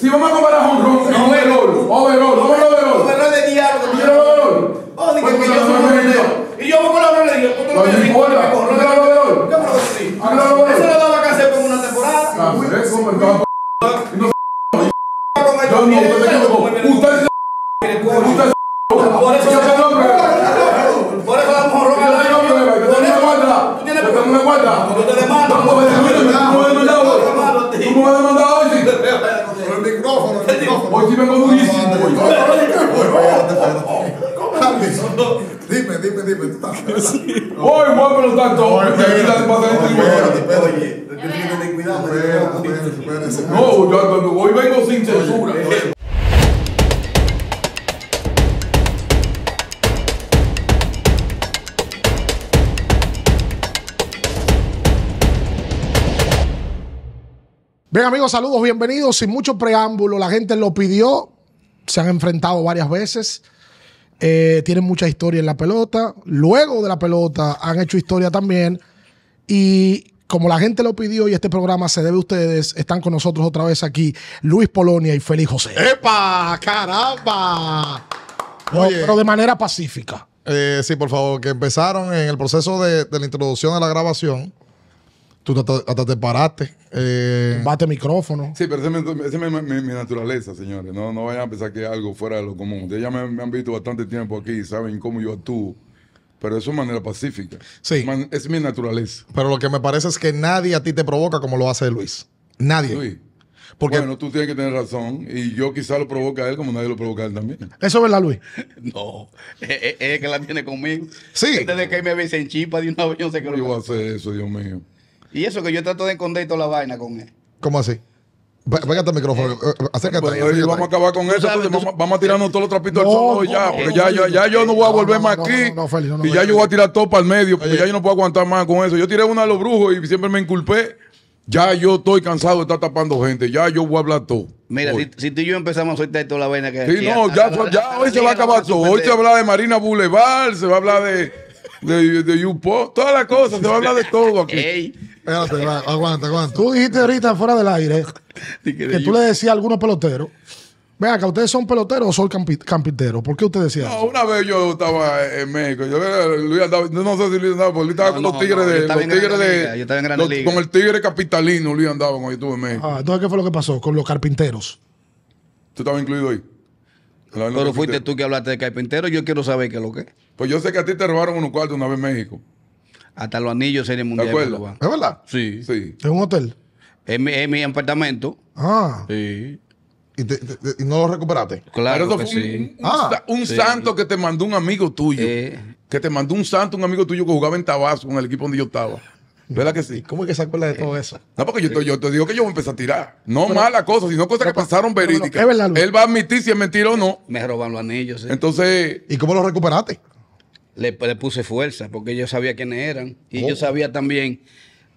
Si vamos a combatir Saludos, bienvenidos. Sin mucho preámbulo, la gente lo pidió. Se han enfrentado varias veces. Eh, tienen mucha historia en la pelota. Luego de la pelota han hecho historia también. Y como la gente lo pidió y este programa se debe a ustedes, están con nosotros otra vez aquí Luis Polonia y Félix José. ¡Epa! ¡Caramba! pero de manera pacífica. Eh, sí, por favor, que empezaron en el proceso de, de la introducción a la grabación Tú hasta, te paraste, eh, bate micrófono. Sí, pero esa es mi, naturaleza, señores. No, no vayan a pensar que es algo fuera de lo común. Ustedes ya me, han visto bastante tiempo aquí y saben cómo yo actúo. Pero eso de manera pacífica. Sí. es mi naturaleza. Pero lo que me parece es que nadie a ti te provoca como lo hace Luis. Nadie. Luis. Porque, bueno, tú tienes que tener razón. Y yo quizá lo provoca a él como nadie lo provoca a él también. ¿Eso es verdad, Luis? No. Es, que la tiene conmigo. Sí. Desde que me en chipa de una vez, yo sé que lo Yo voy a hacer eso, Dios mío. Y eso que yo trato de esconder toda la vaina con él. ¿Cómo así? Pégate este el micrófono. Eh, eh, acércate. vamos a acabar con eso. vamos, a tirarnos todos los trapitos del al ya. Porque ya, ya, ya, yo no voy a volver más aquí. y ya yo voy a tirar todo para el medio. Porque ya yo no puedo aguantar más con eso. Yo tiré uno de los brujos y siempre me inculpé. Ya yo estoy cansado de estar tapando gente. Ya yo voy a hablar todo. Mira, si, tú y yo empezamos a soltar toda la vaina que Sí, aquí, no, ya, ya hoy se va a acabar todo. Hoy se va a hablar de Marina Boulevard, se va a hablar de, de, de YouPo, todas las cosas, Te va a hablar de todo aquí. Espérate, aguanta, aguanta. Tú dijiste ahorita fuera del aire que, tú le decías a algunos peloteros. Venga, que ustedes son peloteros o son carpinteros? ¿Por qué usted decía no, eso? una vez yo estaba en México. Yo, Luis andaba, no sé si Luis andaba, porque Luis estaba con los tigres de. Los tigres de yo estaba en Gran Liga. Con el tigre capitalino, Luis andaba cuando yo estuve en México. Ah, entonces, ¿qué fue lo que pasó con los carpinteros? ¿Tú estabas incluido ahí? Pero fuiste tú que hablaste de carpintero, yo quiero saber qué es lo que Pues yo sé que a ti te robaron unos cuartos una vez en México. Hasta los anillos serie mundial. ¿Es verdad? Sí. sí. un hotel? Es mi, apartamento. Ah. Sí. ¿Y, no lo recuperaste? Claro que sí. Un, ah. santo que te mandó un amigo tuyo. Eh. Que te mandó un santo, un amigo tuyo que jugaba en Tabasco, con el equipo donde yo estaba. ¿Verdad que sí? ¿Cómo es que se acuerda de todo eso? No, porque yo, te, digo que yo me empecé a tirar. No mala cosa, sino cosas que pasaron verídicas. Él va a admitir si es mentira o no. Me roban los anillos. Entonces. ¿Y cómo los recuperaste? Le, puse fuerza, porque yo sabía quiénes eran. Y yo oh. sabía también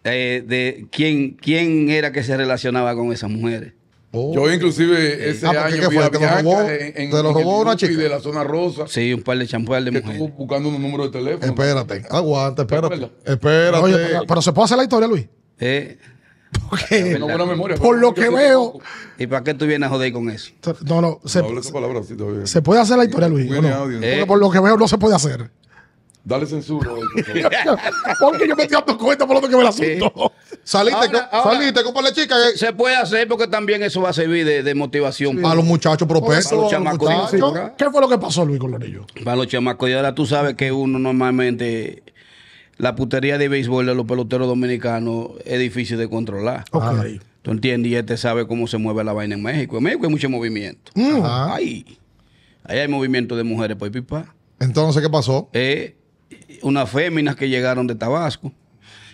eh, de quién, quién era que se relacionaba con esas mujeres. Oh. Yo inclusive ah, ese ah, año fue a ¿Te lo robó, robó una chica? de la zona rosa. Sí, un par de champúes de mujer. Estuvo buscando un número de teléfono. Espérate, aguanta, espérate. Espérate. pero, se puede hacer la historia, Luis. Eh. Porque, memoria, por lo que veo. ¿Y para qué tú vienes a joder con eso? No, no. Se, se, puede hacer la historia, Luis. Eh. por lo que veo no se puede hacer. Dale censura. porque yo me estoy tu cuenta por lo que me la asunto. Saliste, saliste la chica. Eh. Se puede hacer porque también eso va a servir de, motivación. Para los muchachos propensos. Para los chamacos. ¿Qué fue lo que pasó, Luis Colorillo? Para los chamacos. Y ahora tú sabes que uno normalmente la putería de béisbol de los peloteros dominicanos es difícil de controlar. Okay. Tú entiendes y este sabe cómo se mueve la vaina en México. En México hay mucho movimiento. Mm. Ahí, ahí hay movimiento de mujeres pues, pipa. Entonces, ¿qué pasó? Eh, unas féminas que llegaron de Tabasco.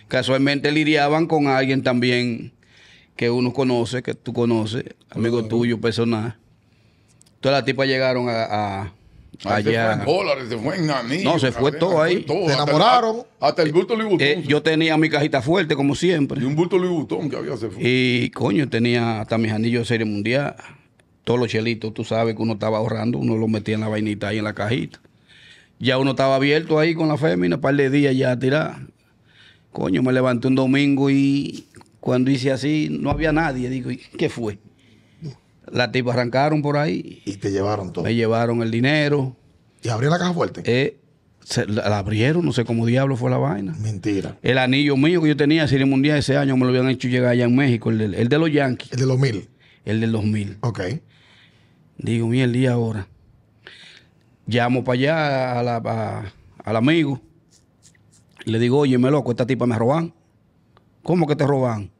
Casualmente lidiaban con alguien también que uno conoce, que tú conoces, amigo tuyo, personal. Todas las tipas llegaron a, allá. dólares, se fue en No, se fue todo ahí. Se enamoraron. Hasta, el bulto eh, yo tenía mi cajita fuerte, como siempre. Y un bulto que había se fue. Y coño, tenía hasta mis anillos de serie mundial. Todos los chelitos, tú sabes que uno estaba ahorrando, uno los metía en la vainita ahí en la cajita. Ya uno estaba abierto ahí con la fémina, un par de días ya tirada. Coño, me levanté un domingo y cuando hice así, no había nadie. Digo, ¿qué fue? La tipa arrancaron por ahí. Y te llevaron todo. Me llevaron el dinero. ¿Y abrieron la caja fuerte? Eh, la, abrieron, no sé cómo diablo fue la vaina. Mentira. El anillo mío que yo tenía día Mundial ese año me lo habían hecho llegar allá en México, el de, los Yankees. El de los mil. El de los mil. Ok. Digo, el día ahora? Llamo para allá al amigo le digo, oye, me loco, esta tipa me roban. ¿Cómo que te roban?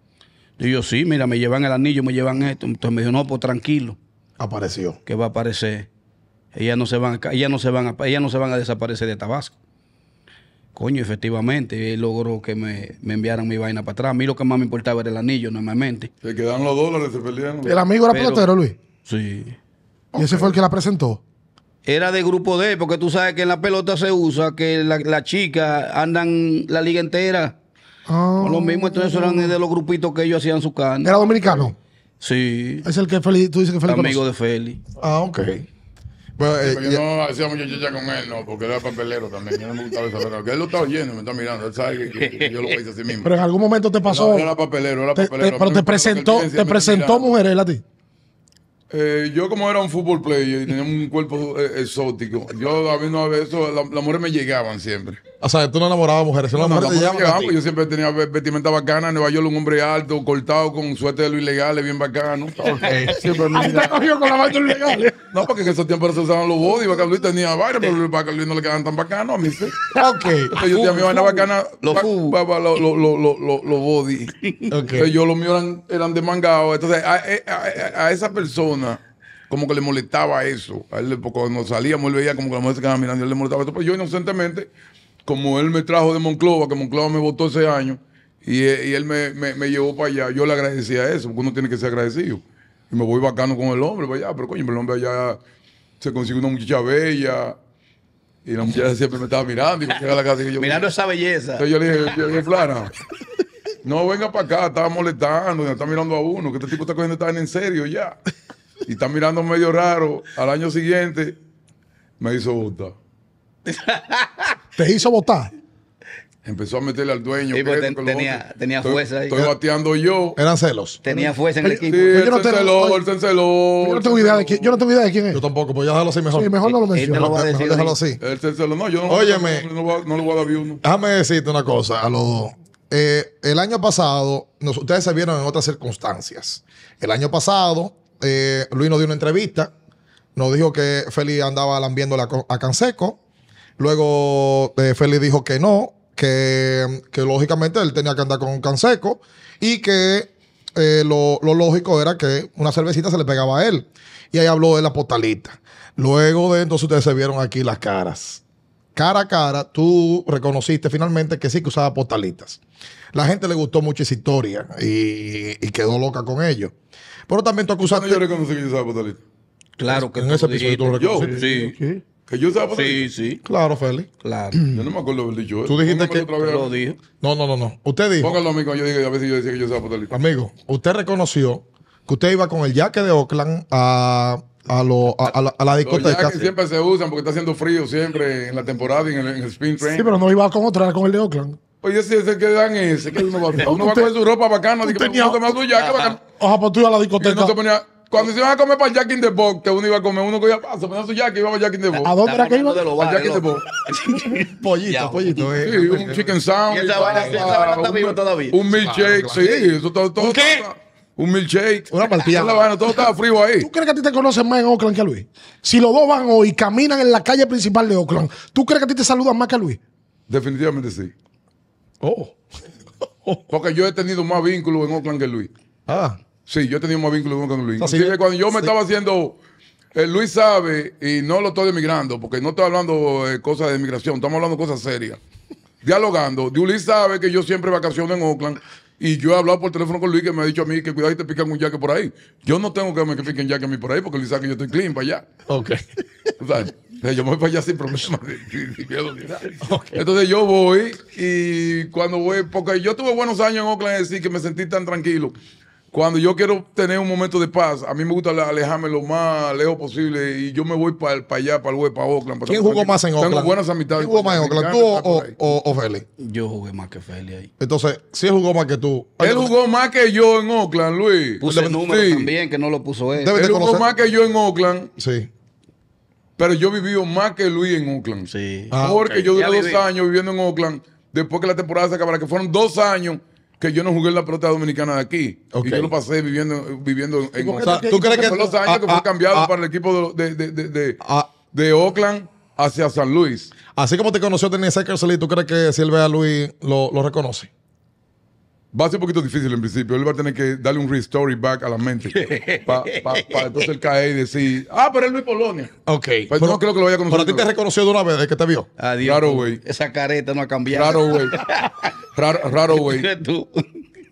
Y yo, sí, mira, me llevan el anillo, me llevan esto. Entonces me dijo, no, pues tranquilo. Apareció. Que va a aparecer. Ellas no se van a, no se van no se van a desaparecer de Tabasco. Coño, efectivamente, él logró que me, me, enviaran mi vaina para atrás. A mí lo que más me importaba era el anillo, normalmente. Se quedaron los dólares, se perdieron. ¿El amigo era pelotero, Luis? Sí. ¿Y ese fue el que la presentó? era de grupo D, porque tú sabes que en la pelota se usa que las chicas andan la liga entera. Oh. Ah, con lo mismo, entonces eran de los grupitos que ellos hacían su carne. ¿Era dominicano? Sí. Es el que Feli, tú dices que Feli Amigo de Feli. Ah, ok. Eh, yo no hacía muchacha con él, no, porque él era papelero también. no me él lo está oyendo, me está mirando. Él sabe que, yo lo hice a sí mismo. Pero en algún momento te pasó. No, era papelero, era papelero. pero te presentó, te presentó mujeres a ti. Eh, yo como era un fútbol player y tenía un cuerpo eh, exótico, yo a mí no había eso, las me llegaban siempre. O sea, tú no enamorabas mujeres, mujeres yo siempre tenía vestimenta bacana, en Nueva York un hombre alto, cortado con suerte de lo ilegal, bien bacano. Okay. siempre con la vaina ilegal. no, porque en esos tiempos se usaban los body, Vaca Luis tenía varios, pero los Luis no le quedaban tan bacanos a mí. Sí. Ok. Entonces, yo tenía mi vaina bacana, los body. Entonces yo los míos eran, de Entonces a esa persona como que le molestaba eso. A él, cuando salíamos, él veía como que la mujer se quedaba mirando y él le molestaba Pues yo inocentemente, como él me trajo de Monclova, que Monclova me votó ese año, y, eh, él me, llevó para allá, yo le agradecía eso, porque uno tiene que ser agradecido. Y me voy bacano con el hombre para allá, pero coño, pero el hombre allá se consigue una muchacha bella. Y la muchacha siempre me estaba mirando. Y a la casa mirando esa belleza. Entonces yo le dije, yo, no venga para acá, estaba molestando, está mirando a uno, que este tipo está cogiendo, está en serio ya y está mirando medio raro, al año siguiente me hizo votar. ¿Te hizo votar? Empezó a meterle al dueño. Sí, pues, tenía, fuerza ahí. Estoy, bateando yo. Eran celos. Tenía fuerza en el equipo. Sí, yo, no yo no tengo idea de quién, yo no tengo idea de quién es. Yo tampoco, pues ya déjalo así mejor. Sí, mejor no lo menciono. déjalo así. El celó, no, yo no, no, lo voy a dar uno. Déjame decirte una cosa, a los eh, el año pasado, ustedes se vieron en otras circunstancias. El año pasado, eh, Luis nos dio una entrevista, nos dijo que Feli andaba lambiendo a Canseco. Luego eh, Feli dijo que no, que, lógicamente él tenía que andar con Canseco y que eh, lo, lógico era que una cervecita se le pegaba a él. Y ahí habló de la postalita. Luego de entonces ustedes se vieron aquí las caras. Cara a cara, tú reconociste finalmente que sí que usaba postalitas. La gente le gustó mucho esa historia y, y quedó loca con ello. Pero también tú acusaste. Yo reconocí que yo estaba Claro que en ese episodio tú Yo, sí. ¿Que yo estaba botalito? Sí, sí. Claro, Félix. Claro. Yo no me acuerdo haber dicho eso. ¿eh? Tú dijiste que. Lo dije. No, no, no, no. Usted dijo. Póngalo, amigo. Yo dije, a ver si yo decía que yo estaba botalito. Amigo, usted reconoció que usted iba con el jaque de Oakland a a, a, la, discoteca. Los jackets siempre se usan porque está haciendo frío siempre en la temporada y en el, spring spin train. Sí, pero no iba con otra, con el de Oakland. Pues ese es el que dan ese, uno va, a coger su ropa bacana, que uno Ojalá, pues tú ibas a la discoteca. cuando se iban a comer para el Jack in the Box, que uno iba a comer, uno cogía, ah, se ponía su jacket y iba para Jack in the Box. ¿A dónde era que iba? Jack in the Box. pollito, pollito. un chicken sandwich. Ah, esa vaina está viva todavía. Un milkshake, sí, eso todo. ¿Qué? Un milkshake. Una partida. todo estaba frío ahí. ¿Tú crees que a ti te conocen más en Oakland que a Luis? Si los dos van hoy y caminan en la calle principal de Oakland, ¿tú crees que a ti te saludan más que a Luis? Definitivamente sí. Oh. Porque yo he tenido más vínculos en Oakland que Luis. Ah. Sí, yo he tenido más vínculos en Oakland Luis. Así cuando yo me estaba haciendo. Eh, Luis sabe, y no lo estoy emigrando porque no estoy hablando de eh, cosas de inmigración, estamos hablando de cosas serias. Dialogando. Luis sabe que yo siempre vacaciono en Oakland y yo he hablado por teléfono con Luis que me ha dicho a mí que cuidado y te pican un jaque por ahí. Yo no tengo que me que piquen jaque a mí por ahí porque Luis sabe que yo estoy clean para allá. Ok. o sea, yo me voy para allá sin problema. Entonces yo voy y cuando voy, porque yo tuve buenos años en Oakland, decir que me sentí tan tranquilo cuando yo quiero tener un momento de paz, a mí me gusta alejarme lo más lejos posible y yo me voy para allá, para el web, para Oakland. ¿Quién jugó más en Oakland? Tengo buenas amistades. ¿Quién jugó más en Oakland, tú o, Feli? Yo jugué más que Feli ahí. Entonces, si él jugó más que tú. Él jugó más que yo en Oakland, Luis. Puse el número también, que no lo puso él. Debe él jugó más que yo en Oakland. Sí. Pero yo viví más que Luis en Oakland. Sí. Ah, porque yo duré dos años viviendo en Oakland después que la temporada se acabara, que fueron dos años que yo no jugué en la pelota dominicana de aquí. Y yo lo pasé viviendo, viviendo en o ¿Tú crees que los años que ah, fue ah, cambiado ah, para el equipo de, de, de, de, de Oakland hacia San Luis? Así como te conoció Denis Eckersley, ¿tú crees que Silvia Luis lo, lo reconoce? Va a ser un poquito difícil en principio. Él va a tener que darle un restory back a la mente. Para entonces él caer y decir, ah, pero él no es Polonia. Ok. Pues pero, no creo que lo vaya a conocer. Pero a ti te reconoció de una vez es que te vio. Adiós. Raro, güey. Esa careta no ha cambiado. Raro, güey. Raro, raro, güey.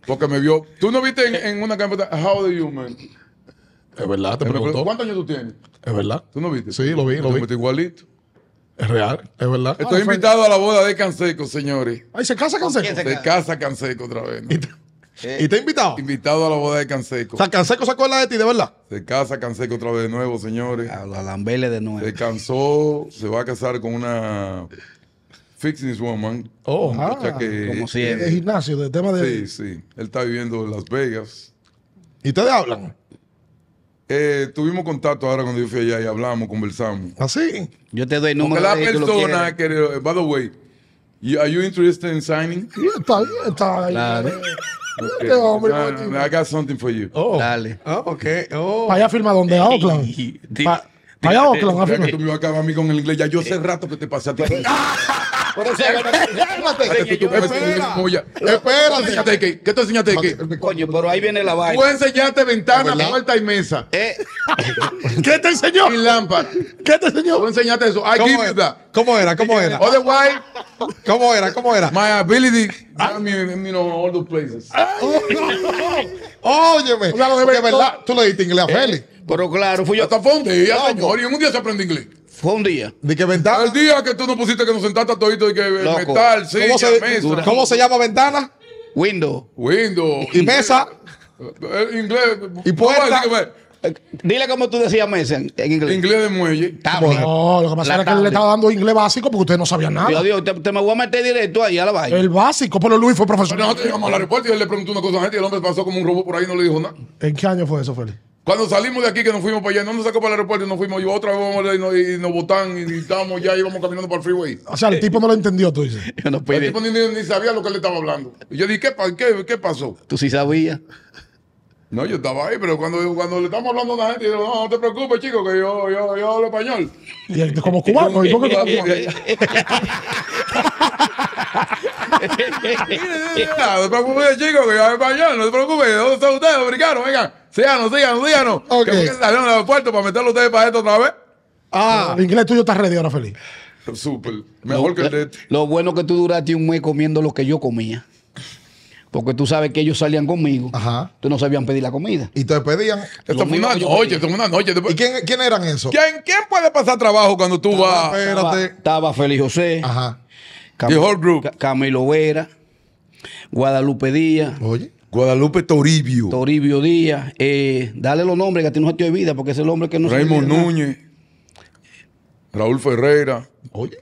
Porque me vio. Tú no viste en, una cámara, how do you, man? Es verdad, te eh, preguntó. ¿Cuántos años tú tienes? Es verdad. ¿Tú no viste? Sí, lo vi, lo vi. igualito. Es real, es verdad. Estoy invitado a la boda de Canseco, señores. Ay, ¿se casa Canseco? Se, casa Canseco otra vez. ¿Y, te, invitado? Invitado a la boda de Canseco. O sea, Canseco se acuerda de ti, de verdad. Se casa Canseco otra vez de nuevo, señores. A la Lambele de nuevo. Se cansó, se va a casar con una Fixing Woman. Oh, ah, que, como si es. De gimnasio, de tema de. Sí, sí. Él está viviendo en Las Vegas. ¿Y ustedes hablan? eh, tuvimos contacto ahora cuando yo fui allá y hablamos, conversamos. ¿Ah, sí? Yo te doy número. la de persona que, que, by the way, you, are you interested in signing? Está, está Claro. Este okay. Hombre, no, no, no, I got something for oh. Dale. Ah, oh, ok. Para allá firma donde Oakland. Vaya, oh, que tú me vas a acabar a mí con el inglés. Ya yo hace rato que te pasé a ti. Pues Por eso, espérate. que ¿Qué te enseñaste de qué? Coño, pero ahí viene la vaina. Tú enseñaste ventana, puerta y mesa. Eh. ¿Qué te enseñó? Y lámpara. ¿Qué te enseñó? Tú enseñaste eso. I give you that. ¿Cómo era? ¿Cómo era? Otherwise, ¿cómo era? ¿Cómo era? My ability I'm in all the places. Óyeme. De verdad, tú le diste inglés a eh, Félix. Pero claro, fui yo. Hasta fue un día, señor. Y en un día se aprende inglés. Fue un día. ¿De qué ventana? El día que tú nos pusiste que nos sentaste a todito y que metal, sí, ¿Cómo se, ¿Cómo se llama ventana? Window. Window. Y mesa. inglés. Eh, y puerta. Dile como tú decías mesa en, inglés. Inglés de muelle. Tablet. No, lo que pasa es que él le estaba dando inglés básico porque usted no sabía nada. Dios, Dios, te, me voy a meter directo ahí a la vaina. El básico, pero Luis fue profesional. Pero nosotros llegamos la respuesta y él le preguntó una cosa a la gente y el hombre pasó como un robot por ahí y no le dijo nada. ¿En qué año fue eso, Félix? Cuando salimos de aquí, que nos fuimos para allá, no nos sacó para el aeropuerto y nos fuimos. Y otra vez vamos y nos, nos botan y, estábamos ya, íbamos caminando para el freeway. O sea, el tipo no lo entendió, tú dices. El tipo ni, sabía lo que él estaba hablando. yo dije, ¿qué, pasó? Tú sí sabías. No, yo estaba ahí, pero cuando, cuando le estamos hablando a la gente, yo digo, no, no te preocupes, chico, que yo, yo, yo hablo español. Y él como cubano, ¿y por qué preocupes, chico, que yo hablo español, no te preocupes, ¿dónde están ustedes, americanos? Venga. Síganos, síganos, díganos. Okay. Que salieron del aeropuerto para meterlo ustedes para esto otra vez. Ah, ah, el inglés tuyo está ready ahora, Súper. Mejor que el de este. Lo bueno que tú duraste un mes comiendo lo que yo comía. Porque tú sabes que ellos salían conmigo. Ajá. Tú no sabían pedir la comida. Y te pedían. Esto fue una noche, esto fue una noche. ¿Y quién, quién eran esos? ¿Quién, ¿Quién, puede pasar trabajo cuando tú vas? Espérate. Estaba, feliz José. Ajá. Cam, The whole group. Camilo Vera. Guadalupe Díaz. Oye. Guadalupe Toribio. Toribio Díaz. Eh, dale los nombres que tiene ti no de vida olvida, porque es el hombre que no Raymond Núñez. Raúl Ferreira. Oye.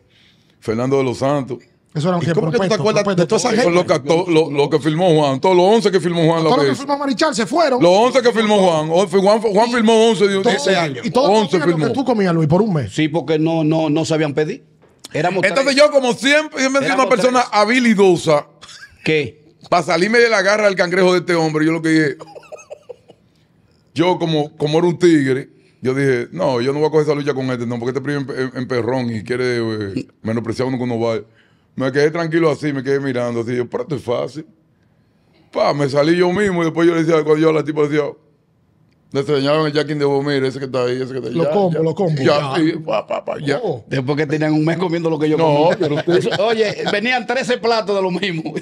Fernando de los Santos. Eso era un ¿Y cómo que tú te acuerdas de toda esa gente? Lo que, lo, que, filmó Juan, todos los 11 que filmó Juan. Todos los que filmó Marichal se fueron. Los 11 que filmó Juan. Juan, filmó 11 de ese año. Y todos 11 filmó. tú comías, Luis, por un mes. Sí, porque no, no, no sabían pedir. Éramos Entonces yo, como siempre, me di una persona habilidosa. ¿Qué? Para salirme de la garra del cangrejo de este hombre, yo lo que dije, yo como, como era un tigre, yo dije, no, yo no voy a coger esa lucha con este, no, porque este primo es perrón y quiere eh, menospreciar uno un va. Me quedé tranquilo así, me quedé mirando así, yo, pero esto es fácil. Pa, me salí yo mismo y después yo le decía, cuando yo a la tipo le decía, le enseñaron el Jackin de Bomir, ese que está ahí, ese que está ahí. Lo como, lo como. Ya, pa, pa, pa, ya. Oh. Después que tenían un mes comiendo lo que yo no, comía. Pero usted... Oye, venían 13 platos de lo mismo.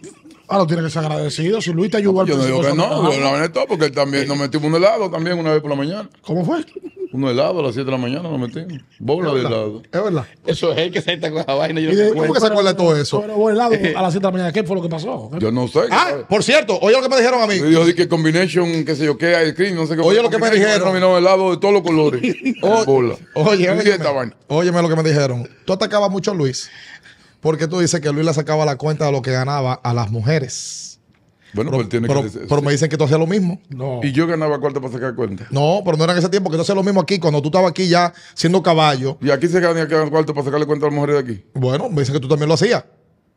Ah, ¿no tiene que ser agradecido. Si Luis te ayudó al Yo no digo que no, yo hablé todo porque él también eh, nos metimos un helado también una vez por la mañana. ¿Cómo fue? Un helado a las 7 de la mañana nos metimos. Bola de helado. Es verdad. Eso es el que se está con la vaina. Yo ¿Y de, ¿Cómo que se acuerda de todo eso? Pero bueno, helado eh, a las 7 de la mañana. ¿Qué fue lo que pasó? Yo no sé. Ah, por cierto, oye lo que me dijeron a mí. Yo dije que combination, qué sé yo, qué, ice cream, no sé qué. Oye lo que me dijeron. El helado de todos los colores. Bola. Oye, óyeme lo que me dijeron. Tú atacabas mucho a Luis. Porque tú dices que Luis le sacaba la cuenta de lo que ganaba a las mujeres. Bueno, pero, pues tiene que pero me dicen que tú hacías lo mismo. No. Y yo ganaba cuarto para sacar cuenta. No, pero no era en ese tiempo, que tú hacías lo mismo aquí, cuando tú estabas aquí ya siendo caballo. Y aquí se gana cuarto para sacarle cuenta a las mujeres de aquí. Bueno, me dicen que tú también lo hacías.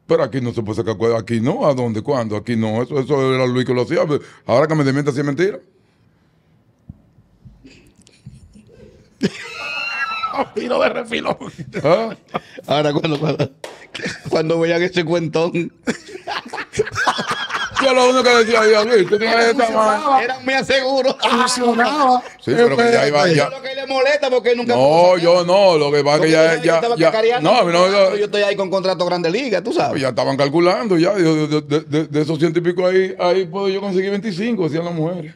Pero aquí no se puede sacar cuenta. Aquí no, ¿a dónde? ¿Cuándo? Aquí no. Eso, era Luis que lo hacía. Ahora que me demienta, si es mentira. vino de refilón. ¿Ah? Ahora, cuando, cuando, cuando vean ese cuentón. Yo lo único que decía, Dios, tú tienes esta mano. Eran muy seguros. Funcionaba. Sí, pero que ya iba. Ya... lo que le molesta porque nunca. No, yo no. Lo que pasa es que ya. ya, ya no, a mí no. Yo... yo estoy ahí con contrato Grande Liga, tú sabes. Ya estaban calculando, ya. De, de, de, de esos ciento y pico ahí, ahí puedo yo conseguir 25, decían las mujeres.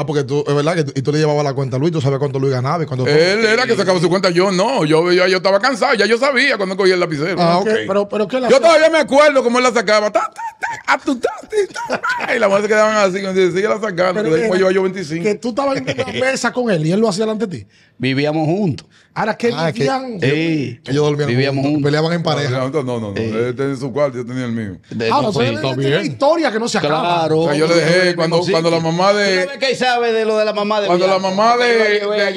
Ah, porque tú, es verdad que y tú le llevabas la cuenta a Luis, tú sabes cuánto Luis ganaba. Y cuánto Él era que sacaba su cuenta, yo no. Yo, yo, yo estaba cansado, ya yo sabía cuando cogía el lapicero. Ah, ok. Pero, pero ¿qué yo todavía me acuerdo cómo él la sacaba. y las mujeres se quedaban así, como sigue la sacando. Después yo, yo 25. Que tú estabas en la mesa con él y él lo hacía delante de ti. Vivíamos juntos. Ahora ah, que ah, vivían. Que, ellos dormían vivíamos peleaban en pareja. No, no, no. Él tenía su cuarto, yo tenía el mío. De, ah, no, historia que no se acaba. Claro. yo le dejé cuando, cuando la mamá de. ¿Qué sabe de lo de la mamá de Cuando la mamá de.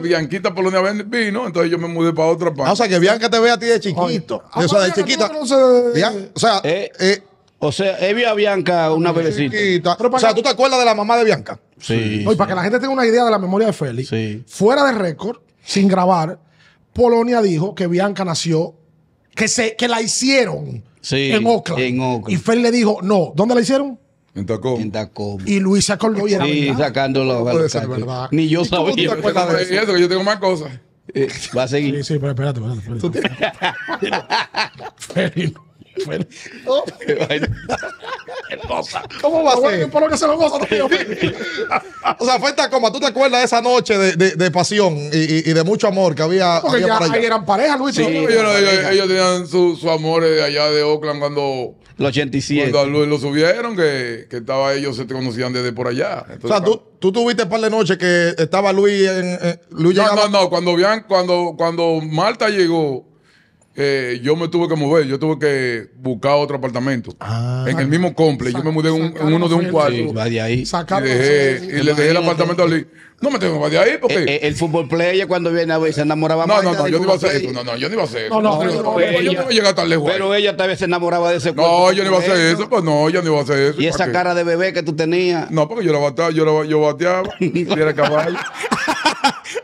Bianquita Polonia vino, entonces yo me mudé para otra parte. Ah, o sea, que Bianca te ve a ti de chiquito. Ah, o sea, de chiquita. O sea, eh. eh o sea, he visto a Bianca una vez. O sea, ¿tú te acuerdas de la mamá de Bianca? Sí. Oye, para que la gente tenga una idea de la memoria de Félix, fuera de récord, sin grabar, Polonia dijo que Bianca nació, que, se, que la hicieron sí, en, Oakland. en, Oakland. Y Feli le dijo, no, ¿dónde la hicieron? En Tacoma. En Tacoma. Y Luis acordó y era Sí, sacándolo. Puede ser verdad. Ni yo sabía. ¿Cómo tú te acuerdas de eso? Que yo tengo más cosas. va a seguir. Sí, sí, pero espérate, espérate. espérate. Oh. ¿Cómo va a ser? Por lo que se lo goza O sea, fue esta como tú te acuerdas de esa noche de, de, pasión y, y, de mucho amor que había. Porque ya eran pareja, Luis. ellos, tenían su, su amor de allá de Oakland cuando. Los 87. Cuando a Luis lo subieron, que, que estaba ellos, se te conocían desde por allá. o sea, tú, tú tuviste un par de noches que estaba Luis en. Luis no, no, no, cuando, cuando, cuando Marta llegó eh, yo me tuve que mover, yo tuve que buscar otro apartamento. Ah. en el mismo complejo Yo me mudé en uno de un cuarto. Sí, de Y, y le dejé el apartamento a no me tengo de ahí porque. El, eh, eh, el, fútbol player cuando viene a ver se enamoraba no, No, no, yo no iba a hacer eso. No, no, yo no iba a hacer eso. No, no, yo no iba a tan lejos. Pero ella tal vez se enamoraba de ese cuerpo. No, yo no iba a hacer eso. Pues no, yo no iba a hacer eso. ¿Y esa cara de bebé que tú tenías? No, porque yo la bateaba, yo, la, yo bateaba. si era caballo.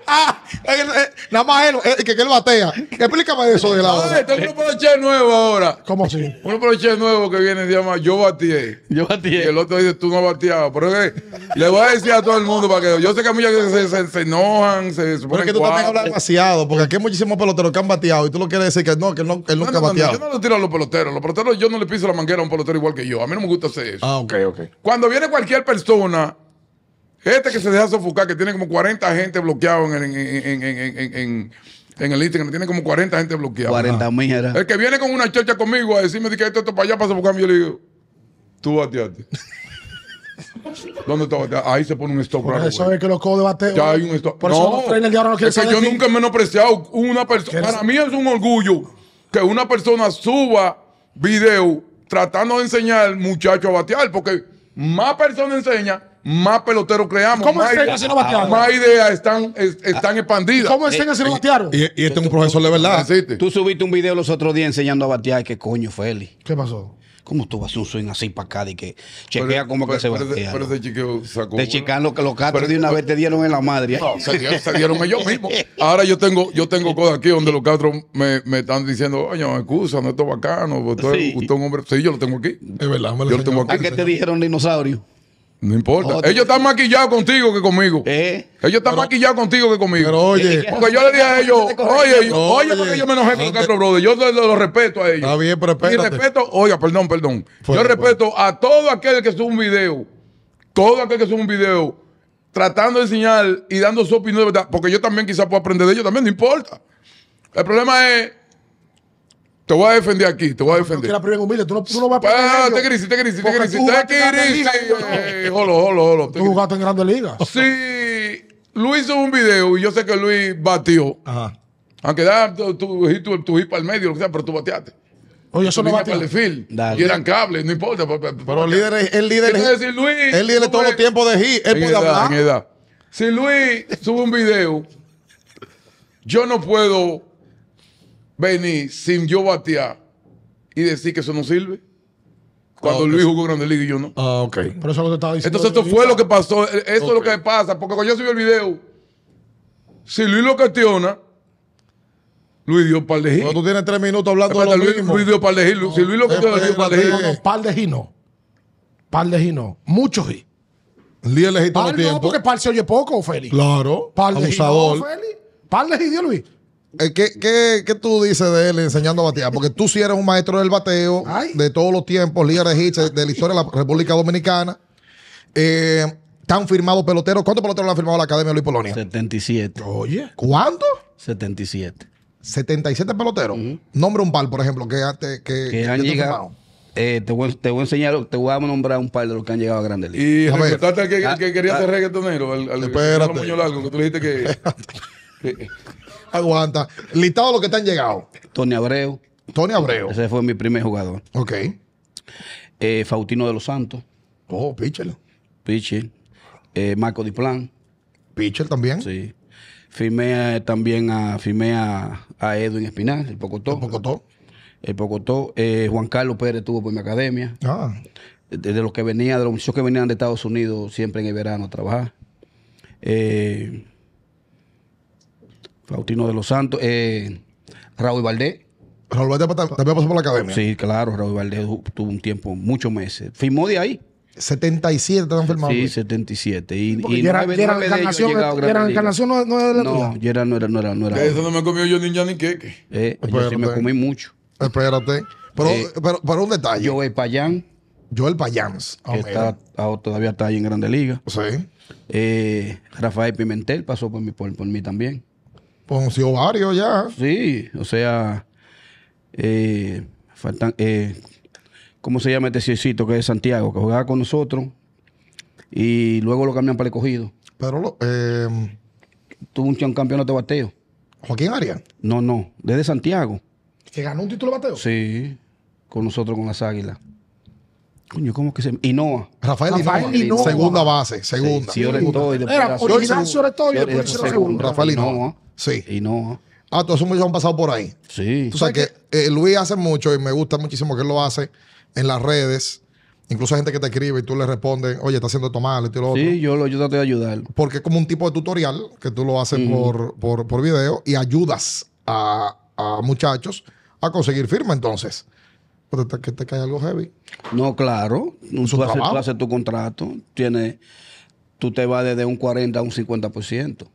ah, eh, nada más él, que, que él batea. Explícame eso de la hora. Está un grupo nuevo ahora. ¿Cómo así? Un grupo de nuevo que viene y se llama Yo bateé. Yo bateé. Y el otro dice tú no bateabas. Pero es que le voy a decir a todo el mundo para que yo sé que a mí se, enojan, se supone. Pero que tú también hablas demasiado, porque aquí hay muchísimos peloteros que han bateado y tú lo quieres decir que no, que no, él nunca no, no, bateado. yo no le tiro a los peloteros. Los peloteros, yo no le piso la manguera a un pelotero igual que yo. A mí no me gusta hacer eso. Ah, ok, ok. Cuando viene cualquier persona, este que se deja sofocar, que tiene como 40 gente bloqueado en, en, en, en en el Instagram. Tiene como 40 gente bloqueada. 40 mil era. El que viene con una chocha conmigo a decirme que esto, esto para allá, para sofocarme, yo le digo, tú bateaste. ¿Dónde está? Ahí se pone un stop Por eso es que los codos de bateo. Ya hay un stop. no, el diablo no yo nunca he menospreciado una persona. Para mí es un orgullo que una persona suba video tratando de enseñar al muchacho a batear, porque más personas enseñan más peloteros creamos. ¿Cómo más, si no más ideas están, están expandidas. ¿Cómo enseñan si no eh, eh, batearon? Y, y, este es un profesor de verdad. Tú subiste un video los otros días enseñando a batear. ¿Qué coño, Feli? ¿Qué pasó? ¿Cómo tú vas a un swing así para acá? Y que chequea cómo que se va Pero De checar lo que los pero de una vez te dieron en la madre. No, se, dieron ellos mismos. Ahora yo tengo, yo tengo cosas aquí donde los cuatro me, me están diciendo, oye, me excusan, no es bacano, pues, usted, es un hombre. Sí, yo lo tengo aquí. Es verdad, me ¿A qué te dijeron dinosaurio? No importa. ellos están maquillados contigo que conmigo. ¿Eh? Ellos están maquillados contigo que conmigo. Pero oye. Porque yo le dije a ellos, oye, oye, porque yo me enojé con Castro este brother. Yo lo, respeto a ellos. Está bien, pero espérate. Y respeto, oiga, perdón, perdón. yo respeto a todo aquel que sube un video. Todo aquel que sube un video tratando de enseñar y dando su opinión de verdad. Porque yo también quizás puedo aprender de ellos, también no importa. El problema es te voy a defender aquí, te voy a defender. la humilde, tú no, vas a ah, te crisis, te crisis, te crisis. Te eh, eh, Jolo, jolo, jolo. Tú jugaste en Grandes Ligas. Sí, Luis subió un video y yo sé que Luis batió. Ajá. Aunque da tu, hit para el medio, lo que sea, pero tú bateaste. Oye, eso no va Y eran cables, no importa. Pero, el líder es el líder. Es decir, El líder todos los tiempos de hit. Él puede hablar. Si Luis sube un video, yo no puedo venir sin yo batear y decir que eso no sirve. Cuando ah, Luis jugó Grande Liga y yo no. Ah, ok. Por eso lo que estaba diciendo. Entonces, esto fue lo que pasó. Eh, esto es lo que pasa. Porque cuando yo subí el video, si Luis lo cuestiona, Luis dio par de Cuando tú tienes tres minutos hablando de lo Luis, Luis dio par de no, Si Luis lo eh, cuestiona, dio par de No, no, par de G no. Par de no. Muchos todo legítimo tiempo. no, porque par se oye poco, Félix. Claro. Par de Abusador. Pal Félix. Par de G dio Luis. Eh, ¿Qué, qué, qué tú dices de él enseñando a batear? Porque tú sí eres un maestro del bateo de todos los tiempos, líder de hits de la historia de la República Dominicana. Eh, ¿Están firmados peloteros? ¿Cuántos peloteros han firmado la Academia Luis Polonia? 77. Oye. ¿Cuánto? 77. 77 peloteros. Nombra Nombre un par, por ejemplo, que, que, han llegado. Eh, te, voy, te, voy, a enseñar, te voy a nombrar un par de los que han llegado a grandes ligas. Y que, que, ah, ah. reggaetonero, largo, que tú dijiste que. Aguanta. Listado los que te han llegado. Tony Abreu. Tony Abreu. Ese fue mi primer jugador. Ok. Eh, Faustino de los Santos. Oh, Pichel. Pichel. Eh, Marco Diplan. Pichel también. Sí. Firmé eh, también a, firmé a, Edwin Espinal, el Pocotó. El Pocotó. El Pocotó. Juan Carlos Pérez estuvo por mi academia. Ah. De, los que venía, de los muchachos que venían de Estados Unidos siempre en el verano a trabajar. Eh, Faustino de los Santos, eh, Raúl Valdés. Raúl Valdés también pasó por la academia. Sí, claro, Raúl Valdés tuvo un tiempo, muchos meses. Firmó de ahí. 77 han firmado? Sí, 77. Y, era y era Encarnación, no, era la no, yo no era, no era, no era. Eso no me comió yo ni ya ni qué. Eh, yo sí me comí mucho. Espérate. Eh, pero, un detalle. Joel Payán. Joel Payán. está, ah, todavía está ahí en Grande Liga. Sí. Eh, Rafael Pimentel pasó por mí también conoció varios ya. Sí, o sea, eh, faltan, eh, ¿cómo se llama este ciecito que es Santiago? Que jugaba con nosotros y luego lo cambian para el cogido. Pero tú, eh, em, tuvo un campeón de bateo. ¿Joaquín Arias? No, no, desde Santiago. ¿Que ganó un título de bateo? Sí, con nosotros, con las águilas. Coño, ¿cómo que se Inoa. Rafael, Rafael Inoa. Segunda base, segunda. Sí, sí, segunda. Era original sobre todo y después segunda. Rafael Inoa. Sí. Y no. Ah, todos esos muchachos han pasado por ahí. Sí. Tú sabes que eh, Luis hace mucho y me gusta muchísimo que él lo hace en las redes. Incluso hay gente que te escribe y tú le respondes, oye, está haciendo esto mal, y lo otro. Sí, yo, lo, yo a ayudar. Porque es como un tipo de tutorial que tú lo haces por, por, por, video y ayudas a, muchachos a conseguir firma entonces. te, te cae algo heavy. No, claro. un tú, tú tu contrato, tienes, tú te vas desde un 40 a un 50%.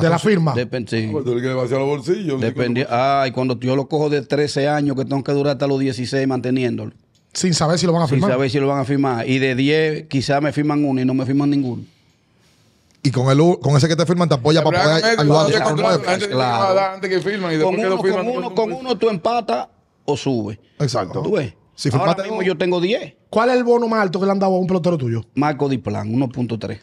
De ah, la firma. Depende. Sí. Pues va que los bolsillos. Ah, y cuando yo lo cojo de 13 años, que tengo que durar hasta los 16 manteniéndolo. Sin saber si lo van a firmar. Sin saber si lo van a firmar. Y de 10, quizás me firman uno y no me firman ninguno. Y con el con ese que te firman te apoya para poder claro. con uno, Con uno, tú empatas o sube. Exacto. ¿Tú ves? Si Ahora mismo yo tengo 10. ¿Cuál es el bono más alto que le han dado a un pelotero tuyo? Marco Diplan, 1.3.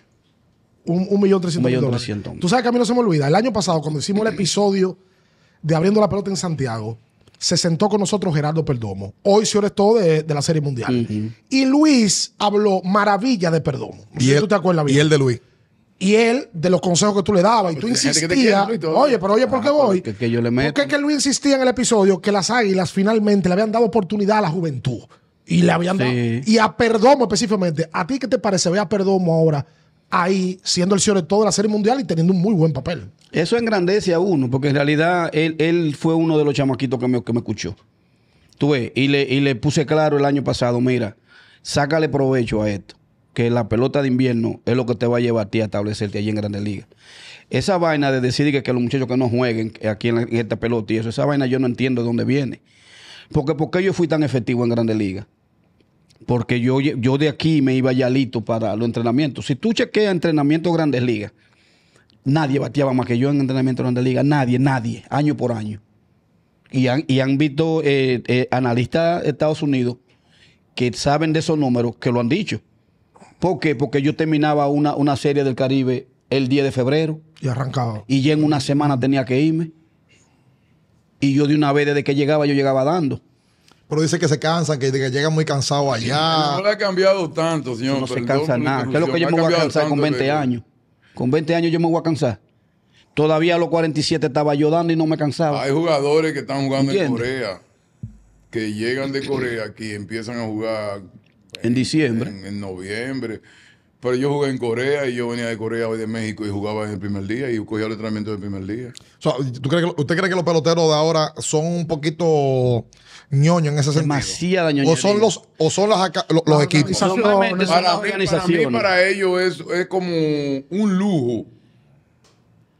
Un, millón trescientos Tú sabes que a mí no se me olvida. El año pasado, cuando hicimos el mm. episodio de Abriendo la Pelota en Santiago, se sentó con nosotros Gerardo Perdomo. Hoy se orestó de, de la Serie Mundial. Y Luis habló maravilla de Perdomo. tú te acuerdas bien. Y él de Luis. Y él, de los consejos que tú le dabas, y tú insistías. Oye, pero oye, ¿por qué ah, voy? Porque, que yo le meto. que Luis insistía en el episodio que las águilas finalmente le habían dado oportunidad a la juventud. Y le habían dado. Y a Perdomo específicamente. ¿A ti qué te parece? Ve a Perdomo ahora ahí, siendo el señor de toda la Serie Mundial y teniendo un muy buen papel. Eso engrandece a uno, porque en realidad él, fue uno de los chamaquitos que me, que me escuchó. Tú ves, y le, y le puse claro el año pasado, mira, sácale provecho a esto, que la pelota de invierno es lo que te va a llevar a ti a establecerte allí en Grandes Ligas. Esa vaina de decir que, los muchachos que no jueguen aquí en, esta pelota y eso, esa vaina yo no entiendo de dónde viene. Porque, porque yo fui tan efectivo en Grandes Ligas? porque yo, yo de aquí me iba ya listo para los entrenamientos. Si tú chequeas entrenamientos Grandes Ligas, nadie bateaba más que yo en entrenamiento Grandes Ligas, nadie, nadie, año por año. Y han, y han visto eh, eh, analistas de Estados Unidos que saben de esos números, que lo han dicho. ¿Por qué? Porque yo terminaba una, una serie del Caribe el 10 de febrero. Y arrancaba. Y ya en una semana tenía que irme. Y yo de una vez, desde que llegaba, yo llegaba dando pero dice que se cansan, que, llega llegan muy cansados allá. No le ha cambiado tanto, señor. No se cansa nada. ¿Qué es lo que yo me voy a cansar con 20 años? Con 20 años yo me voy a cansar. Todavía a los 47 estaba yo y no me cansaba. Hay jugadores que están jugando en Corea, que llegan de Corea aquí, empiezan a jugar. En, diciembre. En, noviembre. Pero yo jugué en Corea y yo venía de Corea, hoy de México y jugaba en el primer día y cogía el entrenamiento del primer día. ¿Usted cree que los peloteros de ahora son un poquito ñoño en ese sentido. O son los, o son los, los equipos. Para, mí, para para ellos es, es como un lujo.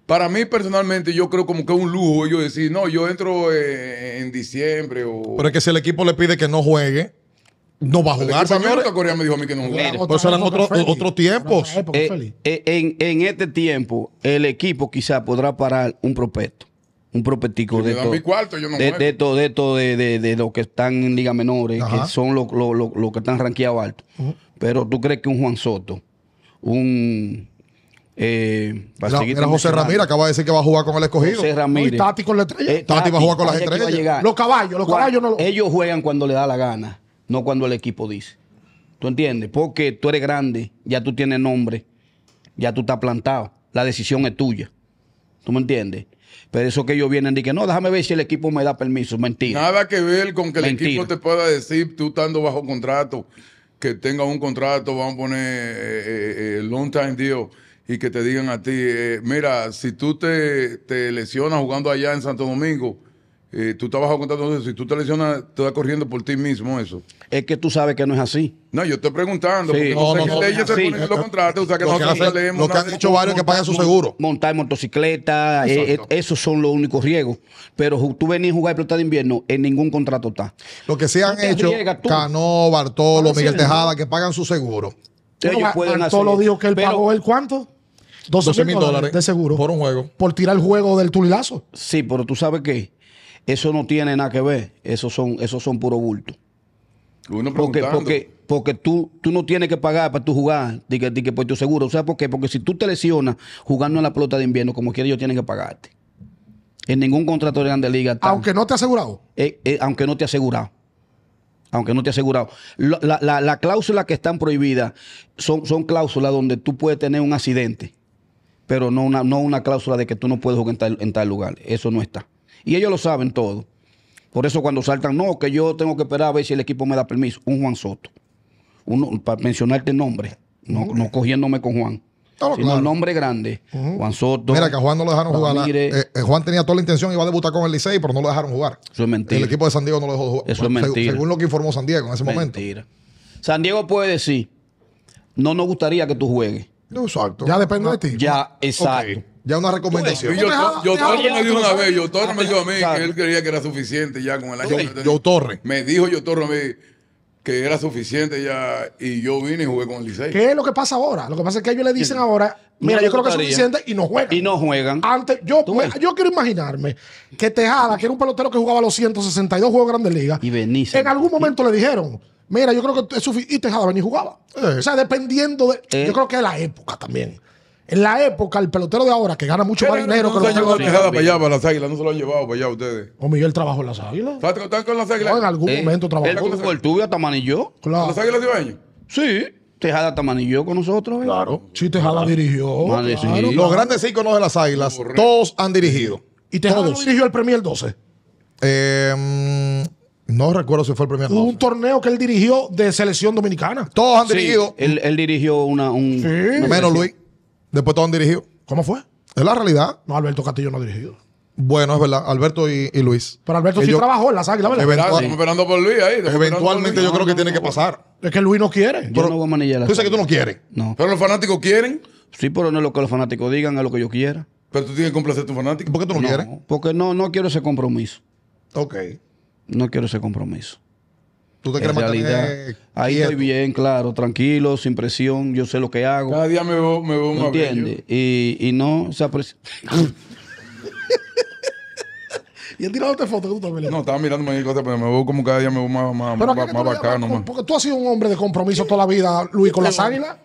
Para mí, personalmente, yo creo como que es un lujo ellos decir, no, yo entro eh, en diciembre o... Pero es que si el equipo le pide que no juegue, no va a jugar, señor. Corea me dijo a mí que no serán otros otro tiempos. Eh, eh, en, en, este tiempo, el equipo quizá podrá parar un prospecto un propetico de, esto, de, de de, de de, de los que están en liga menores, que son los lo que están ranqueados alto. Pero tú crees que un Juan Soto, un eh, para era, José Ramírez, acaba de decir que va a jugar con el escogido. José Ramírez. Tati con la estrella. Eh, va a jugar con las estrellas. Los caballos, los caballos no lo... Ellos juegan cuando le da la gana, no cuando el equipo dice. ¿Tú entiendes? Porque tú eres grande, ya tú tienes nombre, ya tú estás plantado. La decisión es tuya. ¿Tú me entiendes? Pero eso que ellos vienen y que no, déjame ver si el equipo me da permiso. Mentira. Nada que ver con que el equipo te pueda decir, tú estando bajo contrato, que tenga un contrato, vamos a poner eh, eh, eh, long time deal, y que te digan a ti, mira, si tú te, te lesionas jugando allá en Santo Domingo, eh, tú eso. Si tú te lesionas, te vas corriendo por ti mismo eso. Es que tú sabes que no es así. No, yo estoy preguntando. Porque no, los contratos. O sea, que que Lo que han hecho varios que pagan su seguro. Montar motocicleta, eh, eh, esos son los únicos riesgos. Pero tú venís a jugar pelota de invierno, en ningún contrato está. Lo que sí han hecho Canó, Cano, Bartolo, Miguel Tejada, que pagan su seguro. Ellos pueden hacer. Bartolo dijo que él pagó el cuánto? 12 mil dólares de seguro. Por un juego. Por tirar el juego del tulilazo. Sí, pero tú sabes que eso no tiene nada que ver. Esos son, esos son puro bulto. Uno porque, porque, porque tú, tú no tienes que pagar para tu jugar de que, que por tu seguro. ¿Sabes por qué? Porque si tú te lesionas jugando en la pelota de invierno, como quiera, ellos tienen que pagarte. En ningún contrato de Grande Liga. Eh, eh, aunque no te ha asegurado. aunque no te ha asegurado. Aunque no te ha asegurado. La, la, cláusula que están prohibidas son, son cláusulas donde tú puedes tener un accidente, pero no una, no una cláusula de que tú no puedes jugar en tal lugar. Eso no está. Y ellos lo saben todo. Por eso cuando saltan, no, que yo tengo que esperar a ver si el equipo me da permiso. Un Juan Soto. Uno, para mencionarte nombre, no, no cogiéndome con Juan. Claro, nombre grande. Juan Soto. Mira que a Juan no lo dejaron jugar. ¿ah? Eh, eh, Juan tenía toda la intención, iba a debutar con el Licey, pero no lo dejaron jugar. Eso es mentira. El equipo de San Diego no lo dejó jugar. Eso es mentira. Según lo que informó San Diego en ese momento. Mentira. San Diego puede decir, no nos gustaría que tú juegues. No Exacto. Ya depende de ti. Ya, exacto. Ya una recomendación. Yo, Torre me dijo una vez, yo me dijo a mí que él creía que era suficiente ya con el año. Yo, yo Torre. Me dijo yo Torre a mí que era suficiente ya y yo vine y jugué con el Licey. ¿Qué es lo que pasa ahora? Lo que pasa es que ellos le dicen ahora, mira, yo creo que es suficiente y no juegan. Y no juegan. Antes, yo, yo quiero imaginarme que Tejada, que era un pelotero que jugaba los 162 juegos de Grandes Ligas, y en algún momento le dijeron, mira, yo creo que es suficiente. Y Tejada venía y jugaba. O sea, dependiendo de. Eh. Yo creo que es la época también. En la época, el pelotero de ahora, que gana mucho más dinero que los llevado tejada para allá, para las águilas, no se lo han llevado para allá ustedes. O Miguel trabajó en las águilas. ¿Están con las águilas? en algún momento trabajó. Él con el tuyo, Tamanillo. Claro. ¿Las águilas de Baño? Sí. Tejada Tamanillo con nosotros. ¿eh? Claro. Sí, Tejada dirigió. Los grandes íconos de las águilas, todos han dirigido. ¿Y Tejada dirigió el Premier 12? Eh. Mm, no recuerdo si fue el 12. Un torneo que él dirigió de selección dominicana. Todos han dirigido. Él, él dirigió una. Un, Menos Luis. Después todos han dirigido. ¿Cómo fue? Es la realidad. No, Alberto Castillo no ha dirigido. Bueno, es verdad. Alberto y, Luis. Pero Alberto sí trabajó en sangre, ¿la ¿verdad? estamos esperando por Luis ahí. Eventualmente yo creo que tiene que pasar. Es que Luis no quiere. Yo no voy a manejar Tú sabes que tú no quieres. No. Pero los fanáticos quieren. Sí, pero no es lo que los fanáticos digan, es lo que yo quiera. Pero tú tienes que complacer a tu fanático. ¿Por qué tú no, quieres? Porque no, no quiero ese compromiso. Ok. No quiero ese compromiso. Tú te crees más ahí estoy bien, claro, tranquilo, sin presión, yo sé lo que hago. Cada día me veo, me veo más ¿Entiendes? Y, y, no, o sea pues, y he tirado otra foto que tú también. No, estaba mirando mi pero me veo como cada día me veo más, más, bacano. Más, porque tú has sido un hombre de compromiso toda la vida, Luis, con las águilas.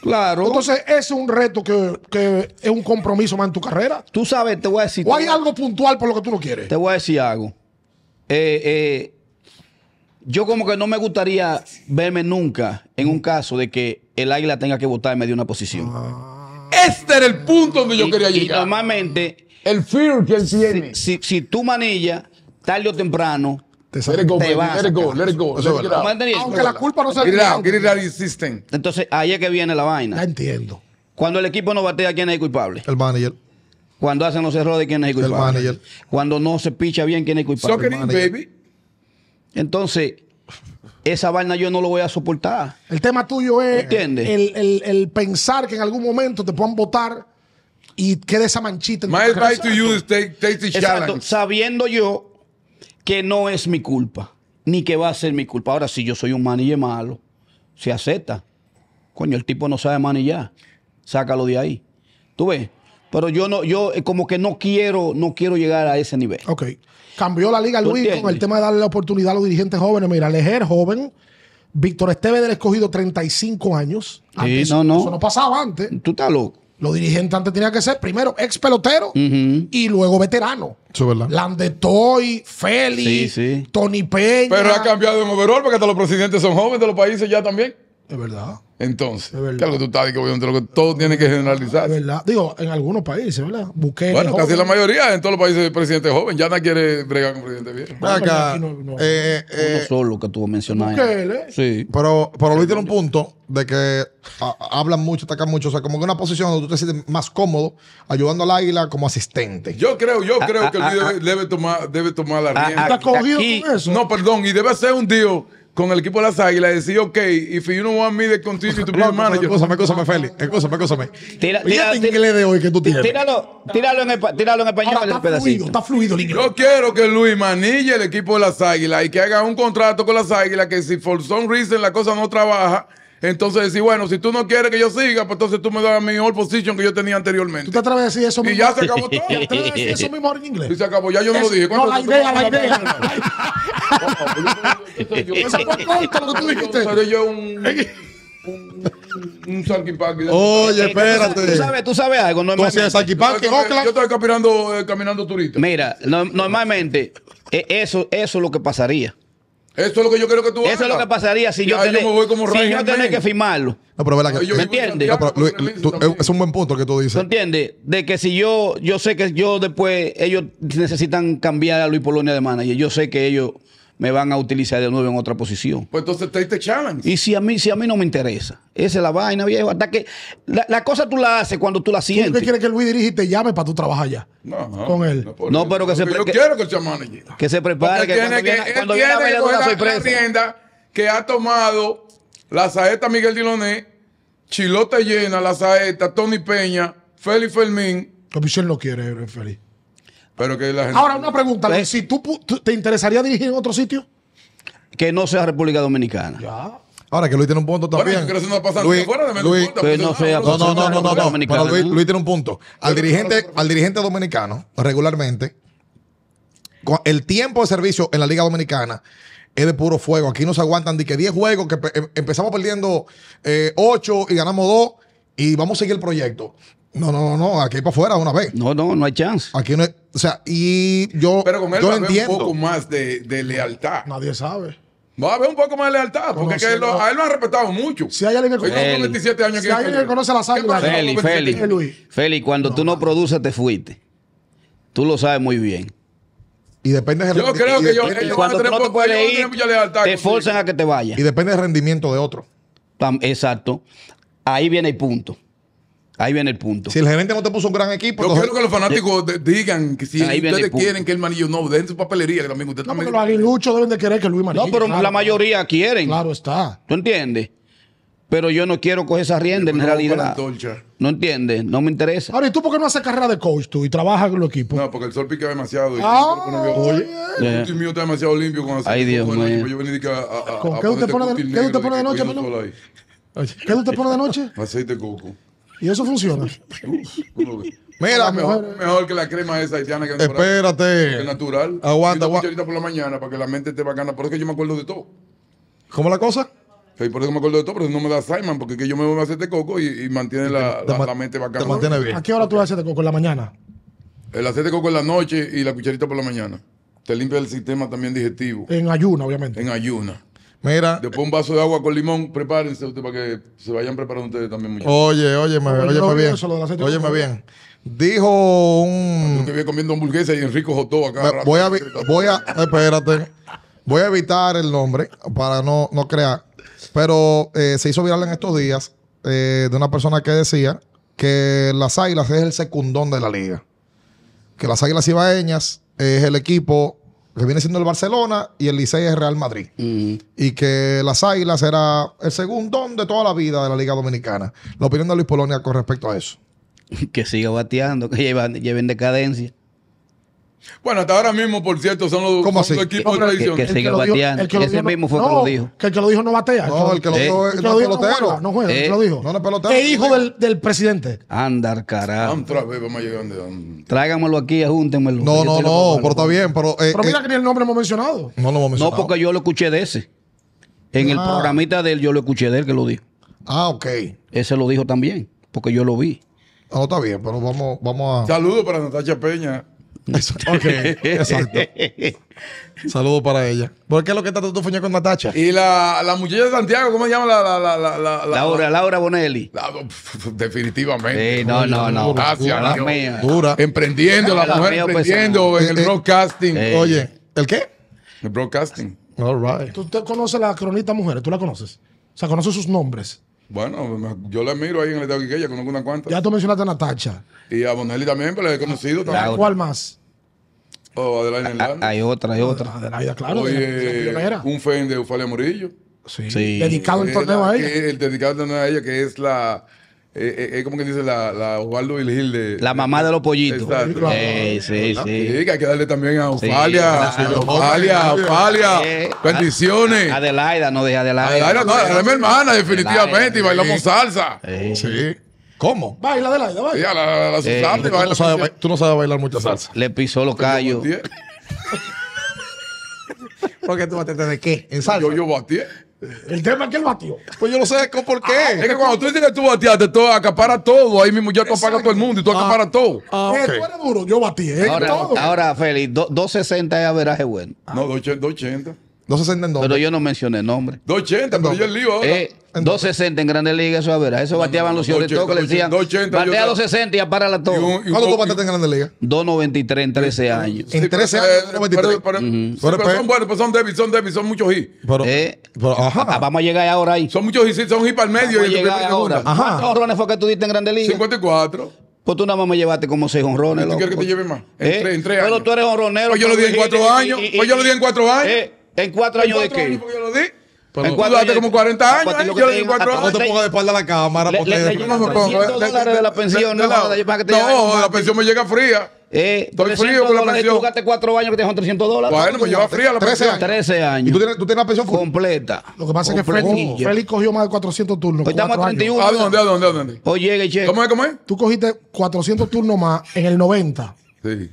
Claro. Entonces, ese es un reto que, que, es un compromiso más en tu carrera. Tú sabes, te voy a decir. ¿O hay algo puntual por lo que tú no quieres? Te voy a decir algo. Eh, eh, yo como que no me gustaría verme nunca en un caso de que el águila tenga que votar en medio de una posición. Ah. Este era el punto donde yo quería llegar. normalmente... El fear que él Si, si, tú manillas, tarde o temprano, te sale te vas, let it go, let it go. Let it go. Aunque la culpa no sea insisten. Entonces, ahí es que viene la vaina. La entiendo. Cuando el equipo no batea, ¿quién es el culpable? El manager. Cuando hacen los errores, ¿quién es el culpable? El manager. Cuando no se picha bien, ¿quién es el culpable? El baby. Entonces, esa vaina yo no lo voy a soportar. El tema tuyo es el, pensar que en algún momento te puedan votar y quede esa manchita. My advice Sabiendo yo que no es mi culpa, ni que va a ser mi culpa. Ahora, si yo soy un manille malo, se acepta. Coño, el tipo no sabe manillar. Sácalo de ahí. ¿Tú ves? Pero yo no, yo eh, como que no quiero, no quiero llegar a ese nivel. Ok. Cambió la liga Luis con el tema de darle la oportunidad a los dirigentes jóvenes. Mira, Lejer joven, Víctor Esteveder, del escogido 35 años. Sí, no, no. Eso no pasaba antes. Tú estás loco. Los dirigentes antes tenían que ser primero ex pelotero y luego veterano. Eso es verdad. Landetoy, Félix, Tony Peña. Pero ha cambiado de overall porque hasta los presidentes son jóvenes de los países ya también. Es verdad. Entonces, es que tú estás que que todo tiene que generalizar. Es verdad. Digo, en algunos países, ¿verdad? busqué bueno, casi la mayoría en todos los países el presidente joven. Ya no quiere bregar con presidente viejo. eh, eh, solo que tú mencionaste. Sí. Pero, pero Luis tiene un punto de que hablan mucho, atacan mucho. O sea, como que una posición donde tú te sientes más cómodo ayudando al águila como asistente. Yo creo, yo ah, creo que el ah, ah, debe, tomar, debe tomar la rienda. ¿Está cogido con eso? No, perdón. Y debe ser un tío con el equipo de las Águilas y decir, ok, if you don't want me to continue to be manager. Escúchame, escúchame, Félix. Escúchame, escúchame. Este tira, inglés de hoy que tú tienes. Tíralo, tíralo, en, tíralo en español. está, fluido, está fluido el inglés. Yo quiero que Luis manille el equipo de las Águilas y que haga un contrato con las Águilas que si for some reason la cosa no trabaja entonces decir, bueno, si tú no quieres que yo siga, pues entonces tú me das mi mejor posición que yo tenía anteriormente. ¿Tú te atreves a decir eso mismo? Y ya se acabó todo. ¿Te atreves a decir eso mismo en inglés? Y se acabó. Ya yo no lo dije. No, la idea, la idea. Eso fue corto lo que tú dijiste. yo un... un, un Oye, espérate. Tú sabes, tú sabes algo. Normalmente, tú Park Yo estoy caminando, eh, caminando turista. Mira, normalmente eh, eso, eso es lo que pasaría. Eso es lo que yo creo que tú hagas. Eso es lo que pasaría si yo, tenés, si yo que firmarlo. No, pero verdad que, ¿Me entiendes? es un buen punto que tú dices. ¿Me entiendes? De que si yo, yo sé que yo después, ellos necesitan cambiar a Luis Polonia de manager. Yo sé que ellos me van a utilizar de nuevo en otra posición. Pues entonces te diste challenge. Y si a mí, si a mí no me interesa, esa es la vaina, viejo. Hasta que la, cosa tú la haces cuando tú la sientes. ¿Tú qué quieres que Luis dirija y te llame para tú trabajar allá? No, no, con él. No, pero que, se prepare. Yo quiero que sea manager. Que se prepare. que tiene que, cuando viene, tiene la, la que ha tomado la saeta Miguel Diloné, Chilota Llena, la saeta Tony Peña, Félix Fermín. Comisión no quiere, eh, Félix que Ahora, una pregunta. Eh. Si tú, te interesaría dirigir en otro sitio. Que no sea República Dominicana. Ahora que Luis tiene un punto también. no Luis, Luis, no, no, no, no, no, no, no, Luis, tiene un punto. Al dirigente, al dirigente dominicano, regularmente, el tiempo de servicio en la Liga Dominicana es de puro fuego. Aquí no se aguantan de que 10 juegos, que em, empezamos perdiendo 8 eh, y ganamos 2 y vamos a seguir el proyecto. No, no, no, aquí para afuera una vez. No, no, no hay chance. Aquí no hay, o sea, y yo Pero con él yo a haber un poco más de, lealtad. Nadie sabe. Va a haber un poco más de lealtad, porque a él lo han respetado mucho. Si hay alguien que conoce, 27 años si hay alguien que conoce la sangre, Feli, Feli, cuando tú no produces te fuiste. Tú lo sabes muy bien. Y depende del Yo creo que yo cuando van a tú no poco, te, ir, te forzan a que te vayas. Y depende del rendimiento de otro. exacto. Ahí viene el punto. Ahí viene el punto. Si el gerente no te puso un gran equipo. Yo quiero que los fanáticos eh, digan que si ustedes quieren que el Manillo no, den su papelería, que también no, también. Pero los aguiluchos deben de querer que Luis Manillo. No, pero la mayoría quieren. Claro está. ¿Tú entiendes? Pero yo no quiero coger esa rienda en realidad. No entiendes, no me interesa. Ahora, ¿y tú por qué no haces carrera de coach tú y trabajas con los equipos? No, porque el sol pica demasiado. Y ah, el eh. mío está demasiado limpio con Ay, Dios mío. Yo qué usted pone de noche? ¿Qué usted pone de noche? Aceite de coco. ¿Y eso funciona? Mira, mejor, mejor que la crema esa haitiana que es Espérate. Es natural. Aguanta, aguanta. cucharita por la mañana para que la mente esté bacana. Por eso que yo me acuerdo de todo. ¿Cómo la cosa? Sí, por eso me acuerdo de todo, pero no me da Simon, porque que yo me voy a hacer de este coco y, mantiene la, la, mente bacana. Te mantiene bien. ¿A qué hora tú haces de este coco? ¿En la mañana? El aceite de coco en la noche y la cucharita por la mañana. Te limpia el sistema también digestivo. En ayuna, obviamente. En ayuna. Mira. Después un vaso de agua con limón, prepárense ustedes para que se vayan preparando ustedes también. Muchachos. Oye, oye, me, oye, bien. Óyeme bien. Dijo un. Yo te voy comiendo hamburguesa y Enrico Jotó acá. voy a, voy a. Espérate. Voy a evitar el nombre para no, no crear. Pero eh, se hizo viral en estos días eh, de una persona que decía que las Águilas es el secundón de la liga. Que las Águilas Ibaeñas es el equipo que viene siendo el Barcelona y el Licey es Real Madrid. Y que las Águilas será el segundo don de toda la vida de la Liga Dominicana. La opinión de Luis Polonia con respecto a eso. que siga bateando, que lleven decadencia. Bueno, hasta ahora mismo, por cierto, son los, equipos de tradición. Que, que sigue bateando. El que Ese mismo fue no, que lo dijo. Que el que lo dijo no batea. No, el que lo, dijo es no pelotero. No juega, el que lo eh, dijo. No, es pelotero. Es hijo del, presidente. Andar, carajo. Tráigamelo aquí, ajúntenmelo. No, no, no, pero está bien. Pero, eh, mira eh, que ni el nombre hemos mencionado. No lo hemos mencionado. No, porque yo lo escuché de ese. En el ah. programita de él, yo lo escuché de él que lo dijo. Ah, ok. Ese lo dijo también, porque yo lo vi. No, está bien, pero vamos, vamos a. Saludos para Natacha Peña ok, exacto. Saludos para ella. ¿Por qué es lo que está todo con Natacha? Y la, la, muchacha de Santiago, ¿cómo se llama la, Laura, Laura Bonelli. definitivamente. no, no, no. Gracias, Dura. Emprendiendo, la, mujer emprendiendo en el eh, eh, broadcasting. Eh. Oye, ¿el qué? El broadcasting. All right. ¿Tú te conoces la cronista mujeres? ¿Tú la conoces? O sea, conoces sus nombres. Bueno, yo la miro ahí en el Estado de Quiqueya, conozco una cuanta. Ya tú mencionaste a Natacha. Y a Bonelli también, pero pues, la he conocido ¿Y también. ¿Cuál más? Oh, Adelaide ah, Hay otra, hay ah, otra. Adelaide, claro. Oye, un fan de Eufalia Murillo. Sí. Dedicado el torneo a ella. El dedicado el torneo a ella, que es la es eh, eh, eh, como que dice la, la Osvaldo gil de. La mamá de los pollitos. Sí, sí, ah, sí. hay que darle también a Ofalia. a Ufalia Ofalia, Bendiciones. Adelaida, no de Adelaida. Adelaida, no, es mi hermana, definitivamente. y bailamos salsa. sí. ¿Cómo? Baila Adelaida, baila. la, la, tú, no sabes, bailar mucha salsa. Le pisó los callos. ¿Por qué tú batiste de qué? ¿En salsa? Yo, yo batié el tema es que él batió. Pues yo no sé por qué. Ah, es que cuando tú dices que tú bateaste, tú acaparas todo. Ahí mismo ya te apagas todo el mundo y tú ah, acaparas todo. Ah, ah tú eres duro, yo batié Eh, ahora, todo. ahora, Félix, 260 es averaje bueno. No, 280. 260 en dónde? Pero yo no mencioné nombre. 280, pero yo el lío ahora. Eh, 260 eh, en Grandes Ligas, eso a ver, eso bateaban los señores de que le decían. 280, batea 260 y apara la todo. ¿Cuánto tú bateaste en Grandes Ligas? 293 en 13 años. En 13 eh, años, 293. Pero, son buenos, pues son débiles, son débiles, son muchos hits. Pero, eh, ajá. Ah, vamos a llegar ahora ahí. Son muchos hits, son hits para el medio. Vamos a llegar ahora. ¿Cuántos horrones fue que tú diste en Grandes Ligas? 54. Pues tú nada más me llevaste como seis honrones. ¿Tú quieres que te lleve más? En, tres, años. Pero tú eres honronero. Pues yo lo di en cuatro años. pues yo lo di en cuatro años. ¿En cuatro años de qué? Yo en cuatro como 40 ah, años. Pues, yo le di cuatro años. No te pongas de espalda a la cámara. Le, le, le, no dólares de la pensión. No, la pensión me llega fría. Eh, Estoy frío con la pensión. Tú cuatro años que te dejan 300 dólares. Bueno, me pues lleva fría la pensión. 13 años. ¿Y tú tienes, una la pensión Completa. Lo que pasa es que Félix, cogió más de 400 turnos. Hoy estamos a 31. ¿A dónde? ¿A dónde? ¿A dónde? Oye, Che. ¿Cómo es? ¿Cómo es? Tú cogiste 400 turnos más en el 90. Sí.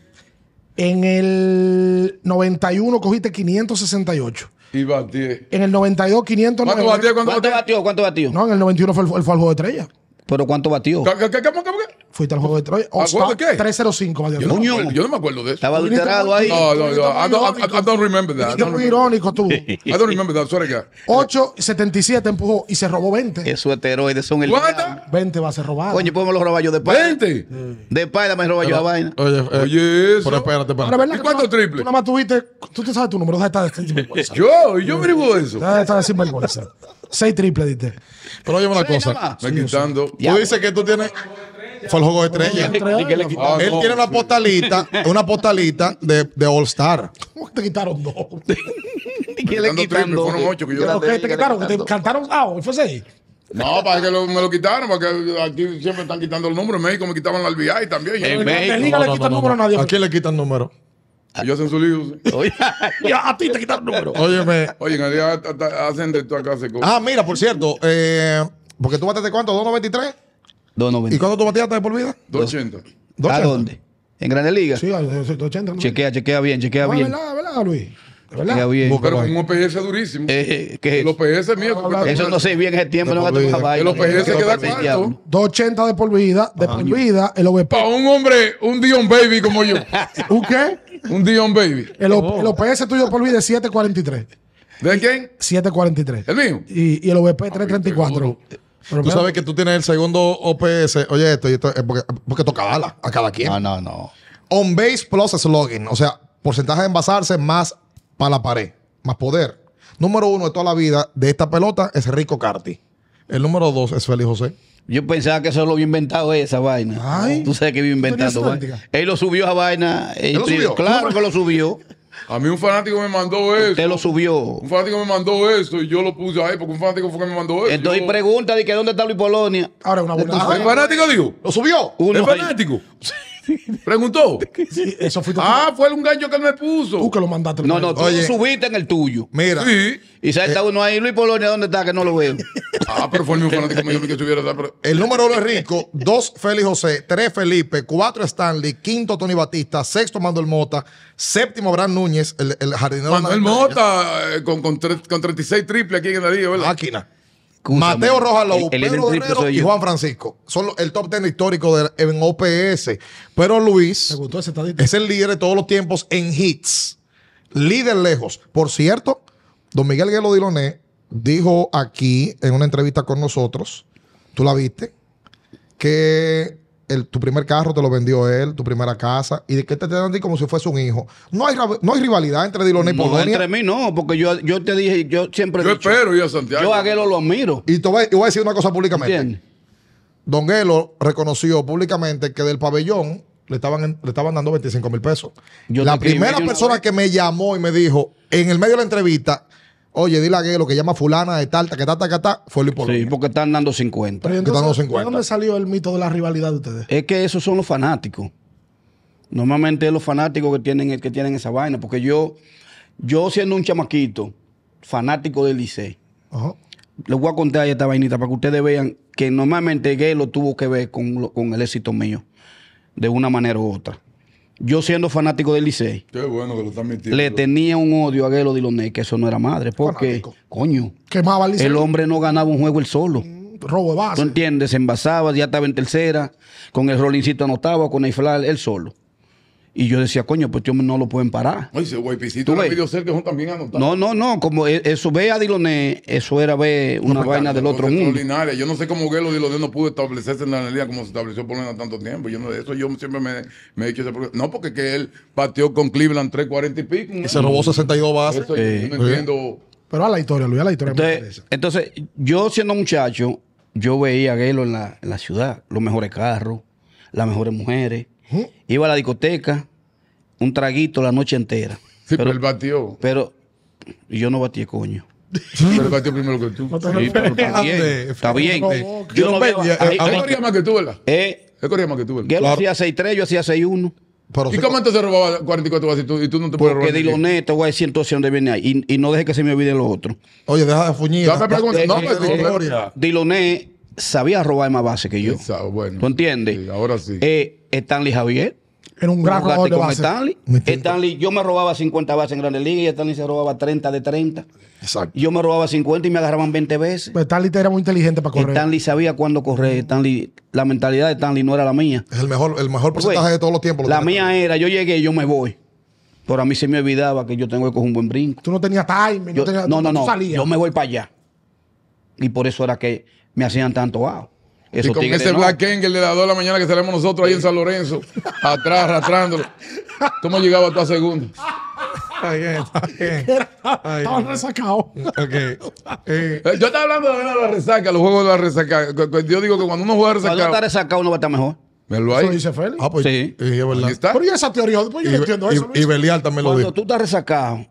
En el 91 cogiste 568. Y batié. En el 92, 500. ¿Cuánto batió? ¿Cuánto, batió? No, en el 91 fue el, el, de estrella. ¿Pero cuánto batió? ¿Qué, qué, qué, Fuiste al juego de Troya. de qué? 305. Yo no, yo, no me acuerdo de eso. Estaba adulterado ahí. No, no, no. I don't, remember that. irónico tú. I don't remember that. Suena que. 8.77 empujó y se robó 20. Eso heteroides son el. 20 va a ser robado. Coño, pues me lo roba yo de paida? 20. De paida me roba yo la vaina. Oye, eh, oye eso. Pero espérate, espérate. ¿Y cuánto triple? Tú nada más tuviste. Tú te sabes tu número. Deja de Yo, yo Yo, me digo eso. Deja de sinvergüenza. Seis triples, diste. Pero oye una cosa. Me quitando. Tú dices que tú tienes. Fue el juego de estrellas. Él tiene una postalita, una postalita de, de All Star. ¿Cómo te quitaron dos? ¿Qué le quitaron dos? Fueron que yo ¿Qué te quitaron? ¿Te cantaron? Ah, fue seis. No, para que me lo quitaron, porque aquí siempre están quitando el número. En México me quitaban la albiay también. En México. le quitan número a nadie. quién le quitan número? Yo hacen su lío. Oye, a ti te quitan número. Óyeme. Oye, en el día hacen de tu acá Ah, mira, por cierto, eh, porque tú mataste cuánto, 293. 2.90. ¿Y cuánto tú bateaste por vida? 2.80. ¿A dónde? ¿En Grandes Ligas? Sí, 2.80. Chequea, chequea bien, chequea bien. verdad, verdad, Luis. ¿Verdad? Buscaron un OPS durísimo. Eh, eh que los OPS míos. Ah, eso no sé bien ese tiempo, no gastó más El OPS queda cuánto. 280 de por vida, de ah, por vida, el OPS. Para un hombre, un Dion Baby como yo. ¿Un qué? Un Dion Baby. El, oh. el OPS tuyo por vida es 743. ¿De quién? 743. ¿El mío? Y, y el OVP 334 tú sabes que tú tienes el segundo OPS. Oye, esto, es porque, toca bala a cada quien. No, no, no. On base plus slugging. O sea, porcentaje de envasarse más para la pared. Más poder. Número uno de toda la vida de esta pelota es Rico Carti. El número dos es Félix José. Yo pensaba que eso lo había inventado esa vaina. Ay, tú sabes que había inventando. Él lo subió a vaina. Claro que lo subió. A mí un fanático me mandó eso. Te lo subió. Un fanático me mandó eso y yo lo puse ahí porque un fanático fue que me mandó eso. Entonces pregunta de que dónde está Luis Polonia. Ahora una ah, buena. el fanático dijo. Lo subió. el fanático. Sí. ¿Preguntó? eso fue Ah, fue un gancho que él me puso. Tú que lo mandaste. No, no, tú subiste en el tuyo. Mira. Y se está uno ahí, Luis Polonia, ¿dónde está? Que no lo veo. Ah, pero fue el mismo fanático mío que El número uno es Rico, dos Félix José, tres Felipe, cuatro Stanley, quinto Tony Batista, sexto Manuel Mota, séptimo Abraham Núñez, el, el jardinero. Manuel Mota, eh, con, con, tre- con 36 triples aquí en el liga ¿verdad? Máquina. Mateo Rojas Pedro y Juan Francisco. Son el top ten histórico en OPS. Pero Luis es el líder de todos los tiempos en hits. Líder lejos. Por cierto, don Miguel Guelo dijo aquí en una entrevista con nosotros, tú la viste, que tu primer carro te lo vendió él, tu primera casa, y de que te te dan como si fuese un hijo. No hay, no hay rivalidad entre Dilone y no, entre mí no, porque yo, te dije, yo siempre. Yo espero yo Santiago. Yo a Gelo lo admiro. Y te voy, a decir una cosa públicamente. Don Gelo reconoció públicamente que del pabellón le estaban, le estaban dando 25 mil pesos. la primera persona que me llamó y me dijo, en el medio de la entrevista, Oye, dile a que lo que llama fulana de tal, que tal, que tal, fue lo Sí, porque están dando 50. Pero entonces, dando 50. ¿De dónde salió el mito de la rivalidad de ustedes? Es que esos son los fanáticos. Normalmente es los fanáticos que tienen, que tienen esa vaina. Porque yo, yo siendo un chamaquito, fanático del Licey, les voy a contar esta vainita para que ustedes vean que normalmente Gay lo tuvo que ver con el éxito mío, de una manera u otra yo siendo fanático del Licey, le tenía un odio a Gelo Diloné, que eso no era madre, porque, coño, el el hombre no ganaba un juego el solo. Mm, robo de entiendes? Se envasaba, ya estaba en tercera, con el rolincito anotaba, con el él solo. Y yo decía, coño, pues yo no lo pueden parar. No, no, no. Como e, eso ve a Diloné, eso era ver una pues, vaina del otro mundo. Yo no sé cómo Gelo Diloné no pudo establecerse en la realidad como se estableció por tanto tiempo. Yo no, eso yo siempre me, he dicho No, porque que él partió con Cleveland 340 y pico. Se robó 62 bases. Pero a la historia, Luis, a la historia entonces, yo siendo muchacho, yo veía a Gelo en la, en la ciudad, los mejores carros, las mejores mujeres ¿Eh? Iba a la discoteca, un traguito la noche entera. Sí, pero, pero él batió. Pero yo no batí, coño. Pero batió primero que tú. sí, pero está bien. Está bien. Yo no veo. Él corría más que tú, ¿verdad? Eh, él corría más que tú, ¿verdad? Él claro. hacía 6-3, yo hacía 6-1. ¿Y cómo entonces robaba 44 bases y tú, y tú no te puedes robar? Porque Diloné, te voy a decir entonces dónde viene ahí. Y, y no deje que se me olvide lo otro. Oye, deja de fuñir. Diloné sabía robar más bases que yo. ¿Tú entiendes? Sí, ahora sí. Eh, Stanley Javier. Era un gran robador de Stanley. yo me robaba 50 bases en Grandes Ligas y Stanley se robaba 30 de 30. Exacto. Yo me robaba 50 y me agarraban 20 veces. Pero pues Stanley era muy inteligente para correr. Stanley sabía cuándo correr. Stanley, la mentalidad de Stanley no era la mía. Es el mejor, el mejor pues, porcentaje de todos los tiempos. la mía era, yo llegué, yo me voy. Pero a mí se me olvidaba que yo tengo que coger un buen brinco. Tú no tenías timing, yo, no, tenías, no, no, no, Yo me voy para allá. Y por eso era que me hacían tanto wow. y con ese Black Angel de las 2 de la mañana que salimos nosotros ahí en San Lorenzo, atrás arrastrándolo. ¿Cómo llegaba a segundo? Ahí está Estaba resacado. Eh, yo estaba hablando de la resaca, los juegos de la resaca. Yo digo que cuando uno juega resaca. Cuando está resacado, uno va a estar mejor. ¿Me Eso dice Félix. Ah, pues sí. es verdad. esa teoría, yo y, entiendo eso. Y, Belial también lo dijo. Cuando tú estás resacado,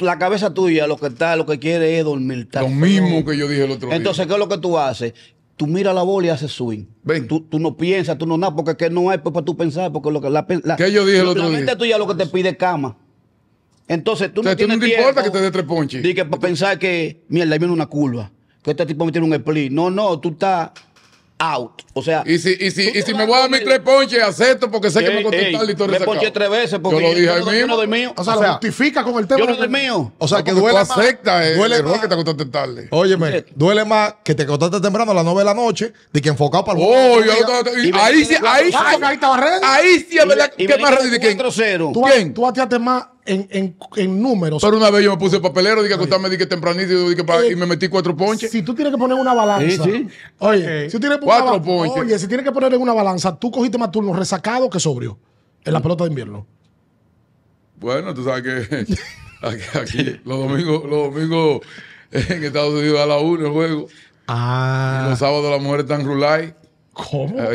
la cabeza tuya lo que está, lo que quiere es dormir. Lo mismo que yo dije el otro día. Entonces, ¿qué es lo que tú haces? Tú miras la bola y haces swing. Ven. Tú, no piensas, tú no nada, porque que no hay pues, para tú pensar, porque lo que la, la ¿Qué yo dije el otro la mente tuya lo que te pide cama. Entonces tú no tienes no te tiempo, importa que te dé tres ponches. Dije, para pensar que, mierda, ahí viene una curva, que este tipo me tiene un split. No, no, tú estás out. O sea. Y si, y si, y si me voy a dar mis tres ponches, acepto porque sé que me contestaste tal y todo Me ponché tres veces porque yo lo dije yo, mí. doy mío. O sea, lo justifica con el tema. Yo no doy mío. O sea, que duele más. acepta el, duele el que te costaste tarde. Óyeme, duele más que te contaste temprano a las 9 de la noche de que enfocado para el Oh, yo Ahí sí, ahí sí. Ahí sí es verdad qué más ready. ¿Quién? Tú bateaste más en, en, en, números. Pero una vez yo me puse papelero, dije que me dije tempranito eh, y me metí cuatro ponches. Si tú tienes que poner una balanza. Sí, sí. Oye, eh, si tienes cuatro ponches. Oye, si tienes que poner en una balanza, tú cogiste más turno resacado que sobrio en la mm. pelota de invierno. Bueno, tú sabes que aquí, los domingos, los domingos en Estados Unidos a la 1 el juego. Ah. Los sábados las eh, mujeres están rulay. ¿Cómo? las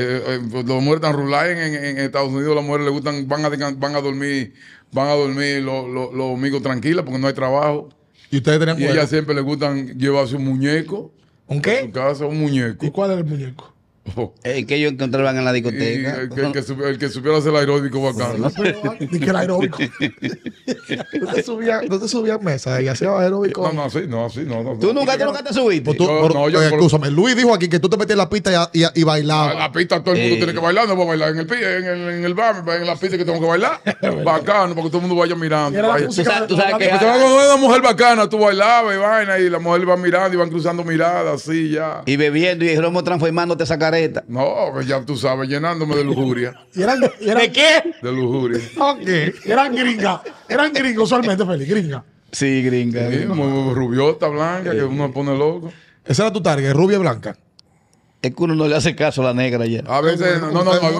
mujeres están rulay en, en, Estados Unidos, las mujeres les gustan, van a, van a dormir van a dormir los, los, tranquilos porque no hay trabajo. Y ustedes tenían Y siempre le gustan llevarse un muñeco. ¿Un qué? En su casa, un muñeco. ¿Y cuál era el muñeco? El que ellos encontraban en la discoteca. El que, supiera hacer el aeróbico bacano. Ni que el aeróbico. no te subías no subía mesa y hacía aeróbico. No, no, así, no, así, no. tú nunca, nunca te subiste. no, yo, eh, Luis dijo aquí que tú te metías en la pista y, bailabas. La, pista todo el mundo tiene que bailar, no voy a bailar en el, en el, en el bar, en la pista que tengo que bailar. bacano, para que todo el mundo vaya mirando. Tú sabes, que. una mujer bacana, tú bailabas y vaina, y la mujer va mirando y van cruzando miradas, así ya. Y bebiendo y el romo transformándote sacaré no, ya tú sabes, llenándome de lujuria. ¿Y eran, ¿De qué? De lujuria. ok. Eran gringa, Eran gringas usualmente, Feli. gringa. Sí, gringa. muy rubiota, blanca, que uno pone loco. Esa era tu target, rubia blanca. Es que uno no le hace caso a la negra ya. A veces, no, no, no, no, no,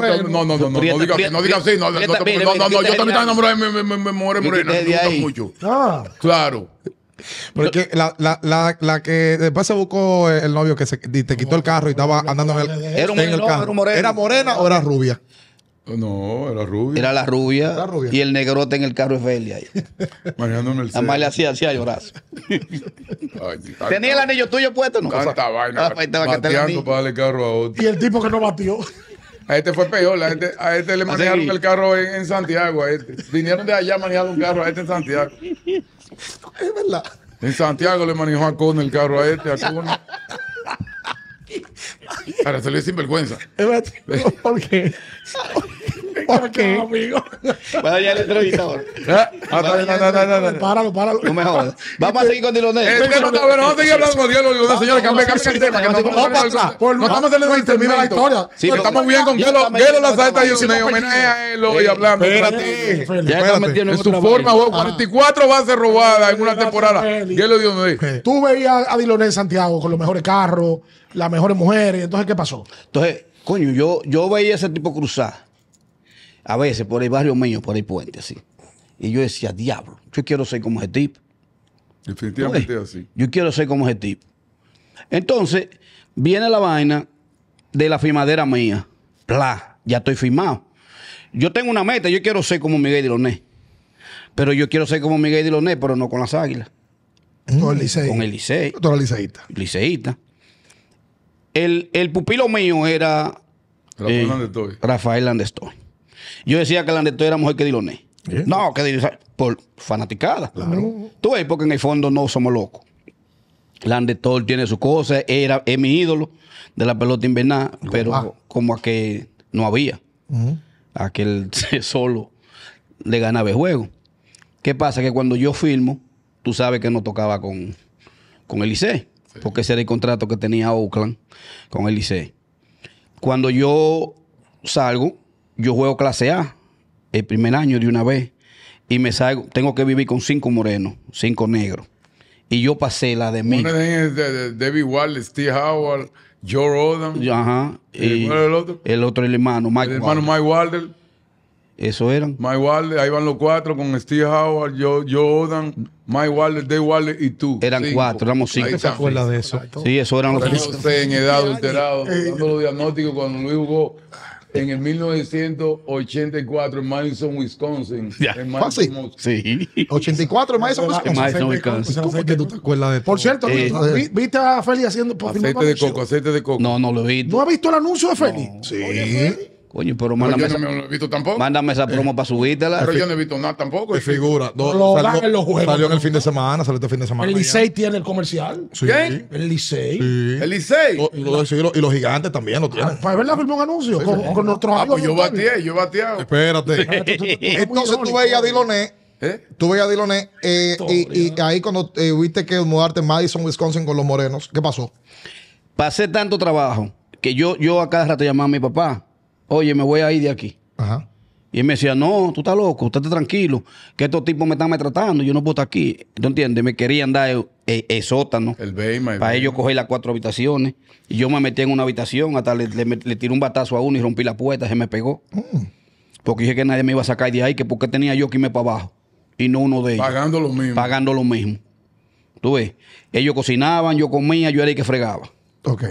no, no, no, así, no así, no, no, no, yo también estaba enamorado de mi mujer morena, me gusta mucho. Ah. Claro. Porque la, la, la, la, que después se buscó el novio que se, te quitó el carro y estaba andando en el, era un, era, morena o era rubia? No, era rubia. Era la rubia. Y el negrote en el carro es Felia. Manejando en el Además le hacía así a llorar. ¿Tenía el anillo tuyo puesto? No. vaina. Bateando ah, pues, para darle carro a otro. Y el tipo que no batió. A este fue peor. a este le manejaron el carro en, Santiago. Este. Vinieron de allá manejando un carro a este en Santiago. Es verdad. En Santiago le manejó a Cone el carro a este, a Cone. sin vergüenza. le ¿Por qué? ¿Por qué? Amigo. Bueno, ya el ah, ah, entrevistador. Páralo, páralo. No me Vamos a seguir con Dilonel. Eh, vamos a seguir hablando con Dilonel. el tema. Vamos a hacerle No estamos la historia. Estamos bien con Gelo la salta y a él y hablando. Espérate. En su forma, 44 ah. bases robadas en una temporada. Gelo Tú veías a Dilonel Santiago con los mejores carros, las mejores mujeres. Entonces, ¿qué pasó? Entonces, coño, yo veía ese tipo cruzar a veces por el barrio mío, por el puente, así. Y yo decía, diablo, yo quiero ser como ese tipo. Definitivamente así. Yo quiero ser como ese tipo. Entonces, viene la vaina de la firmadera mía. Bla, ya estoy firmado. Yo tengo una meta, yo quiero ser como Miguel Diloné. Pero yo quiero ser como Miguel Diloné, pero no con las águilas. Con el Licey. Con el Licey. Con el El, el, pupilo mío era Rafael eh, Rafael Landestoy. Yo decía que la Neto era mujer que diloné. No, que Por fanaticada. Tú ves, porque en el fondo no somos locos. todo tiene su cosa, era, es mi ídolo de la pelota invernal, pero como a que no había. Aquel solo le ganaba el juego. ¿Qué pasa? Que cuando yo firmo, tú sabes que no tocaba con, con el IC, porque ese era el contrato que tenía Oakland con el IC. Cuando yo salgo, yo juego clase A el primer año de una vez y me salgo, tengo que vivir con cinco morenos, cinco negros. Y yo pasé la de mí. Una de, de, David Wallace, Steve Howard, Joe Rodan. Ajá. Y, ¿Cuál era el otro? El otro, el hermano, Mike El hermano Mike Wilder. Eso eran. Mike Wilder, ahí van los cuatro con Steve Howard, Joe, Joe Odan, Mike Wilder, Dave Wilder y tú. Eran cinco. cuatro, éramos cinco. ¿Se acuerda de eso? Sí, eso eran los cinco. en edad adulterado, eh, dando los diagnósticos cuando Luis jugó en el 1984 en Madison, Wisconsin. En Madison, Sí. 84 en Madison, Wisconsin. Madison, Wisconsin. que tú te acuerdas de esto, Por cierto, eh, ¿viste a Feli haciendo... Aceite de coco, aceite de coco. No, no lo he visto. ¿No has visto el anuncio de Feli? Sí. Coño, pero mándame. no me he visto tampoco. Mándame esa promo eh, para subírtela. Pero yo no he visto nada tampoco. figura? salió, en el fin de semana, salió este fin de semana. El Licey tiene el comercial. ¿Qué? El Licey. Sí. El Licey. Y, y, los gigantes también ah, para ver la firma un anuncio con, con, ah, pues yo bateé, yo bateé. Espérate. Entonces e, ¿Eh? tú veías a Diloné. Tú veías a Diloné e, eh, y, ahí cuando viste que mudarte Madison, Wisconsin con los morenos, ¿qué pasó? Pasé tanto trabajo que yo, yo a cada rato llamaba a mi papá oye, me voy a ir de aquí. Ajá. Y él me decía, no, tú estás loco, usted está tranquilo, que estos tipos me están maltratando, yo no puedo estar aquí. ¿Tú entiendes? Me querían dar el, eh, el, eh, eh, sótano. El beima. Para ellos coger las cuatro habitaciones. Y yo me metí en una habitación, hasta le, tiré un batazo a uno y rompí la puerta, se me pegó. Mm. Porque dije que nadie me iba a sacar de ahí, que porque tenía yo que irme para abajo. Y no uno de ellos. Pagando lo mismo. Pagando lo mismo. Tú ves, ellos cocinaban, yo comía, yo era el que fregaba. Ok.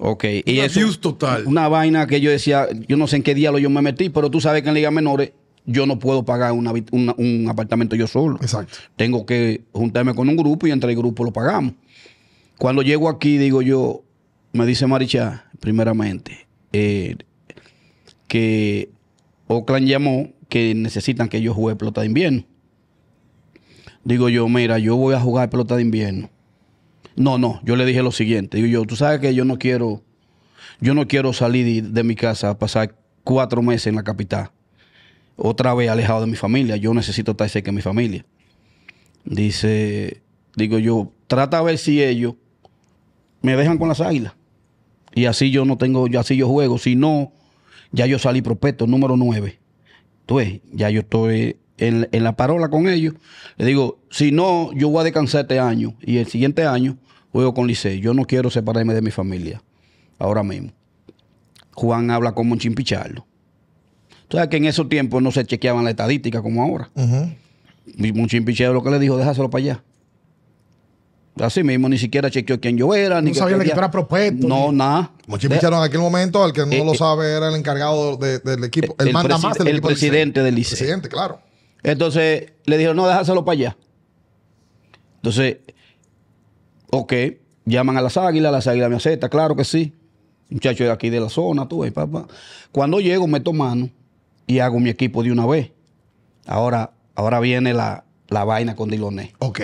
Ok. Y es eso, Una vaina que yo decía, yo no sé en qué día yo me metí, pero tú sabes que en Liga Menores yo no puedo pagar un apartamento yo solo. Exacto. Tengo que juntarme con un grupo y entre el grupo lo pagamos. Cuando llego aquí, digo yo, me dice Marichá, primeramente, eh, que Oakland llamó que necesitan que yo juegue pelota de invierno. Digo yo, mira, yo voy a jugar pelota de invierno. No, no, yo le dije lo siguiente. Digo yo, tú sabes que yo no quiero, yo no quiero salir de, mi casa a pasar cuatro meses en la capital. Otra vez alejado de mi familia. Yo necesito estar cerca de mi familia. Dice, digo yo, trata a ver si ellos me dejan con las águilas. Y así yo no tengo, así yo juego. Si no, ya yo salí prospecto, número nueve. Tú ves, ya yo estoy en, la parola con ellos, le digo, si no, yo voy a descansar este año y el siguiente año juego con Liceo. Yo no quiero separarme de mi familia ahora mismo. Juan habla como un chimpicharlo. O sea, que en esos tiempos no se chequeaban la estadística como ahora. Y -huh. lo que le dijo, déjaselo para allá. Así mismo, ni siquiera chequeó quién yo era. No ni sabía que, era prospecto. No, nada. Mochimpichero en aquel momento, al que no eh, lo eh, sabe, era el encargado del equipo. El, manda más del el presidente del liceo. Presidente, claro. Entonces le dijeron, no, déjaselo para allá. Entonces, ok, llaman a las águilas, las águilas me aceptan, claro que sí. Muchacho de aquí de la zona, tú ves, papá. Cuando llego, meto mano y hago mi equipo de una vez. Ahora, ahora viene la, vaina con Diloné. Ok.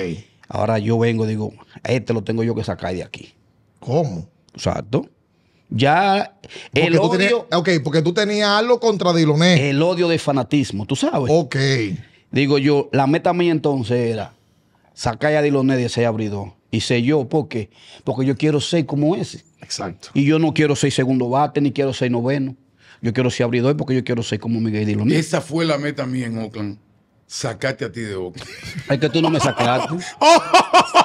Ahora yo vengo, digo, este lo tengo yo que sacar de aquí. ¿Cómo? Exacto. Ya el odio. porque tú tenías algo contra Diloné. El odio de fanatismo, tú sabes. Ok. Digo yo, la meta mía entonces era sacar a Diloné de ese abridor. Y sé yo, ¿por qué? Porque yo quiero ser como ese. Exacto. Y yo no quiero ser segundo bate, ni quiero ser noveno. Yo quiero ser abridor porque yo quiero ser como Miguel Diloné. Esa fue la meta mía en Oakland. Sacarte a ti de Oakland. es que tú no me sacaste. Oh,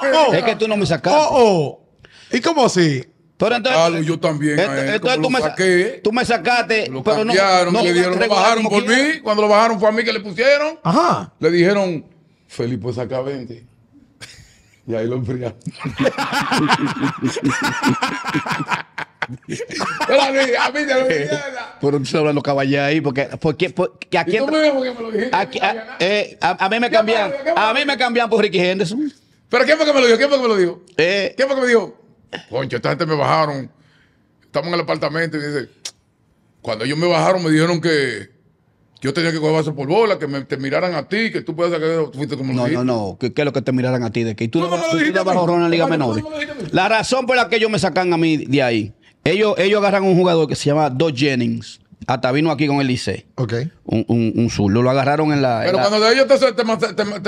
oh, oh, es que tú no me sacaste. Oh, oh. ¿Y cómo así? Pero entonces, yo también. entonces tú, me, saqué, tú me sacaste. Lo pero no, no le lo bajaron por mí. Cuando lo bajaron fue a mí que le pusieron. Ajá. Le dijeron, Felipe saca 20. Y ahí lo enfriaron. pero a mí, a mí te lo eh, Pero tú hablan los caballeros ahí, porque, porque, porque me lo a, eh, a, mí me cambiaron, a mí me cambiaron por Ricky Henderson. ¿Pero quién fue que me lo dijo? ¿Quién fue que me lo dijo? Eh, ¿Quién fue que me dijo? Concha, esta gente me bajaron. Estamos en el apartamento y dice, cuando ellos me bajaron me dijeron que yo tenía que coger por bola, que me, te miraran a ti, que tú puedes sacar fuiste como No, no, no, que, es lo que te miraran a ti de que tú no, no, no Liga menor. La razón por la que ellos me sacan a mí de ahí, ellos, ellos agarran un jugador que se llama Dos Jennings, hasta vino aquí con el IC. Ok. Un, un, un Lo agarraron en la. Pero cuando de cuando ellos te, te, te,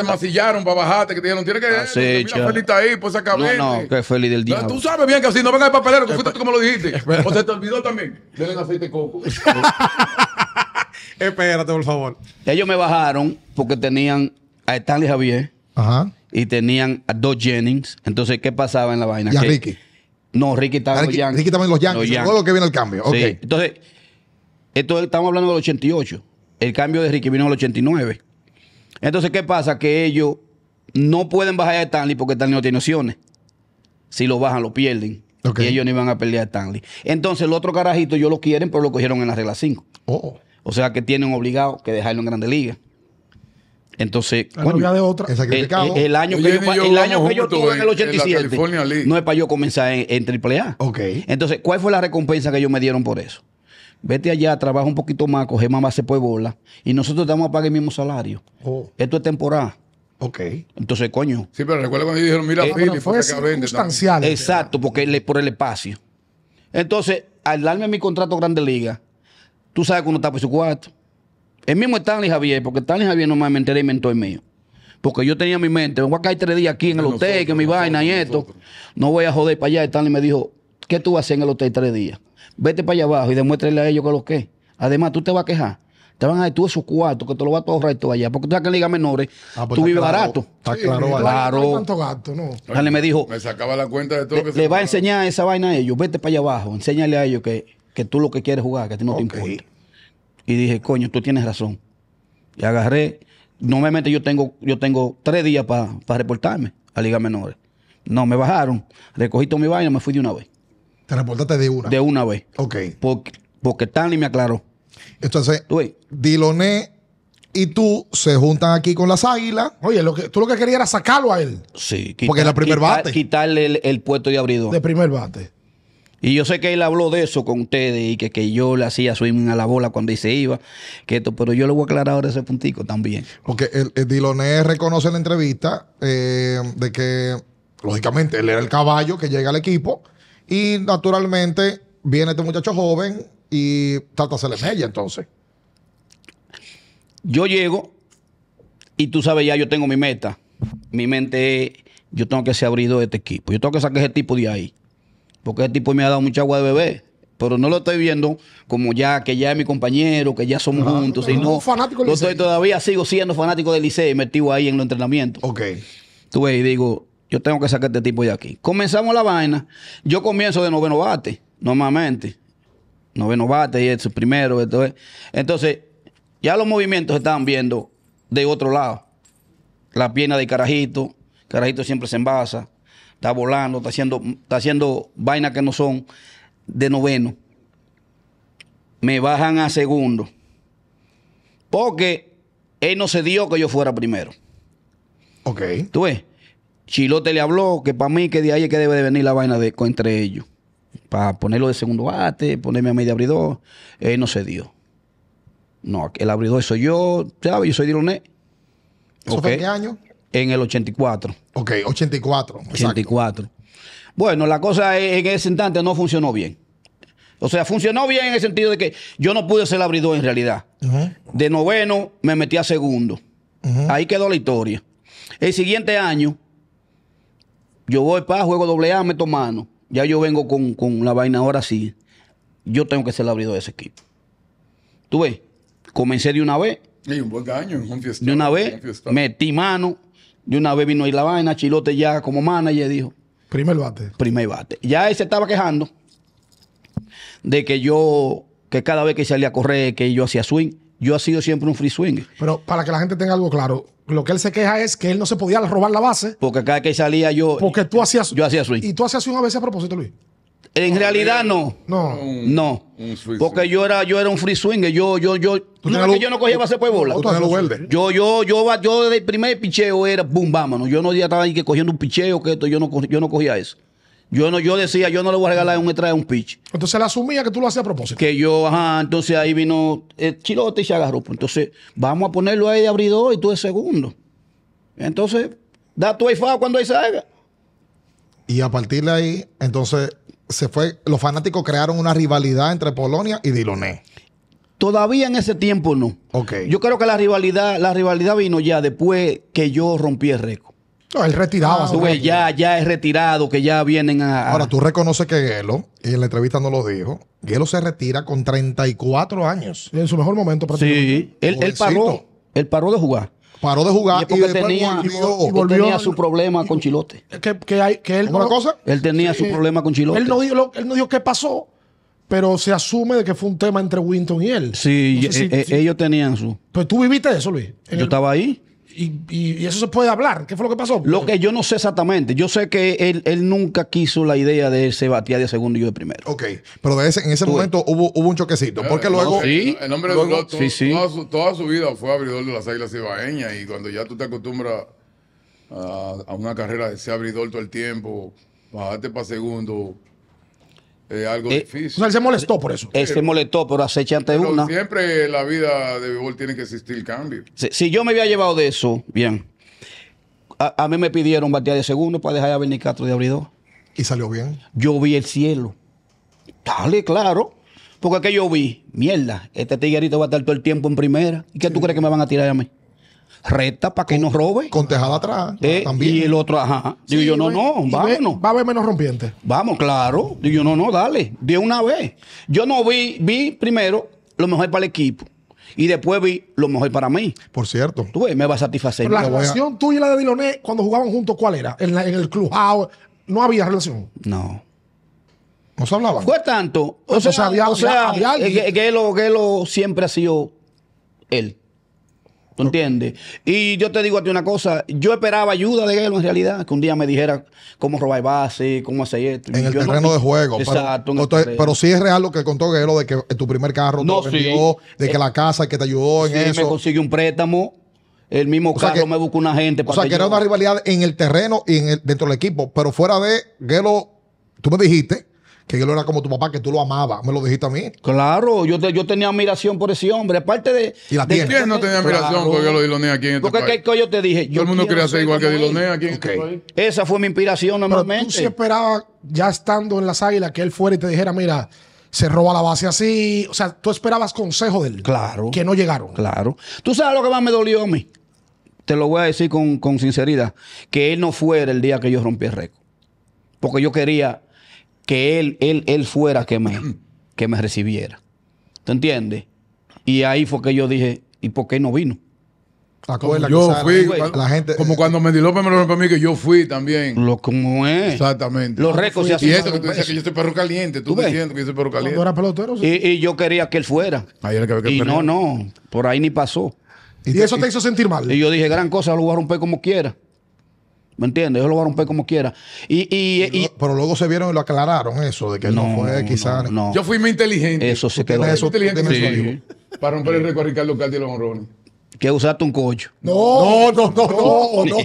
para bajarte, que te dijeron, tienes que. Ah, sí, feliz ahí, pues acabé. No, no, que feliz del día. Tú sabes bien que así no venga el papelero, que fuiste tú como lo dijiste. O se te olvidó también. Denle aceite de coco. Espérate, por favor. Ellos me bajaron porque tenían a Stanley Javier Ajá. y tenían a dos Jennings. Entonces, ¿qué pasaba en la vaina? Y a Ricky. No, Ricky estaba en los Yankees. Ricky estaba en los Yankees. Todo lo que viene el cambio. Sí. Entonces, esto estamos hablando del 88. El cambio de Ricky vino al 89. Entonces, ¿qué pasa? Que ellos no pueden bajar a Stanley porque Stanley no tiene opciones. Si lo bajan, lo pierden. Y ellos no iban a pelear a Stanley. Entonces, el otro carajito, ellos lo quieren, pero lo cogieron en la regla 5. O sea que tienen obligado que dejarlo en Grande Liga. Entonces, El, año que yo, tuve en, el 87 no es para yo comenzar en, AAA. Entonces, ¿cuál fue la recompensa que ellos me dieron por eso? vete allá, trabaja un poquito más, coge más base puede bola y nosotros te vamos a pagar el mismo salario. Oh. Esto es temporada. Ok. Entonces, coño. Sí, pero recuerda cuando dijeron, mira, eh, Exacto, porque le, por el espacio. Entonces, al darme mi contrato Grande Liga, tú sabes cuando uno está por su cuarto. El mismo Stanley Javier, porque Stanley Javier no me enteré y el mío. Porque yo tenía mi mente, me voy a caer tres días aquí en el hotel, que mi vaina y esto. No voy a joder para allá. Stanley me dijo, ¿qué tú vas a hacer en el hotel tres días? Vete para allá abajo y demuéstrale a ellos que lo que Además, tú te vas a quejar. Te van a dar tú esos cuartos que te lo vas a ahorrar y allá. Porque tú sabes que en Liga Menores ah, pues tú vives barato. Está claro, ¿no? me dijo. Me sacaba la cuenta de todo le, que Le va a enseñar esa vaina a ellos. Vete para allá abajo. Enséñale a ellos que, tú lo que quieres jugar, que a ti no te importa. Y dije, coño, tú tienes razón. Y agarré. Normalmente yo tengo, yo tengo tres días para reportarme a Liga Menores. No, me bajaron. Recogí toda mi vaina, me fui de una vez. Te reportaste de una. De una vez. Ok. Porque, porque y me aclaró. Entonces, Diloné y tú se juntan aquí con las águilas. Oye, lo que, tú lo que querías era sacarlo a él. Sí, porque era el primer bate. Quitarle el, puesto de abridor. De primer bate. Y yo sé que él habló de eso con ustedes y que, que yo le hacía swing a la bola cuando dice iba, que esto, pero yo le voy a aclarar ahora ese puntico también. Porque el, Diloné reconoce en la entrevista eh, de que, lógicamente, él era el caballo que llega al equipo y naturalmente viene este muchacho joven y trata de hacerle mella entonces. Yo llego y tú sabes ya, yo tengo mi meta. Mi mente es, yo tengo que ser abrido de este equipo. Yo tengo que sacar ese tipo de ahí. Porque ese tipo me ha dado mucha agua de bebé. Pero no lo estoy viendo como ya, que ya es mi compañero, que ya somos juntos. No, no, fanático estoy todavía, sigo siendo fanático del Licey metido ahí en los entrenamientos. Ok. Tú ves, y digo, yo tengo que sacar a este tipo de aquí. Comenzamos la vaina. Yo comienzo de noveno bate, normalmente. Noveno bate y eso, primero. Esto Entonces, ya los movimientos se estaban viendo de otro lado. La pierna de Carajito. Carajito siempre se envasa. Está volando, está haciendo, está haciendo vainas que no son de noveno. Me bajan a segundo. Porque él no se dio que yo fuera primero. Ok. ¿Tú ves? Chilote le habló que para mí que de ahí es que debe de venir la vaina de, entre ellos. Para ponerlo de segundo bate, ponerme a medio abridor. Él no se dio. No, el abridor soy yo, ¿sabes? Yo soy Diloné. ¿Eso fue en qué año? En el 84. Ok, 84. 84. Bueno, la cosa e, en ese instante no funcionó bien. O sea, funcionó bien en el sentido de que yo no pude ser abridor en realidad. De noveno me metí a segundo. Ahí quedó la historia. El siguiente año yo voy para juego doble A, meto mano. Ya yo vengo con, la vaina ahora sí. Yo tengo que ser el abridor de ese equipo. ¿Tú ves? Comencé de una vez. un un De una vez, metí mano. De una vez vino ahí la vaina, Chilote ya como manager dijo. Primer bate. Primer bate. Ya él se estaba quejando de que yo, que cada vez que salía a correr, que yo hacía swing. Yo ha sido siempre un free swing. Pero para que la gente tenga algo claro, lo que él se queja es que él no se podía robar la base. Porque cada que salía yo. Porque tú hacías. Yo hacía swing. Y tú hacías swing a veces a propósito, Luis. En realidad no. No. No. porque yo era, yo era un free swing Yo, yo, yo. No, yo no cogía base por pues, bola. Yo, yo, yo, yo desde el primer picheo era boom, vámonos. Yo no estaba ahí que cogiendo un picheo, que esto, yo no, yo no cogía eso. Yo no, yo decía, yo no le voy a regalar un extra de un pitch. Entonces la asumía que tú lo hacías a propósito. Que yo, ajá, entonces ahí vino el chilote y se agarró. Pues, entonces, vamos a ponerlo ahí de abridor y tú de segundo. Entonces, da tu fao cuando ahí salga. Y a partir de ahí, entonces, se fue, los fanáticos crearon una rivalidad entre Polonia y Diloné. Todavía en ese tiempo no. Yo creo que la rivalidad, la rivalidad vino ya después que yo rompí el récord él retiraba. Ah, ya, ya es retirado, que ya vienen a. Ahora, tú reconoces que Gelo, y en la entrevista no lo dijo, Gelo se retira con 34 años. En su mejor momento, prácticamente. Sí, él, paró. Él paró de jugar paró de jugar porque tenía, su problema con Chilote. Que, hay, que él ¿Una cosa? Él tenía su problema con Chilote. Él no, dijo, qué pasó, pero se asume de que fue un tema entre Winton y él. Sí, e, e, ellos tenían su. Pues tú viviste eso, Luis. Yo estaba ahí. Y, eso se puede hablar. ¿Qué fue lo que pasó? Lo que yo no sé exactamente. Yo sé que él, nunca quiso la idea de ese batía de segundo y yo de primero. Ok, pero en ese momento hubo, hubo un choquecito. Eh, porque luego. El, nombre de todo, Toda, su, vida fue abridor de las águilas ibaeña Y cuando ya tú te acostumbras a, a una carrera de ser abridor todo el tiempo, bajarte para segundo, algo eh, difícil. O él se molestó por eso. Él se molestó, pero acecha ante una. Siempre la vida de béisbol tiene que existir cambio. Si, yo me había llevado de eso, bien. A, mí me pidieron batear de segundo para dejar a 24 Castro de abridor. ¿Y salió bien? Yo vi el cielo. Dale, claro. Porque aquello vi, mierda, este tiguerito va a estar todo el tiempo en primera. ¿Y qué tú crees que me van a tirar a mí? recta para que no robe. Con tejada atrás. Eh, ah, también. Y el otro, ajá. Digo yo, no, no, vámonos. Va a haber menos rompiente. Vamos, claro. Digo yo, no, no, dale. De una vez. Yo no vi, vi primero lo mejor para el equipo. Y después vi lo mejor para mí. Por cierto. Tú ves, me va a satisfacer. la relación tú y la de Diloné cuando jugaban juntos, ¿cuál era? En, el club. Ah, no había relación. No. No se hablaba. Fue tanto. O, sea, o sea lo, que lo siempre ha sido él. ¿Tú entiendes? Y yo te digo a ti una cosa, yo esperaba ayuda de Gelo en realidad, que un día me dijera cómo robar base, cómo hacer esto. En el terreno de juego. Exacto. Pero, sí es real lo que contó Gelo de que tu primer carro te de que eh, la casa que te ayudó en sí, eso. me consiguió un préstamo. El mismo carro me buscó una gente. Para o sea, que, era una rivalidad en el terreno y en dentro del equipo, pero fuera de Gelo tú me dijiste que él era como tu papá, que tú lo amabas. Me lo dijiste a mí. Claro, yo, yo tenía admiración por ese hombre. Aparte de. ¿Y la de, no tenía admiración porque yo lo diloné aquí en este porque país? Que, yo te dije. Todo el mundo quería ser igual que diloné aquí en este Esa fue mi inspiración normalmente. Pero tú sí esperabas, ya estando en las águilas, que él fuera y te dijera, mira se roba la base así. O sea, tú esperabas consejos de él. Claro. Que no llegaron. Claro. Tú sabes lo que más me dolió a mí. Te lo voy a decir con, con sinceridad. Que él no fuera el día que yo rompí el récord. Porque yo quería que él, él, él fuera que me, que me recibiera. ¿Te entiendes? Y ahí fue que yo dije, ¿y por qué no vino? yo fui, la gente, como eh, cuando Mendy me lo dijo a mí, que yo fui también. Lo como es. Exactamente. Los récords se hacían. Y eso que tú dices pues. que yo soy perro caliente, tú, ¿Tú que yo perro caliente. pelotero, y, yo quería que él fuera. Ahí era que había que y no, no, por ahí ni pasó. ¿Y, eso te hizo sentir mal? Y yo dije, gran cosa, lo voy a romper como quiera. ¿Me entiendes? Yo lo voy a romper como quiera. Y, y, pero luego se vieron y lo aclararon eso, de que no, fue quizás. Yo fui muy inteligente. Eso se quedó. Eso, inteligente Para romper el récord a Ricardo Caldi y los honrones. Que usaste un cocho. No, no, no, no, no, no,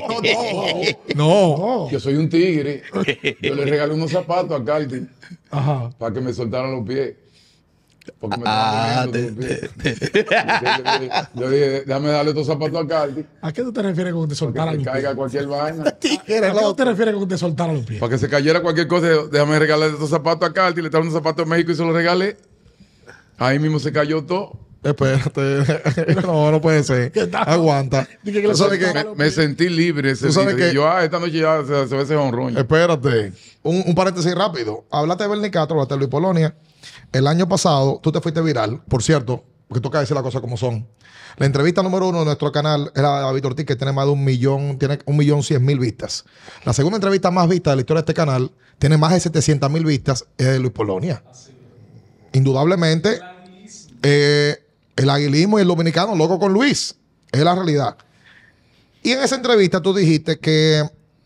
no, no. Yo soy un tigre. Yo le regalé unos zapatos a Ajá. para que me soltaran los pies ah, Yo dije, déjame darle estos zapatos a Cardi. ¿A qué tú te refieres con te soltara los pies? Que caiga cualquier vaina. ¿A, qué tú te refieres con te soltara los pies? Para que se cayera cualquier cosa, déjame regalarle estos zapatos a Carti Le traigo unos zapatos a México y se los regalé. Ahí mismo se cayó todo. Espérate, no, no puede ser. Aguanta. me, sentí libre. yo, ah, esta noche ya se, ve ese honrón. Espérate, un, paréntesis rápido. Hablaste de Bernie Castro, hablaste de Luis Polonia. El año pasado tú te fuiste viral, por cierto, porque toca decir las cosas como son. La entrevista número uno de nuestro canal era David Ortiz, que tiene más de un millón, tiene un millón cien mil vistas. La segunda entrevista más vista de la historia de este canal tiene más de 700 mil vistas, es de Luis Polonia. Indudablemente, eh, el aguilismo y el dominicano, loco con Luis, es la realidad. Y en esa entrevista tú dijiste que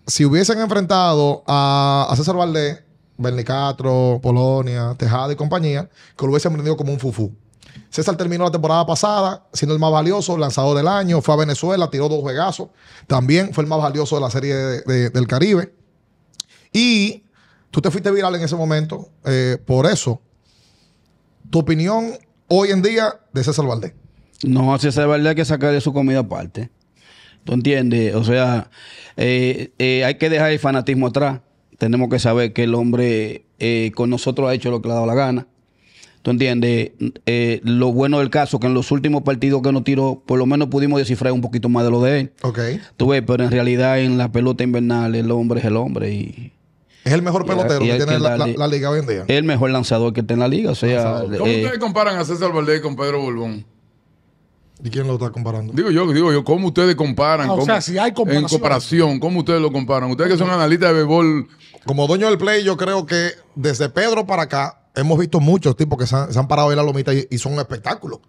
si hubiesen enfrentado a, a César Valdés, Castro, Polonia, Tejada y compañía, que lo hubiesen vendido como un fufú. César terminó la temporada pasada siendo el más valioso, lanzador del año, fue a Venezuela, tiró dos juegazos, también fue el más valioso de la serie del Caribe. Y tú te fuiste viral en ese momento, eh, por eso, tu opinión hoy en día de César Valdés. No, César Valdés hay que sacarle su comida aparte. ¿Tú entiendes? O sea, eh, eh, hay que dejar el fanatismo atrás tenemos que saber que el hombre eh, con nosotros ha hecho lo que le ha dado la gana. ¿Tú entiendes? Eh, lo bueno del caso que en los últimos partidos que nos tiró, por lo menos pudimos descifrar un poquito más de lo de él. Ok. Tú ves, pero en realidad en la pelota invernal el hombre es el hombre y... Es el mejor pelotero que tiene la, liga hoy en El mejor lanzador que está en la liga. O sea, eh, ¿Cómo ustedes comparan a César Valdés con Pedro Bulbón? ¿Y quién lo está comparando? Digo yo, digo yo, ¿cómo ustedes comparan? Ah, o sea, si hay comparación. En comparación, ¿cómo ustedes lo comparan? Ustedes que son analistas de béisbol. Como dueño del play, yo creo que desde Pedro para acá hemos visto muchos tipos que se han, parado parado la lomita y, son un espectáculo.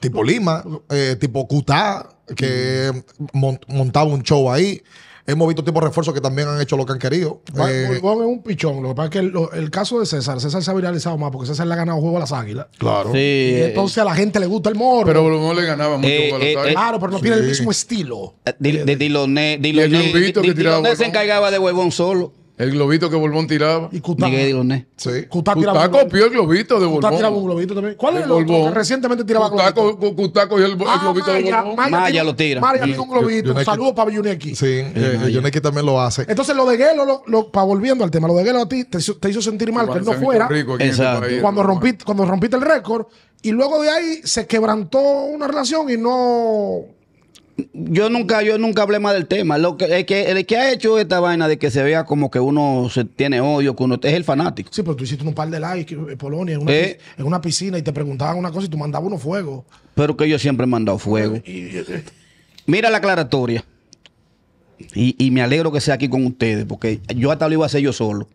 Tipo Lima, eh, tipo Cutá, que mm. montaba un show ahí. Hemos visto tipos de refuerzos que también han hecho lo que han querido. Eh, es un pichón. Lo que pasa es que el, caso de César, César se ha viralizado más porque César le ha ganado juego a las águilas. Claro. y eh, entonces a la gente le gusta el moro. Pero Brumón le ganaba mucho eh, a eh, claro, pero no tiene el mismo estilo. De Diloné. Diloné se encargaba de huevón solo. El globito que Bolbón tiraba. Y Cutá. Miguel Sí. Cutá, Cutá el globito de Bolbón. Cutá tiraba un globito también. ¿Cuál es el, globito Recientemente tiraba Cutá, globito. Cutá cogió el, globito de Bolbón. Maya, Maya lo tira. Maya tiene un globito. Saludos para Yuneki. Sí, eh, eh también lo hace. Entonces, lo de Gelo, para volviendo al tema, lo de Gelo a ti te, hizo sentir mal que él no fuera. Este Exacto. cuando rompiste el récord. Y luego de ahí se quebrantó una relación y no yo nunca, yo nunca hablé más del tema. Lo que, que, ha hecho esta vaina de que se vea como que uno se tiene odio, que uno es el fanático. Sí, pero tú hiciste un par de likes eh, en Polonia, eh. en una, piscina, y te preguntaban una cosa y tú mandabas uno fuego. Pero que yo siempre he mandado fuego. Mira la aclaratoria. Y, me alegro que sea aquí con ustedes, porque yo hasta lo iba a hacer yo solo.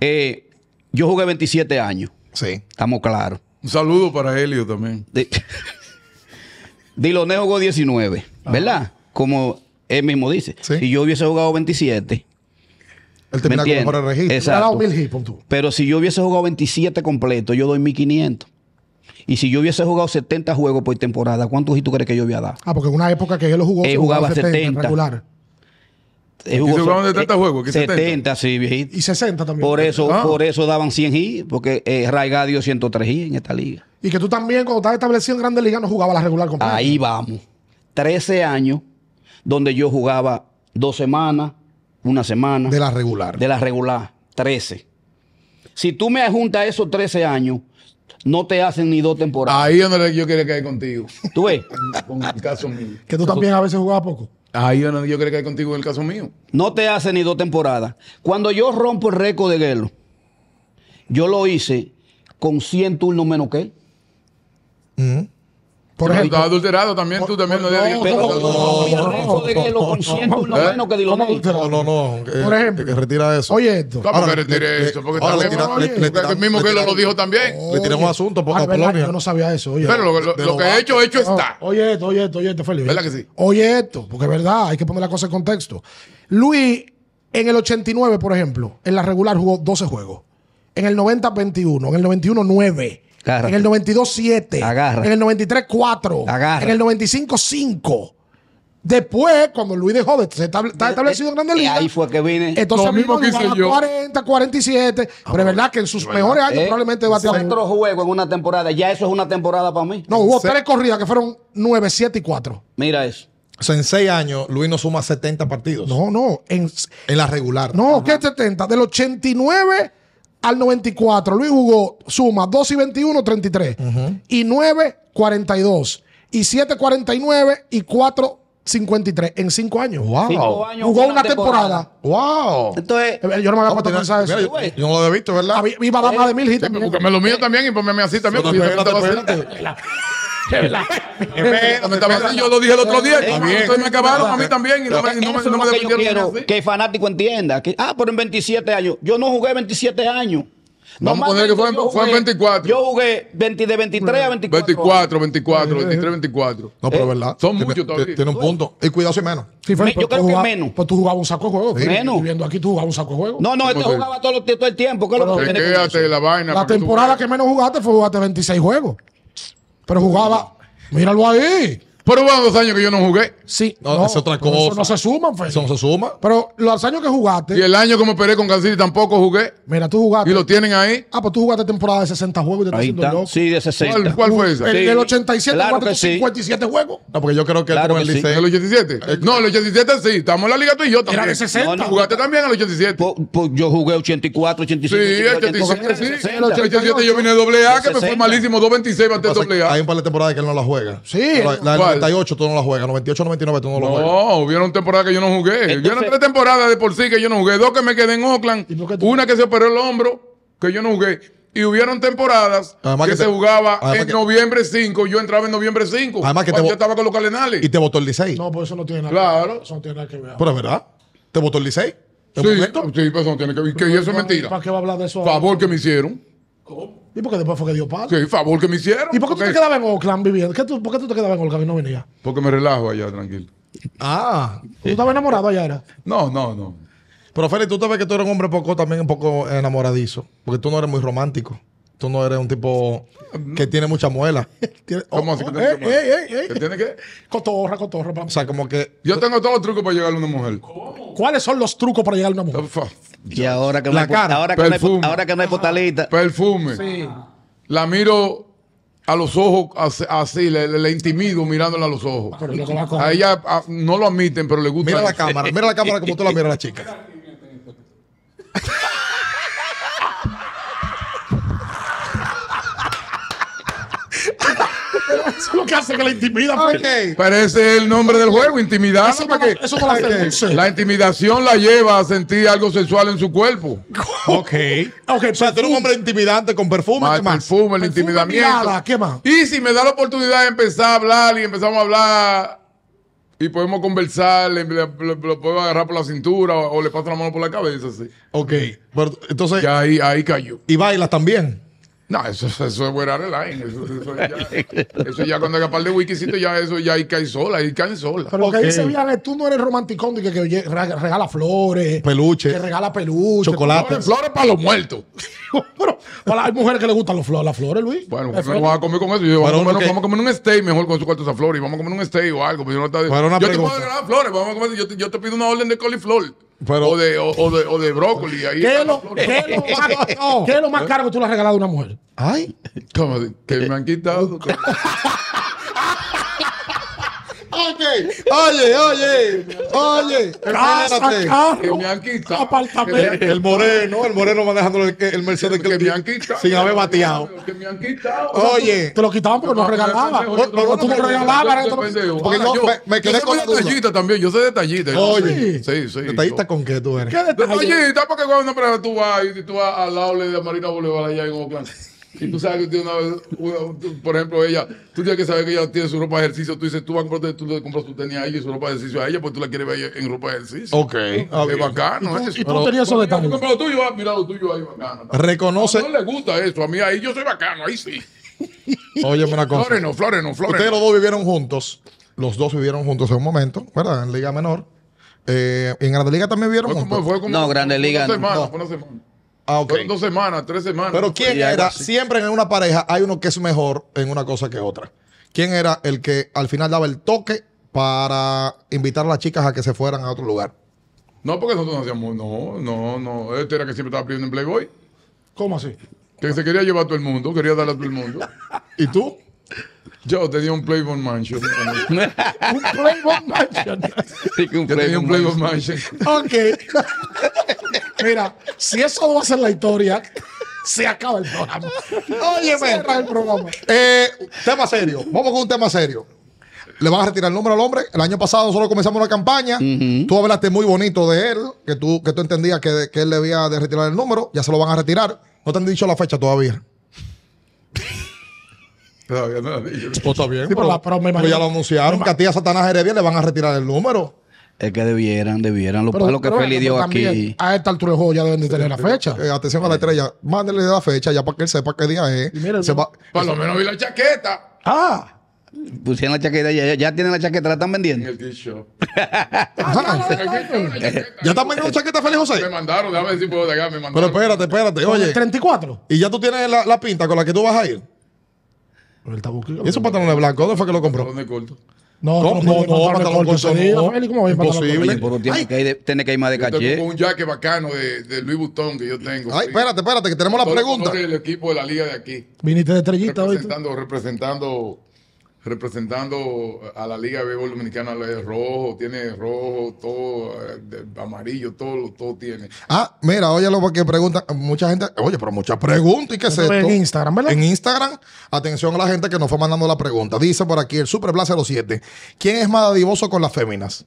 Eh, yo jugué 27 años. Sí. Estamos claros. Un saludo para Helio también. Nejo jugó 19, ¿verdad? Como él mismo dice. Si yo hubiese jugado 27. Él te con mejor registro. Pero si yo hubiese jugado 27 completo, yo doy 1500. Y si yo hubiese jugado 70 juegos por temporada, ¿cuántos hits tú crees que yo hubiera dado? Ah, porque en una época que él lo jugó, él jugaba 70, regular. Él 70 eh, juegos? 70? sí, viejito. Y 60 también. Por eso, ah. por eso daban 100 hits, porque eh, dio 103 hits en esta liga. Y que tú también, cuando estabas establecido en Grandes Ligas, no jugabas la regular completa. Ahí vamos. 13 años donde yo jugaba dos semanas, una semana. De la regular. De la regular. 13. Si tú me juntas esos 13 años, no te hacen ni dos temporadas. Ahí es donde yo quería caer contigo. ¿Tú ves? Con el caso mío. Que tú también a veces jugabas poco. Ahí es donde yo quería caer contigo en el caso mío. No te hacen ni dos temporadas. Cuando yo rompo el récord de Guelo, yo lo hice con 100 turnos menos que él. Por el ejemplo, adulterado también, tú también no, no, lo No, no, no. por ejemplo, que, que retira eso. Oye, esto. ¿Cómo retire esto? el mismo que él lo dijo también. le un asunto por ah, Yo no sabía eso. Oye, pero lo, que he hecho, hecho está. Oh, oye, esto, oye, esto, oye, esto, Felipe. ¿Verdad que sí? Oye, esto, porque es verdad, hay que poner la cosa en contexto. Luis, en el 89, por ejemplo, en la regular jugó 12 juegos. En el 90, 21. En el 91, 9. En el 92, 7. Agarra. En el 93, 4. Agarra. En el 95, 5. Después, cuando Luis dejó de estar establecido en liga. Y Ahí fue que vine. Entonces, lo mismo que hice yo. 40, 47. pero es verdad que en sus mejores años eh, probablemente va a tener. Cuatro juegos en una temporada. Ya eso es una temporada para mí. No, hubo tres corridas que fueron 9, 7 y 4. Mira eso. O sea, en seis años, Luis no suma 70 partidos. No, no. En, la regular. No, ¿qué 70? Del 89 al 94. Luis jugó suma 2 y 21, 33. Y 9, 42. Y 7, 49. Y 4, 53 en 5 años. Wow. años Jugó una temporada. Wow. Entonces, eh, yo no me había puesto a pensar eso. yo, no lo he visto, ¿verdad? Viva más de mil hits. Sí, lo mío también y ponme pues así también. No, yo lo dije el otro día. Ustedes me acabaron a mí también no me, no me, que el fanático entienda. ah, pero en 27 años. Yo no jugué 27 años. Vamos a poner que fue, en, 24. Yo jugué de 23 a 24. 24, 24, 23, 24. No, pero eh, verdad. Son muchos todavía. Tiene un punto. Y cuidado si menos. yo creo jugaba, que menos. Pues tú jugabas un saco de juegos Menos. Viendo aquí, tú jugabas un saco de juegos No, no, este jugaba todo, el tiempo. la temporada que menos jugaste fue jugaste 26 juegos. Pero jugaba. Míralo ahí. Pero hubo dos años que yo no jugué. Sí. No, es otra cosa. Eso no se suman, Fede. Eso no se suma. Pero los años que jugaste. Y el año que me operé con Cancilli tampoco jugué. Mira, tú jugaste. Y lo tienen ahí. Ah, pues tú jugaste temporada de 60 juegos y te ahí Sí, de 60. ¿Cuál, fue esa? El, del 87 claro 57 juegos. No, porque yo creo que claro el, que sí. el 87. no, el 87 sí. Estamos en la liga tú y yo también. Era de 60. jugaste también al 87. yo jugué 84, 85. Sí, el 87 sí. El 87 yo vine de doble A, que me fue malísimo, 2.26 antes doble A. Hay un par de temporadas que él no la juega. Sí. 98 tú no la juegas, 98, 99 tú no, la juegas. No, hubieron temporadas que yo no jugué. hubieron tres temporadas de por sí que yo no jugué. Dos que me quedé en Oakland, una que se operó el hombro, que yo no jugué. Y hubieron temporadas que, se jugaba en noviembre 5, yo entraba en noviembre 5. Además yo estaba con los cardenales. Y te votó el 16 No, por pues eso no tiene nada claro. que ver. Eso no tiene nada que ver. Pero es verdad. ¿Te votó el 16 Sí, sí, pues eso no tiene que ver. y eso es mentira. ¿Para qué va a hablar de eso? Favor que me hicieron. ¿Cómo? ¿Y por qué después fue que dio paso? Sí, favor que me hicieron. ¿Y por qué tú te quedabas en Oakland viviendo? ¿Qué tú, ¿Por qué tú te quedabas en Oakland y no venías? Porque me relajo allá, tranquilo. Ah, ¿tú estabas enamorado allá era? No, no, no. Pero Félix, tú sabes que tú eres un hombre poco también un poco enamoradizo, porque tú no eres muy romántico tú no eres un tipo que tiene mucha muela. ¿Cómo así? Que oh, tiene ¿Que que? Cotorra, cotorra, O sea, como que. Yo tengo todos los trucos para llegar a una mujer. ¿Cuáles son los trucos para llegar a una mujer? Y ahora que, la cara, ahora, que no hay, ahora que no hay Perfume. Sí. La miro a los ojos así, le, intimido mirándola a los ojos. A ella no lo admiten, pero le gusta. Mira la cámara, mira la cámara como tú la miras a la chica. lo que hace que la intimida. parece pues. Pero ese es el nombre del juego, intimidad. Eso, la, eh, la intimidación la lleva a sentir algo sexual en su cuerpo. ok. okay o sea, tú eres un hombre intimidante con perfume. ¿qué más? Perfume, el intimidamiento. ¿qué más? Y si me da la oportunidad de empezar a hablar y empezamos a hablar y podemos conversar, lo puedo agarrar por la cintura o, le paso la mano por la cabeza, sí. Ok, entonces... Ya ahí, ahí cayó. ¿Y baila también? No, eso, eso es buena relaje. Eso, eso, ya, eso ya cuando hay par de Wikisito ya eso ya ahí cae sola, ahí cae sola. Pero lo que dice Vianes, tú no eres romanticón de que, regala flores. Peluche. Que regala peluche. Chocolate. Flores, para los muertos. Pero, hay mujeres que le gustan las flores, Luis. Bueno, no vamos a comer con eso. vamos, a comer, un steak mejor con su cuarto de flor y vamos a comer un steak o algo. Pero pues yo no está... yo te puedo regalar flores, vamos a comer, yo, yo te pido una orden de coliflor o, de, o, de, o de brócoli. Ahí ¿Qué, es lo, ¿qué, más, más caro que tú le has regalado a una mujer? Ay, ¿Cómo? que me eh, han quitado oye, oye, oye, casa, que me han quitado. Apartamento. El, moreno, el moreno manejando el, el Mercedes que, me han quitado. Sin haber bateado. Que me han quitado. Oye. Te lo quitaban porque no regalaba. Pero tú no regalabas. Porque yo me quedé con también. Yo soy detallita. Oye. Sí, sí. ¿Detallista con qué tú eres? ¿Qué está porque cuando tú vas y tú vas al lado de Marina Bolívar allá en Oakland. Si tú sabes que tiene una vez, por ejemplo, ella, tú tienes que saber que ella tiene su ropa de ejercicio. Tú dices, tú vas a tú le compras tu tenis a ella y su ropa de ejercicio a ella, pues tú la quieres ver en ropa de ejercicio. Ok. Es ah, bacano ¿Y tú, eso. Y tú tenías eso de Yo Pero tuyo, ah, tuyo ahí bacano. Reconoce. No, le gusta eso. A mí ahí yo soy bacano, ahí sí. Oye, una cosa. Flores no, Flores no, Flores. Ustedes los dos vivieron juntos. Los dos vivieron juntos en un momento, ¿verdad? En Liga Menor. Eh, en Grande Liga también vivieron juntos. no, Grande Liga. no. Ah, dos semanas, tres semanas. Pero ¿quién era? Siempre en una pareja hay uno que es mejor en una cosa que otra. ¿Quién era el que al final daba el toque para invitar a las chicas a que se fueran a otro lugar? No, porque nosotros no hacíamos. No, no, no. Este era que siempre estaba pidiendo en Playboy. ¿Cómo así? Que se quería llevar a todo el mundo, quería darle a todo el mundo. ¿Y tú? Yo tenía un Playboy Mansion. un Playboy Mansion. Sí, que un Playboy Mansion. ok. Mira, si eso va a ser la historia, se acaba el programa. Oye, el programa. Eh, tema serio. Vamos con un tema serio. Le van a retirar el número al hombre. El año pasado solo comenzamos la campaña. Tú hablaste muy bonito de él, que tú, que tú entendías que, que él debía de retirar el número. Ya se lo van a retirar. No te han dicho la fecha todavía. Todavía no. está ya lo anunciaron que a ti a Satanás Heredia le van a retirar el número. Es que debieran, debieran. Los palos que Feli dio aquí. A esta altura juego ya deben de tener la fecha. Eh, eh, atención a la estrella. Mándele la fecha ya para que él sepa qué día es. por lo menos vi la chaqueta. Ah. Pusieron la chaqueta, ya, ya tienen la chaqueta, la están vendiendo. el t-shirt. ¿Ya están vendiendo chaqueta, Feliz José? Me mandaron, déjame decir, puedo llegar, me mandaron. Pero espérate, espérate, oye. 34. ¿Y ya tú tienes la, pinta con la que tú vas a ir? Pero él está ¿Y esos pantalones blancos? ¿Dónde fue que lo compró? ¿Dónde corto? No, no, no, no, pantalón corto no. Imposible. Por un tiempo que hay tiene que ir más de caché. Tengo un jaque bacano de, de Luis Butón que yo tengo. Ay, espérate, espérate, que tenemos la pregunta. el equipo de la liga de aquí. Viniste de estrellita hoy. Representando, representando representando a la Liga de Béisbol Dominicana, de rojo, tiene rojo, todo, amarillo, todo, todo tiene. Ah, mira, oye lo que pregunta, mucha gente, oye, pero muchas preguntas, ¿y qué sé En Instagram, ¿verdad? En Instagram, atención a la gente que nos fue mandando la pregunta. Dice por aquí el Super Plaza 07, ¿quién es más dadivoso con las féminas?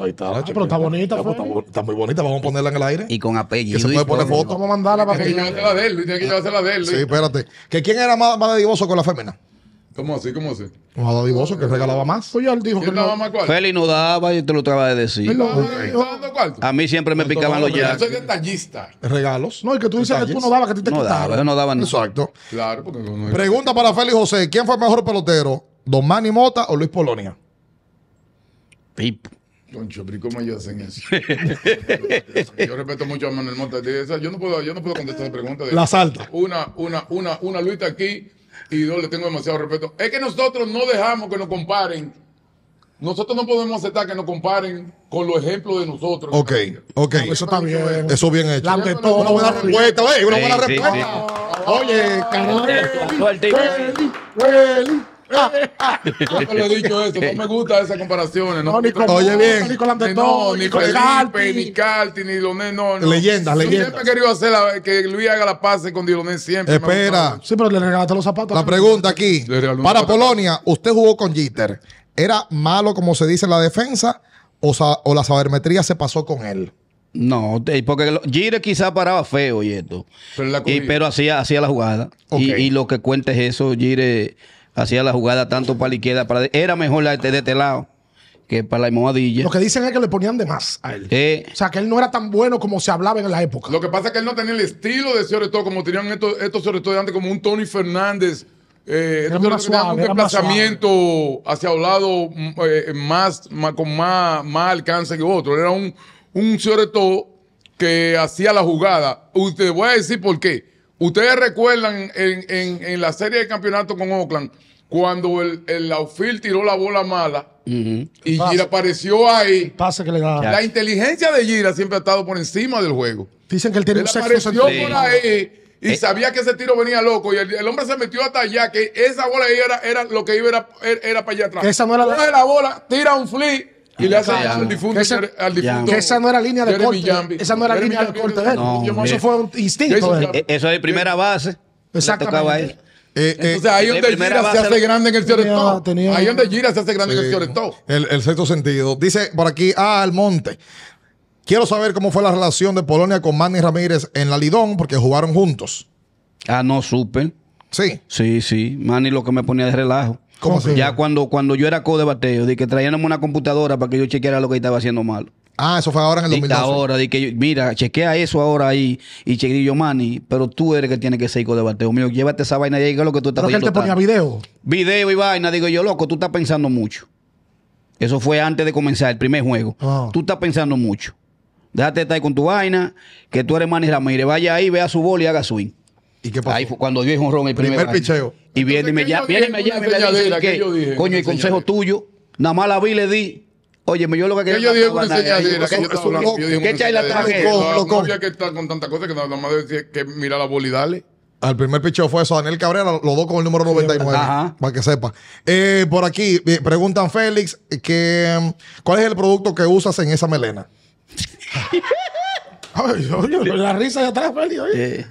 Ahí está. Ah, pero está bonita. Está, está, está, muy bonita. Vamos a ponerla en el aire. Y con apellido. Que se puede poner foto. Vamos a mandarla para que. Tiene que la de él, Tiene que la de Sí, espérate. ¿Que ¿Quién era más, más dadivoso con la fémina? ¿Cómo así? ¿Cómo así? más dadivoso que regalaba más. Pues dijo que no. más cuarto? Feli no daba, y te lo traba de decir. cuarto? A mí siempre me picaban los ya. Yo soy detallista. Regalos. No, y que tú dices que tú no dabas, que a te no no daba Exacto. Claro, porque no Pregunta para Feli José: ¿quién fue mejor pelotero? ¿Don Manny Mota o Luis Polonia? Pipo. ¿cómo hacen eso? yo respeto mucho a Manuel Mota. Yo no puedo, yo no puedo contestar esa pregunta. De, la salta. Una, una, una, una luita aquí y yo le tengo demasiado respeto. Es que nosotros no dejamos que nos comparen. Nosotros no podemos aceptar que nos comparen con los ejemplos de nosotros. Ok, ok. Eso está bien. Eso bien hecho. La todo, una buena respuesta, güey. Una buena respuesta. Oye, carajo. Suelta. Yo te le he dicho eso, no me gusta esas comparaciones. No, Oye, bien. Ni con no, ni con ni Carti, ni Diloné, no, no. Leyendas, leyendas. siempre he querido hacer que Luis haga la pase con Diloné siempre. Espera. Sí, pero le regalaste los zapatos. La pregunta aquí. Para Polonia, usted jugó con Jeter. ¿Era malo, como se dice en la defensa, o, la sabermetría se pasó con él? No, porque Gire quizá paraba feo y esto. Pero, hacía, la jugada. Y, lo que cuenta es eso, Gire hacía la jugada tanto para la izquierda, para era mejor la este, de este lado que para la almohadilla. Lo que dicen es que le ponían de más a él. o sea, que él no era tan bueno como se hablaba en la época. Lo que pasa es que él no tenía el estilo de sobre todo, como tenían estos, estos sobre todo de antes, como un Tony Fernández. Eh, era más un desplazamiento hacia un lado mm, eh, más, con más, más alcance que otro. Era un, un sobre todo que hacía la jugada. Usted voy a decir por qué. Ustedes recuerdan en, la serie de campeonato con Oakland, cuando el, el tiró la bola mala y Gira apareció ahí. Pasa que La inteligencia de Gira siempre ha estado por encima del juego. Dicen que él tiene apareció por ahí y sabía que ese tiro venía loco y el, hombre se metió hasta allá, que esa bola ahí era, era lo que iba era, era, para allá atrás. Esa no era la... bola, tira un flip y le hace un difunto al difunto. Que esa no era línea de corte. Esa no era línea de corte de él. eso fue un instinto. E-, eso es de primera base. Exactamente. Eh, eh, Entonces ahí donde Gira se hace grande en el hay Ahí donde Gira se hace grande en el shortstop. El, el sexto sentido. Dice por aquí, ah, Almonte. Quiero saber cómo fue la relación de Polonia con Manny Ramírez en la Lidón, porque jugaron juntos. Ah, no supe. Sí. Sí, sí. Manny lo que me ponía de relajo. Ya cuando, cuando yo era co bateo, de que traíamos una computadora para que yo chequeara lo que estaba haciendo mal. Ah, eso fue ahora en el 2012. Ahora, de que mira, chequea eso ahora ahí y chequea yo, Manny, pero tú eres el que tiene que ser co bateo. Mío, llévate esa vaina y diga lo que tú estás haciendo. ¿Pero que él te ponía video? Video y vaina. Digo yo, loco, tú estás pensando mucho. Eso fue antes de comenzar el primer juego. Ah. Tú estás pensando mucho. Déjate estar ahí con tu vaina, que tú eres Manny Ramírez. Vaya ahí, vea su bola y haga swing. ¿Y qué Ahí fue cuando dio un ron el primer, y viene y me llama, viene me llama que, coño, el consejo tuyo, nada más la vi le di. me yo lo que quería... Yo digo una enseñadera. ¿Qué la traje. No había que estar con tantas cosas que nada más decía que mira la boli y dale. Al primer picheo fue eso, Daniel Cabrera, los dos con el número 99, Ajá. para que sepa. Eh, por aquí, eh, preguntan Félix, que, ¿cuál es el producto que usas en esa melena? la risa de atrás, la eh,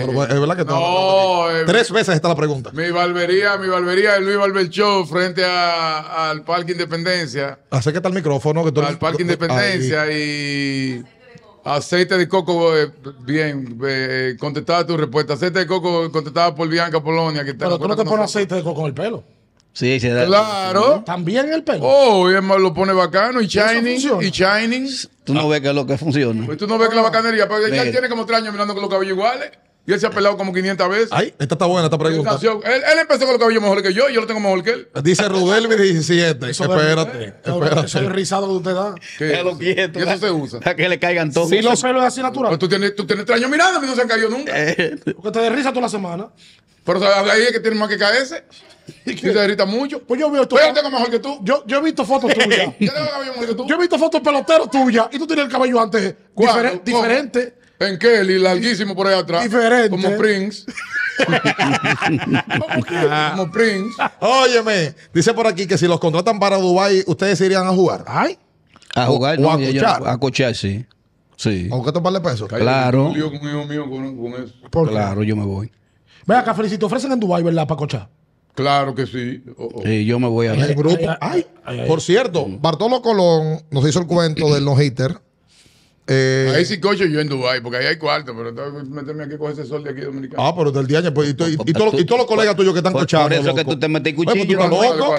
es verdad que eh, Tres veces está la pregunta. Mi barbería, mi barbería, el Luis Barber frente al Parque Independencia. Acércate al micrófono. Que tú al Parque Independencia y... Aceite de coco, eh, bien, eh, tu respuesta. Aceite de coco contestada por Bianca Polonia. Que está Pero tú no te pones aceite de coco en el pelo. Sí, se Claro. También el pelo. Oh, y es lo pone bacano y shining. Y shining. Tú no ves que es lo que funciona. Pues tú no ves que la ah. bacanería. Pero ya él tiene como tres años mirando con los cabellos iguales. Y él se ha pelado como 500 veces. Ay, esta está buena, esta pregunta. Él, empezó con los cabellos mejor que yo, yo lo tengo mejor que él. Dice Rudelvi 17. espérate, espérate. Eso es rizado que usted da. Que lo quieto. Y eso se usa. Para que le caigan todos. Si los pelos es así natural. Pues tú tienes, tú tienes tres años mirando y no se han caído nunca. Eh. Porque te risa toda la semana. Pero ahí es que tiene más que caerse y te derrita mucho? Pues yo veo Yo tengo mejor que tú. Yo, he visto fotos tuyas. yo tengo cabello mejor que tú. Yo he visto fotos peloteros tuyas y tú tienes el cabello antes diferente. En Kelly, larguísimo por allá atrás. Diferente. Como Prince. Como Prince. Óyeme, dice por aquí que si los contratan para Dubai, ustedes irían a jugar. Ay. A jugar, no, a cochar. a cochar, sí. Sí. Aunque te vale peso. Claro. Yo con, con eso. Claro, yo me voy. Venga, acá, Felicito, ofrecen en Dubai, ¿verdad? Para cochar. Claro que oh, oh. sí. yo me voy a ver. por cierto, mm. Bartolo Colón nos hizo el cuento del no-hitter. Eh, ahí sí coches yo en Dubái, porque ahí hay cuarto, pero tengo que meterme aquí con ese sol de aquí dominicano. Ah, pero del día pues, y, todos los, todos los colegas tuyos que están cochando. Por eso que tú te metes pues, cuchillo. pues, loco.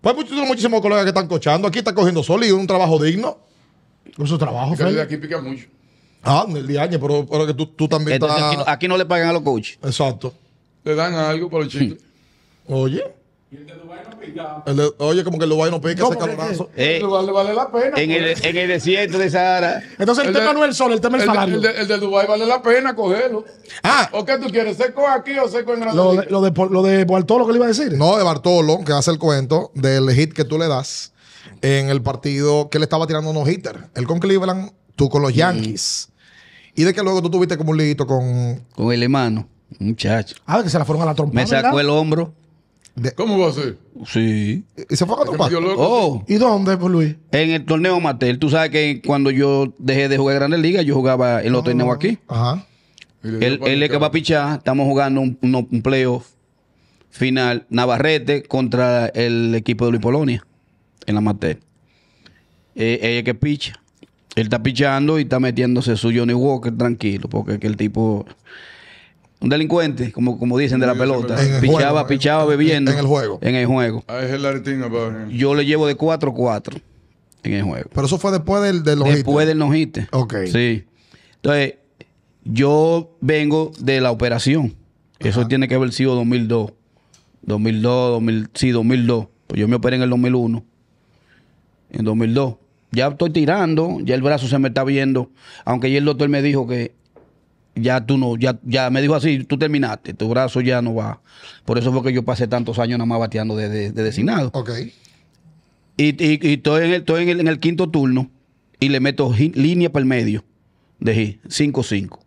Pues, muchísimos, colegas que están cochando. Aquí está cogiendo sol y un trabajo digno. Con su trabajo, Pero de aquí pica mucho. Ah, del día, pero, pero que tú, tú también Aquí, no le pagan a los coaches. Exacto. Le dan algo para el chicle. Oye. el de no pica. oye, como que el Dubai no pica ese calorazo. Eh, el Dubái vale la pena. En el, pues. en el, desierto de Sahara. Entonces el, tema no es el sol, el tema es el, salario. el, de, Dubai vale la pena cogerlo. Ah. ¿O qué tú quieres? ¿Seco aquí o seco en Granada lo, de, lo de Bartolo que le iba a decir. No, de Bartolo, que hace el cuento del hit que tú le das en el partido que le estaba tirando unos hitters. Él con Cleveland, tú con los Yankees. Y de que luego tú tuviste como un liguito con... Con el hermano, muchacho. Ah, que se la forma la trompada. Me sacó el hombro. ¿Cómo va a ser? Sí. ¿Y se fue a Oh. ¿Y dónde, pues, Luis? En el torneo Matel. Tú sabes que cuando yo dejé de jugar Grandes Ligas, yo jugaba en los ah, torneo aquí. Ajá. Él, es el que va a pichar. Estamos jugando un, un playoff final Navarrete contra el equipo de Luis Polonia en la Matel. Eh, ella que picha. Él está pichando y está metiéndose su Johnny Walker tranquilo, porque que el tipo un delincuente, como, como dicen de la pelota. Pichaba, pichaba bebiendo. En el juego. En el juego. Yo le llevo de 4-4 en el juego. Pero eso fue después del, del Después del nojite. Ok. Sí. Entonces, yo vengo de la operación. Eso tiene que haber sido 2002. 2002, 2000, sí, 2002. Pues yo me operé en el 2001. En 2002. Ya estoy tirando, ya el brazo se me está viendo. Aunque ya el doctor me dijo que ya tú no, ya, ya me dijo así, tú terminaste, tu brazo ya no va. Por eso fue que yo pasé tantos años nada más bateando de, de, designado. Ok. Y, estoy, en el, estoy en, el, quinto turno y le meto línea para el medio de 5-5.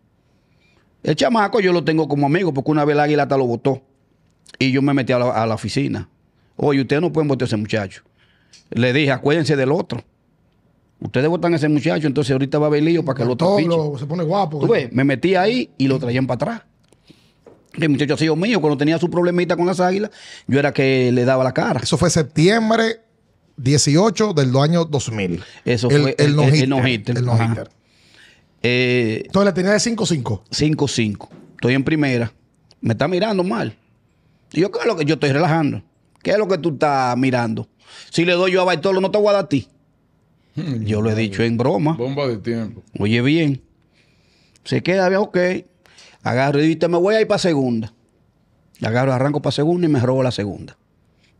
El chamaco yo lo tengo como amigo porque una vez el águila hasta lo votó y yo me metí a la, a la oficina. Oye, ustedes no pueden votar a ese muchacho. Le dije, acuérdense del otro. Ustedes votan a ese muchacho, entonces ahorita va a haber lío para que lo. otro se pone guapo. ¿eh? Me metí ahí y lo traían para atrás. El este muchacho ha sido mío, cuando tenía su problemita con las águilas, yo era que le daba la cara. Eso fue septiembre 18 del año 2000. Eso fue el, eh, Entonces la tenía de 5-5. 5-5. Estoy en primera. Me está mirando mal. yo, ¿qué lo que yo estoy relajando? ¿Qué es lo que tú estás mirando? Si le doy yo a Baitolo, no te voy a dar a ti. Yo lo he dicho en broma. Bomba de tiempo. Oye, bien. Se queda bien, ok. Agarro y dice, me voy a ir para segunda. Agarro, arranco para segunda y me robo la segunda.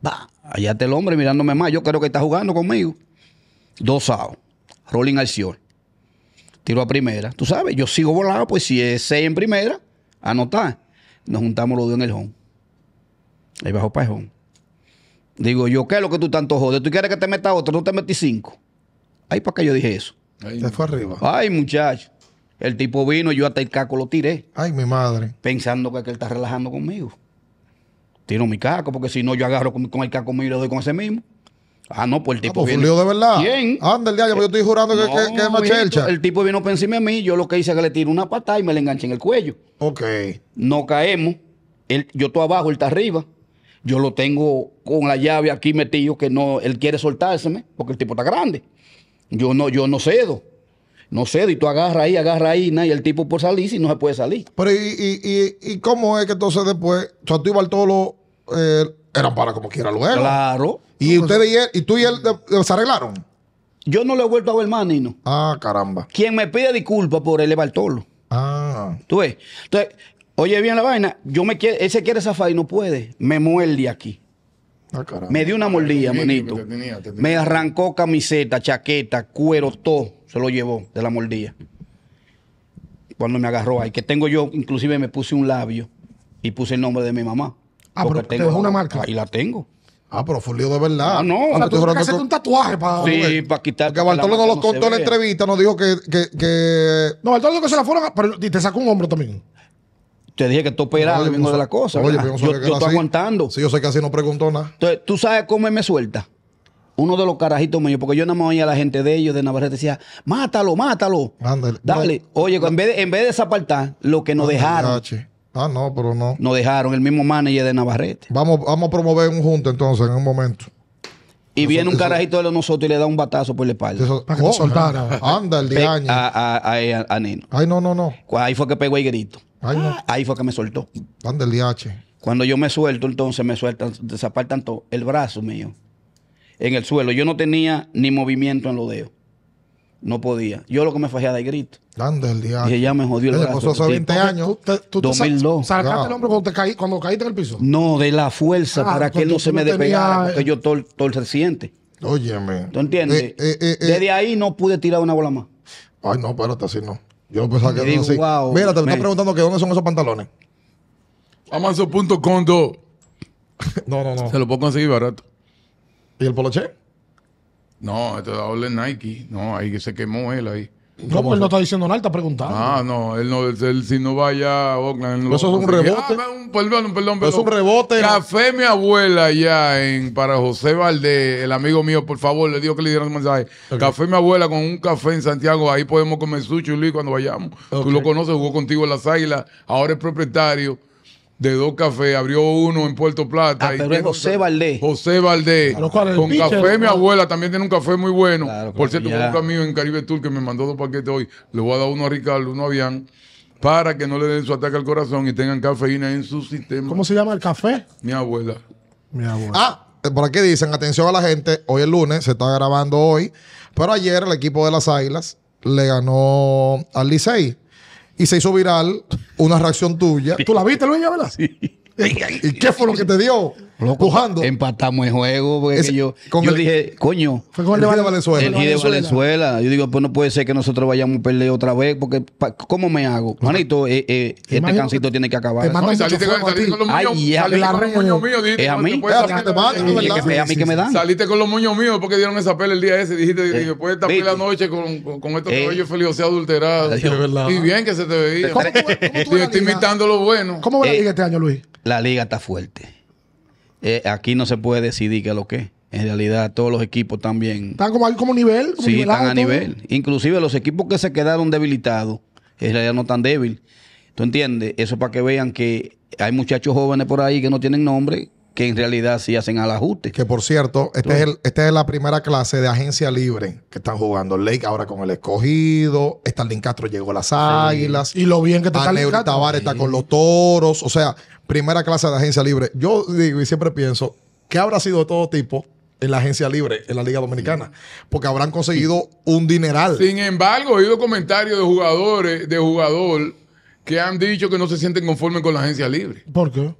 Va, allá está el hombre mirándome más. Yo creo que está jugando conmigo. Dos outs. Rolling al cielo. Tiro a primera. Tú sabes, yo sigo volando, pues si es seis en primera, anotar. Nos juntamos los dos en el home. Ahí bajó para el home. Digo yo, ¿qué es lo que tú tanto jodes? ¿Tú quieres que te meta otro? No te metí cinco. Ahí para qué yo dije eso. Ay, fue arriba. Ay, muchacho. El tipo vino, yo hasta el caco lo tiré. Ay, mi madre. Pensando que, él está relajando conmigo. Tiro mi caco, porque si no, yo agarro con, el caco mío y le doy con ese mismo. Ah, no, pues el ah, tipo. Pues vino... de verdad. ¿Quién? Anda el yo estoy jurando que, es machelcha. El tipo vino por encima de mí, yo lo que hice es que le tiro una patada y me le enganché en el cuello. Ok. No caemos. yo estoy abajo, él está arriba. Yo lo tengo con la llave aquí metido, que no, él quiere soltárseme, porque el tipo está grande. Yo no, yo no cedo. No cedo. Y tú agarras ahí, agarras ahí, y el tipo por salir si no se puede salir. Pero ¿y, y, y, cómo es que entonces después, o sea, tú y Bartolo eh, eran para como quiera luego? Claro. ¿Y, ustedes pues, y, él, y tú y él eh, se arreglaron? Yo no le he vuelto a ver más, Nino. Ah, caramba. Quien me pide disculpas por él es Bartolo. Ah. Tú ves. Entonces, oye bien la vaina. Yo me quiere, ese quiere zafar y no puede. Me muerde aquí. Ah, me dio una mordida, manito. Me arrancó camiseta, chaqueta, cuero, todo. Se lo llevó de la mordida. Cuando me agarró ahí, que tengo yo, inclusive me puse un labio y puse el nombre de mi mamá. Ah, pero tengo, una marca. Y la tengo. Ah, pero fue un lío de verdad. Ah, no. Ah, o que hacerte un tatuaje para... Sí, para quitar... Porque Bartolo no lo contó en la entrevista, nos dijo que, que, que... No, Bartolo dijo que se la fueron... Pero te sacó un hombro también te dije que tú operas mismo de la cosa. Oye, yo, yo, estoy aguantando. Sí, yo sé que así no preguntó nada. Entonces, tú sabes cómo me suelta. Uno de los carajitos míos, porque yo nada más oía a la gente de ellos, de Navarrete, decía, mátalo, mátalo. Ándale. Dale. Oye, en, vez de, en vez desapartar, lo que nos ah, dejaron. Ah, no, pero no. Nos dejaron el mismo manager de Navarrete. Vamos, vamos a promover un junto entonces, en un momento. Y viene un carajito de nosotros y le da un batazo por la espalda. Anda, oh, el A, a, Nino. Ay, no, no, no. Ahí fue que pegó el grito. Ahí fue que me soltó. Pan el DH. Cuando yo me suelto, entonces me sueltan, desapartan todo el brazo mío en el suelo. Yo no tenía ni movimiento en los dedos. No podía. Yo lo que me fajé de grito. Grande el Y ella me jodió el brazo. hace pues, 20 años. ¿Tú, tú, ¿Saltaste el hombro cuando, te caí, cuando caíste en el piso? No, de la fuerza ah, para que no se me despegara. Porque eh. yo todo, el reciente. Óyeme. ¿Tú entiendes? Eh, eh, Desde ahí no pude tirar una bola más. Ay, no, pero hasta así no. Yo pensaba que era así. Mira, te me... están preguntando que dónde son esos pantalones. Amazon.com no, no, no. Se lo puedo conseguir barato. ¿Y el poloche? No, este doble Nike. No, ahí se quemó él ahí. No, él pues, no está diciendo nada, está preguntando. Ah, no, él no, él, si no vaya a Oakland. eso es un rebote. Ah, perdón, perdón, perdón. Eso es un rebote. Café mi abuela ya en para José Valdés, el amigo mío, por favor, le digo que le dieran un mensaje. Café mi abuela con un café en Santiago, ahí podemos comer su Luis, cuando vayamos. Tú lo conoces, jugó contigo en las águilas, ahora es propietario de dos cafés, abrió uno en Puerto Plata. Ah, pero es José Valdés. José Valdés. con café, mi ah. abuela también tiene un café muy bueno. Por cierto, un amigo en Caribe Tour que me mandó dos paquetes hoy. Le voy a dar uno a Ricardo, uno a Bian, para que no le den su ataque al corazón y tengan cafeína en su sistema. ¿Cómo se llama el café? Mi abuela. Mi abuela. Ah, eh, por aquí dicen, atención a la gente, hoy es lunes, se está grabando hoy, pero ayer el equipo de las Águilas le ganó al Licey y se hizo viral una reacción tuya. ¿Tú la viste, Luis, verdad? ¿Y qué fue lo que te dio? Empatamos el juego yo, dije, coño. Fue con el, de Venezuela El Yo digo, pues no puede ser que nosotros vayamos a perder otra vez porque ¿cómo me hago? Manito, eh, eh, este cancito tiene que acabar. saliste, con, los muños. Ay, con los míos. a mí. que Saliste con los muños míos porque dieron esa pelea el día ese. Dijiste, después esta la noche con estos eh. cabellos felices adulterados. Y bien que se te veía. Estoy imitando lo bueno. ¿Cómo va la liga este año, Luis? La liga está fuerte. Eh, aquí no se puede decidir qué es lo que En realidad, todos los equipos también. ¿Están como, como nivel? sí, están a nivel. Inclusive los equipos que se quedaron debilitados, en realidad no tan débil. ¿Tú entiendes? Eso para que vean que hay muchachos jóvenes por ahí que no tienen nombre, que en realidad sí hacen al ajuste. Que por cierto, este es esta es la primera clase de agencia libre que están jugando. Lake ahora con el escogido, Starlin Castro llegó a las águilas. Y lo bien que está Tavares está con los toros. O sea, primera clase de agencia libre. Yo digo y siempre pienso, ¿qué habrá sido de todo tipo? en la agencia libre, en la Liga Dominicana, porque habrán conseguido un dineral. Sin embargo, he oído comentarios de jugadores, de jugador, que han dicho que no se sienten conformes con la agencia libre. ¿Por qué?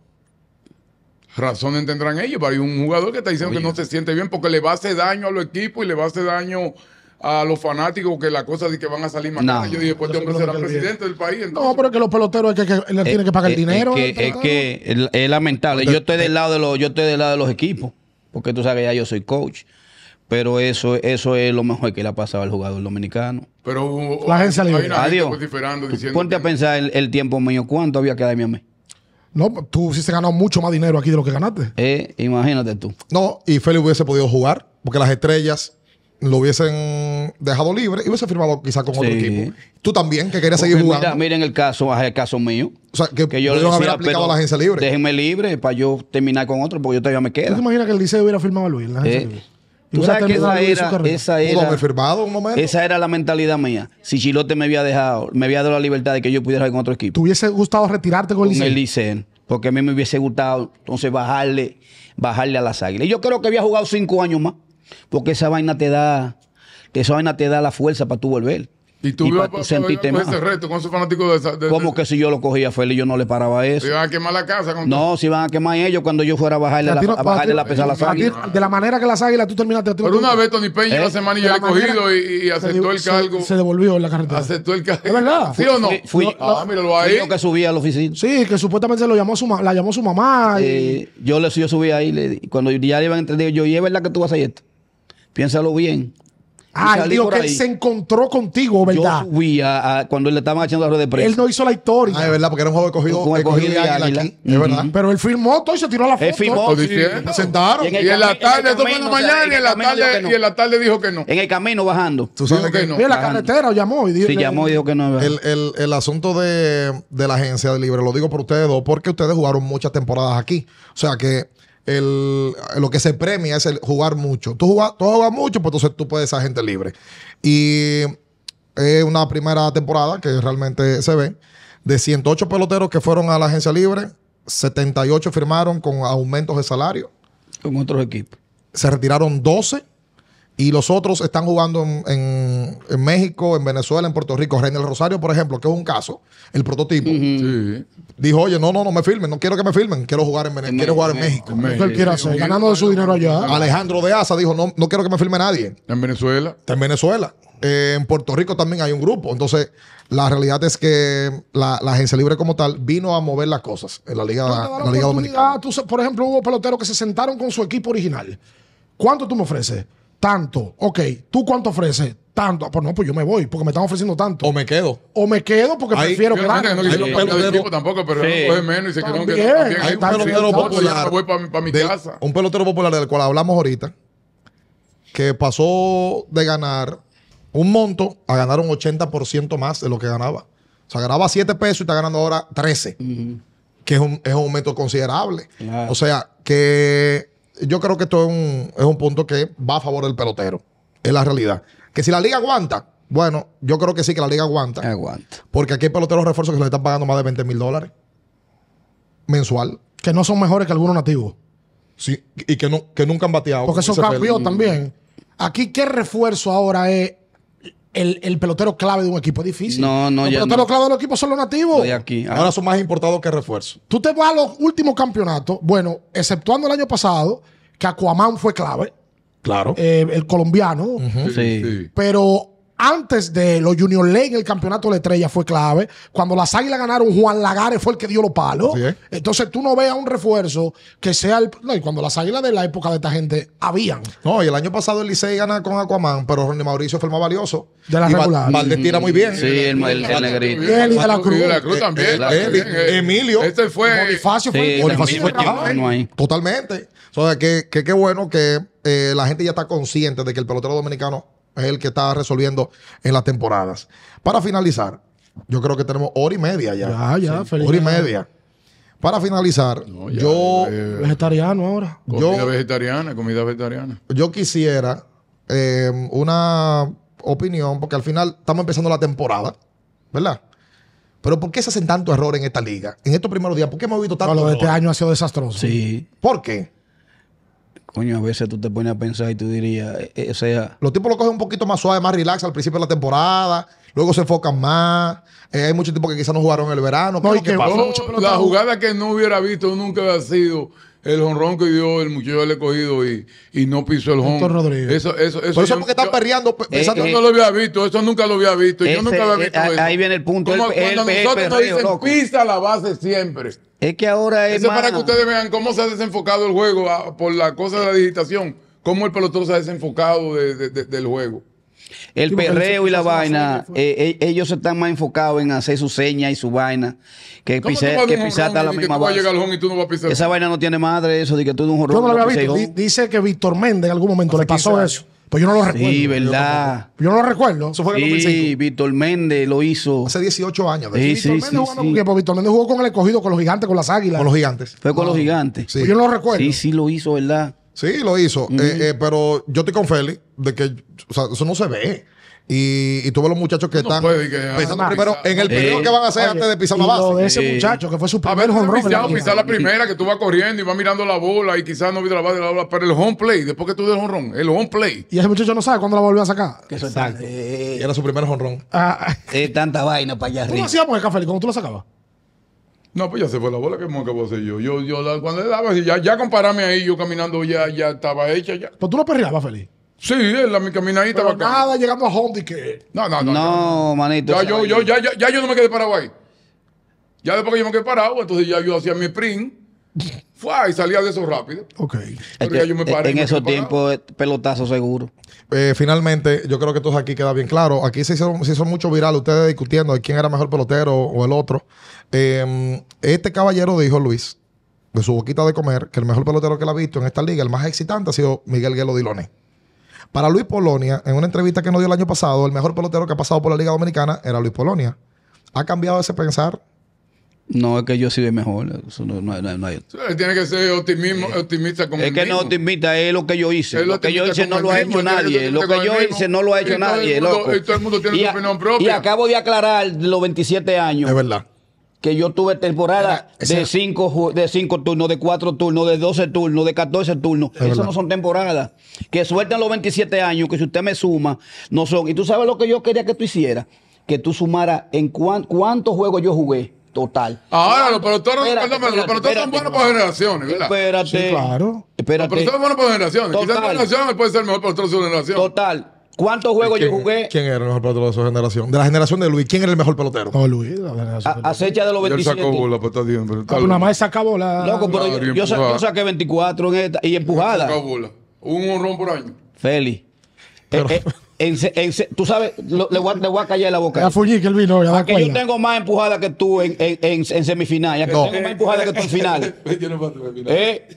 Razones tendrán ellos, hay un jugador que está diciendo que no se siente bien porque le va a hacer daño a los equipos y le va a hacer daño a los fanáticos que la cosa de que van a salir más Yo después de este hombre será presidente del país. No, pero es que los peloteros que, tienen que eh, pagar eh, el dinero. Es que, es, lamentable. Yo estoy del lado de los, yo estoy del lado de los equipos, porque tú sabes ya yo soy coach. Pero eso, eso es lo mejor que le ha pasado al jugador dominicano. Pero la gente le Adiós. Pues, ponte a pensar el, tiempo mío. ¿Cuánto había quedado en mi mí? No, tú sí se ganó mucho más dinero aquí de lo que ganaste. Eh, imagínate tú. No, y Félix hubiese podido jugar, porque las estrellas lo hubiesen dejado libre y hubiese firmado quizás con otro equipo. Tú también, que querías seguir jugando. miren el caso, ah, el caso mío. que, yo lo hubiera aplicado a la agencia libre. Déjenme libre para yo terminar con otro, porque yo todavía me quedo. ¿Tú te imaginas que el Liceo hubiera firmado a Luis? La agencia eh, libre? ¿Tú sabes que esa era, esa era, firmado un momento? esa era la mentalidad mía. Si Chilote me había dejado, me había dado la libertad de que yo pudiera ir con otro equipo. ¿Te hubiese gustado retirarte con, el Liceo? Porque a mí me hubiese gustado entonces bajarle, bajarle a las águilas. Y yo creo que había jugado cinco años más. Porque esa vaina te da, esa vaina te da la fuerza para tú volver. Y tú, ese reto con de, ¿Cómo que si yo lo cogía y yo no le paraba eso? iban a quemar la casa. Con no, si iban a quemar ellos cuando yo fuera a bajarle la, a, bajarle la pesa a las águilas. De la manera que las águilas tú terminaste. Pero una vez Tony Peña, una ¿Eh? semana yo he cogido y, aceptó el cargo. Se, devolvió en la carretera. Aceptó el cargo. ¿Es verdad? ¿Sí o no? Fui, ah, míralo ahí. que subí a la oficina. Sí, que supuestamente lo llamó su, la llamó su mamá. y... Eh, yo, le, subí ahí. Le, cuando ya le iban a entender, yo, ¿y es verdad que tú vas a hacer esto? Piénsalo bien. Ah, él dijo que él se encontró contigo, ¿verdad? Yo fui cuando le estaban haciendo la red de prensa. Él no hizo la historia. Ah, es verdad, porque era un juego que eh, Aquí, Es verdad. Pero él firmó todo y se tiró la foto. Él firmó. sentaron. Y en, la tarde, dos mañana, y en la tarde, dijo que no. En el camino bajando. Tú sabes que, no. Y en la carretera llamó y dijo. Sí, llamó y dijo que no. El, el, asunto de, de la agencia de libre, lo digo por ustedes dos, porque ustedes jugaron muchas temporadas aquí. O sea que el, lo que se premia es el jugar mucho. Tú jugas, mucho, pues entonces tú puedes ser gente libre. Y es una primera temporada que realmente se ve. De 108 peloteros que fueron a la agencia libre, 78 firmaron con aumentos de salario. Con otros equipos. Se retiraron 12 y los otros están jugando en, México, en Venezuela, en Puerto Rico. Reynel Rosario, por ejemplo, que es un caso, el prototipo, dijo, oye, no, no, no me filmen, no quiero que me filmen, quiero jugar en, Venezuela, quiero jugar en México. quiere hacer, ganando de su dinero allá. Alejandro de Asa dijo, no, no quiero que me filme nadie. En Venezuela. en Venezuela. Eh, en Puerto Rico también hay un grupo. Entonces, la realidad es que la, agencia libre como tal vino a mover las cosas en la Liga, Dominicana. por ejemplo, hubo peloteros que se sentaron con su equipo original. ¿Cuánto tú me ofreces? tanto. Ok, ¿tú cuánto ofreces? Tanto. Ah, pues no, pues yo me voy porque me están ofreciendo tanto. O me quedo. O me quedo porque prefiero No tampoco, pero menos y se que Hay un pelotero pues popular. Un pelotero popular del cual hablamos ahorita que pasó de ganar un monto a ganar un 80% más de lo que ganaba. O sea, ganaba 7 pesos y está ganando ahora 13, que es un, es un aumento considerable. O sea, que yo creo que esto es un, punto que va a favor del pelotero. Es la realidad. Que si la liga aguanta, bueno, yo creo que sí que la liga aguanta. Aguanta. Porque aquí hay peloteros refuerzos que se le están pagando más de 20 mil dólares mensual. Que no son mejores que algunos nativos. Sí, y que, que nunca han bateado. Porque eso cambió también. Aquí, ¿qué refuerzo ahora es el, pelotero clave de un equipo. Es difícil. No, no, los ya peloteros clave de los equipos son los nativos. aquí. Ah. Ahora son más importados que refuerzos. Tú te vas a los últimos campeonatos. Bueno, exceptuando el año pasado, que Aquaman fue clave. Claro. Eh, el colombiano. sí. Pero antes de los Junior League, el campeonato de estrella fue clave. Cuando las águilas ganaron, Juan Lagares fue el que dio los palos. Entonces tú no veas un refuerzo que sea el. No, y cuando las águilas de la época de esta gente habían. No, y el año pasado el Licey gana con Aquaman, pero Ronnie Mauricio fue el más valioso. De la y regular. Valdés tira muy bien. Sí, el, el, negrito. Y de la Cruz. De la Cruz también. Emilio. Este fue. Bonifacio fue. Bonifacio fue Totalmente. O sea, que qué bueno que eh, la gente ya está consciente de que el pelotero dominicano es el que está resolviendo en las temporadas. Para finalizar, yo creo que tenemos hora y media ya. Ya, ya, feliz Hora y media. Para finalizar, yo. vegetariano ahora. Comida vegetariana, comida vegetariana. Yo quisiera em, una opinión, porque al final estamos empezando la temporada, ¿verdad? Pero ¿por qué se hacen tanto errores en esta liga? En estos primeros días, ¿por qué hemos visto tantos este errores? Este año ha sido desastroso. Sí. ¿Por qué? coño, a veces tú te pones a pensar y tú dirías, eh, eh, o sea... Los tipos lo cogen un poquito más suave, más relax al principio de la temporada, luego se enfocan más. Eh, hay muchos tipos que quizás no jugaron el verano. No, la jugada que no hubiera visto nunca hubiera sido el honrón que dio el muchacho le cogido y, y no pisó el honrón. Eso, eso, eso, Por eso porque están perreando. Eso eh, nunca eh, no lo había visto, eso nunca lo había visto. yo eh, nunca había visto Ahí viene el punto. cuando nosotros nos dicen pisa la base siempre. Es que ahora es. Eso es para que ustedes vean cómo se ha desenfocado el juego por la cosa de la digitación. Cómo el pelotón se ha desenfocado del juego el perreo y la vaina, pues. eh, eh, ellos están más enfocados en hacer su seña y su vaina que pisar que la misma vaina. Esa vaina no tiene madre, eso de que tú de un jorrón. No lo visto. Dice que Víctor Méndez en algún momento le pasó eso. Pues yo no lo recuerdo. Sí, verdad. Yo, no lo recuerdo. Eso fue en el Sí, Víctor Méndez lo hizo. Hace 18 años. Sí, Víctor sí, Méndez sí, Víctor Méndez jugó con el escogido, con los gigantes, con las águilas. Con los gigantes. Fue con los ah. gigantes. yo no lo recuerdo. Sí, sí lo hizo, ¿verdad? Sí, lo hizo. Eh, eh, pero yo estoy con Félix de que o sea, eso no se ve. Y, y tuve los muchachos que están pensando primero en el periodo que van a hacer antes de pisar la base. Lo de ese muchacho que fue su primer home run. pisar la primera que tú vas corriendo y vas mirando la bola y quizás no viste la base de la bola, pero el home play, después que tú el home run, el home play. Y ese muchacho no sabe cuándo la volvió a sacar. Exacto. Era su primer home run. Ah. tanta vaina para allá ¿Cómo hacías porque el café? ¿Cómo tú la sacabas? No, pues ya se fue la bola que me acabo de yo. Yo, yo cuando le daba, ya, ya compararme ahí, yo caminando ya, ya estaba hecha ya. Pues tú no perreabas, Feliz. Sí, la, mi caminadita Pero Nada, llegando a Honda y que. No, no, no. No, manito. Ya yo, yo, ya, ya, ya yo no me quedé parado ahí. Ya después que yo me quedé parado, entonces ya yo hacía mi sprint y salía de eso rápido. Ok. en esos tiempos, pelotazo seguro. Eh, finalmente, yo creo que todo aquí queda bien claro. Aquí se hizo, mucho viral ustedes discutiendo quién era mejor pelotero o el otro. Em, este caballero dijo, Luis, de su boquita de comer, que el mejor pelotero que él ha visto en esta liga, el más excitante, ha sido Miguel Guelo Diloné. Para Luis Polonia, en una entrevista que nos dio el año pasado, el mejor pelotero que ha pasado por la Liga Dominicana era Luis Polonia. ¿Ha cambiado ese pensar? No, es que yo soy sido mejor. no, no, no, hay Tiene que ser optimismo, optimista como. Es que no no optimista, es lo que yo hice. lo, que yo hice no lo ha hecho nadie. Lo que yo hice no lo ha hecho nadie. Y todo el mundo tiene su opinión propia. Y acabo de aclarar los 27 años. Es verdad. Que yo tuve temporada de 5 de cinco turnos, de 4 turnos, de 12 turnos, de 14 turnos. Esas no son temporadas. Que sueltan los 27 años, que si usted me suma, no son. Y tú sabes lo que yo quería que tú hicieras. Que tú sumaras en cuántos juegos yo jugué total. Ahora, los peloteros, son buenos por generaciones, ¿verdad? Espérate. claro. Espérate. Los son buenos por generaciones. Quizás la generación puede ser el mejor pelotero de su generación. Total. ¿Cuántos juegos yo jugué? ¿Quién era el mejor pelotero de su generación? De la generación de Luis, ¿quién era el mejor pelotero? No, Luis, la generación. de acecha de los 27. Él sacó bola, pues está Pero ah, una pues, más saca bola. Loco, pero yo, saqué 24 en esta y empujada. Sacó Un honrón por año. Feli. Eh, eh, tú sabes, le, voy a, le, a, callar la boca. A fugir que el vino, que yo tengo más empujada que tú en, en, en, semifinal. Ya que tengo más empujada que tú en final. yo eh,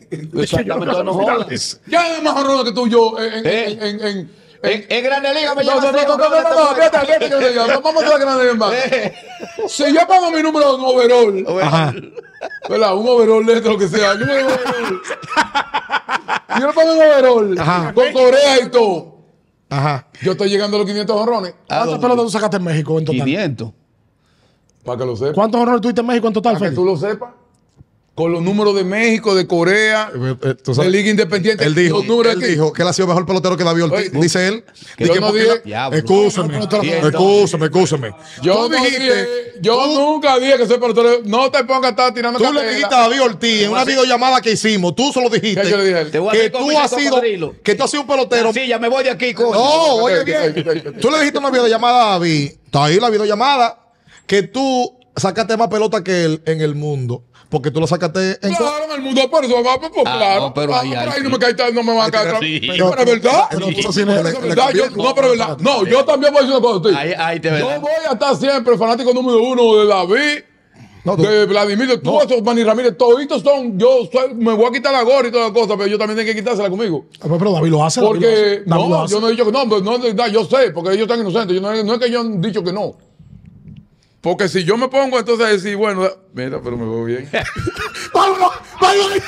Ya es más horroroso que tú yo en. ¿Eh? En, en Grande Liga me No, no, no, no, no, no, vamos a la Grande Liga. Eh. Si yo pongo mi número en overall, Ajá. ¿verdad? Un overall de esto, lo que sea. Yo me Yo pago en overall. Con Corea y todo. Ajá. Yo estoy llegando a los 500 horrones. ¿Cuántos pelotas tú sacaste en México en total? 500. Para que lo sepas. ¿Cuántos horrones tuviste en México en total, Para que tú lo sepas con los números de México, de Corea, de Liga Independiente. Él dijo, que... dijo que él ha sido mejor pelotero que David Ortiz, dice él. Dice no dije, Escúchame, escúchame, escúchame. Yo, yo nunca dije que soy pelotero. No te pongas a estar tirando Tú le dijiste a David Ortiz en una videollamada que hicimos, tú solo dijiste. que tú has sido que tú has sido un pelotero. Sí, ya me voy de aquí, No, oye bien. Tú le dijiste una videollamada a David. Está ahí la videollamada que tú sacaste más pelota que él en el mundo. Porque tú lo sacaste en. Claro, en el mundo, pero eso va, pues, pues, ah, claro. No, pero ah, ahí, no me cae, no me va a caer. Pero, es verdad. no, yo, yo también voy a decir una cosa. Ahí, ahí Yo voy a estar siempre fanático número uno de David. de Vladimir, de tú, no. Manny Ramírez, toditos son. Yo me voy a quitar la gorra y todas las cosas, pero yo también tengo que quitársela conmigo. Ah, pero, David lo hace. Porque no, yo no he dicho que no, yo sé, porque ellos están inocentes. Yo no, es que yo han dicho que no. Porque si yo me pongo entonces a decir, bueno, mira, pero me veo bien. ¡Vamos! ¡Vamos!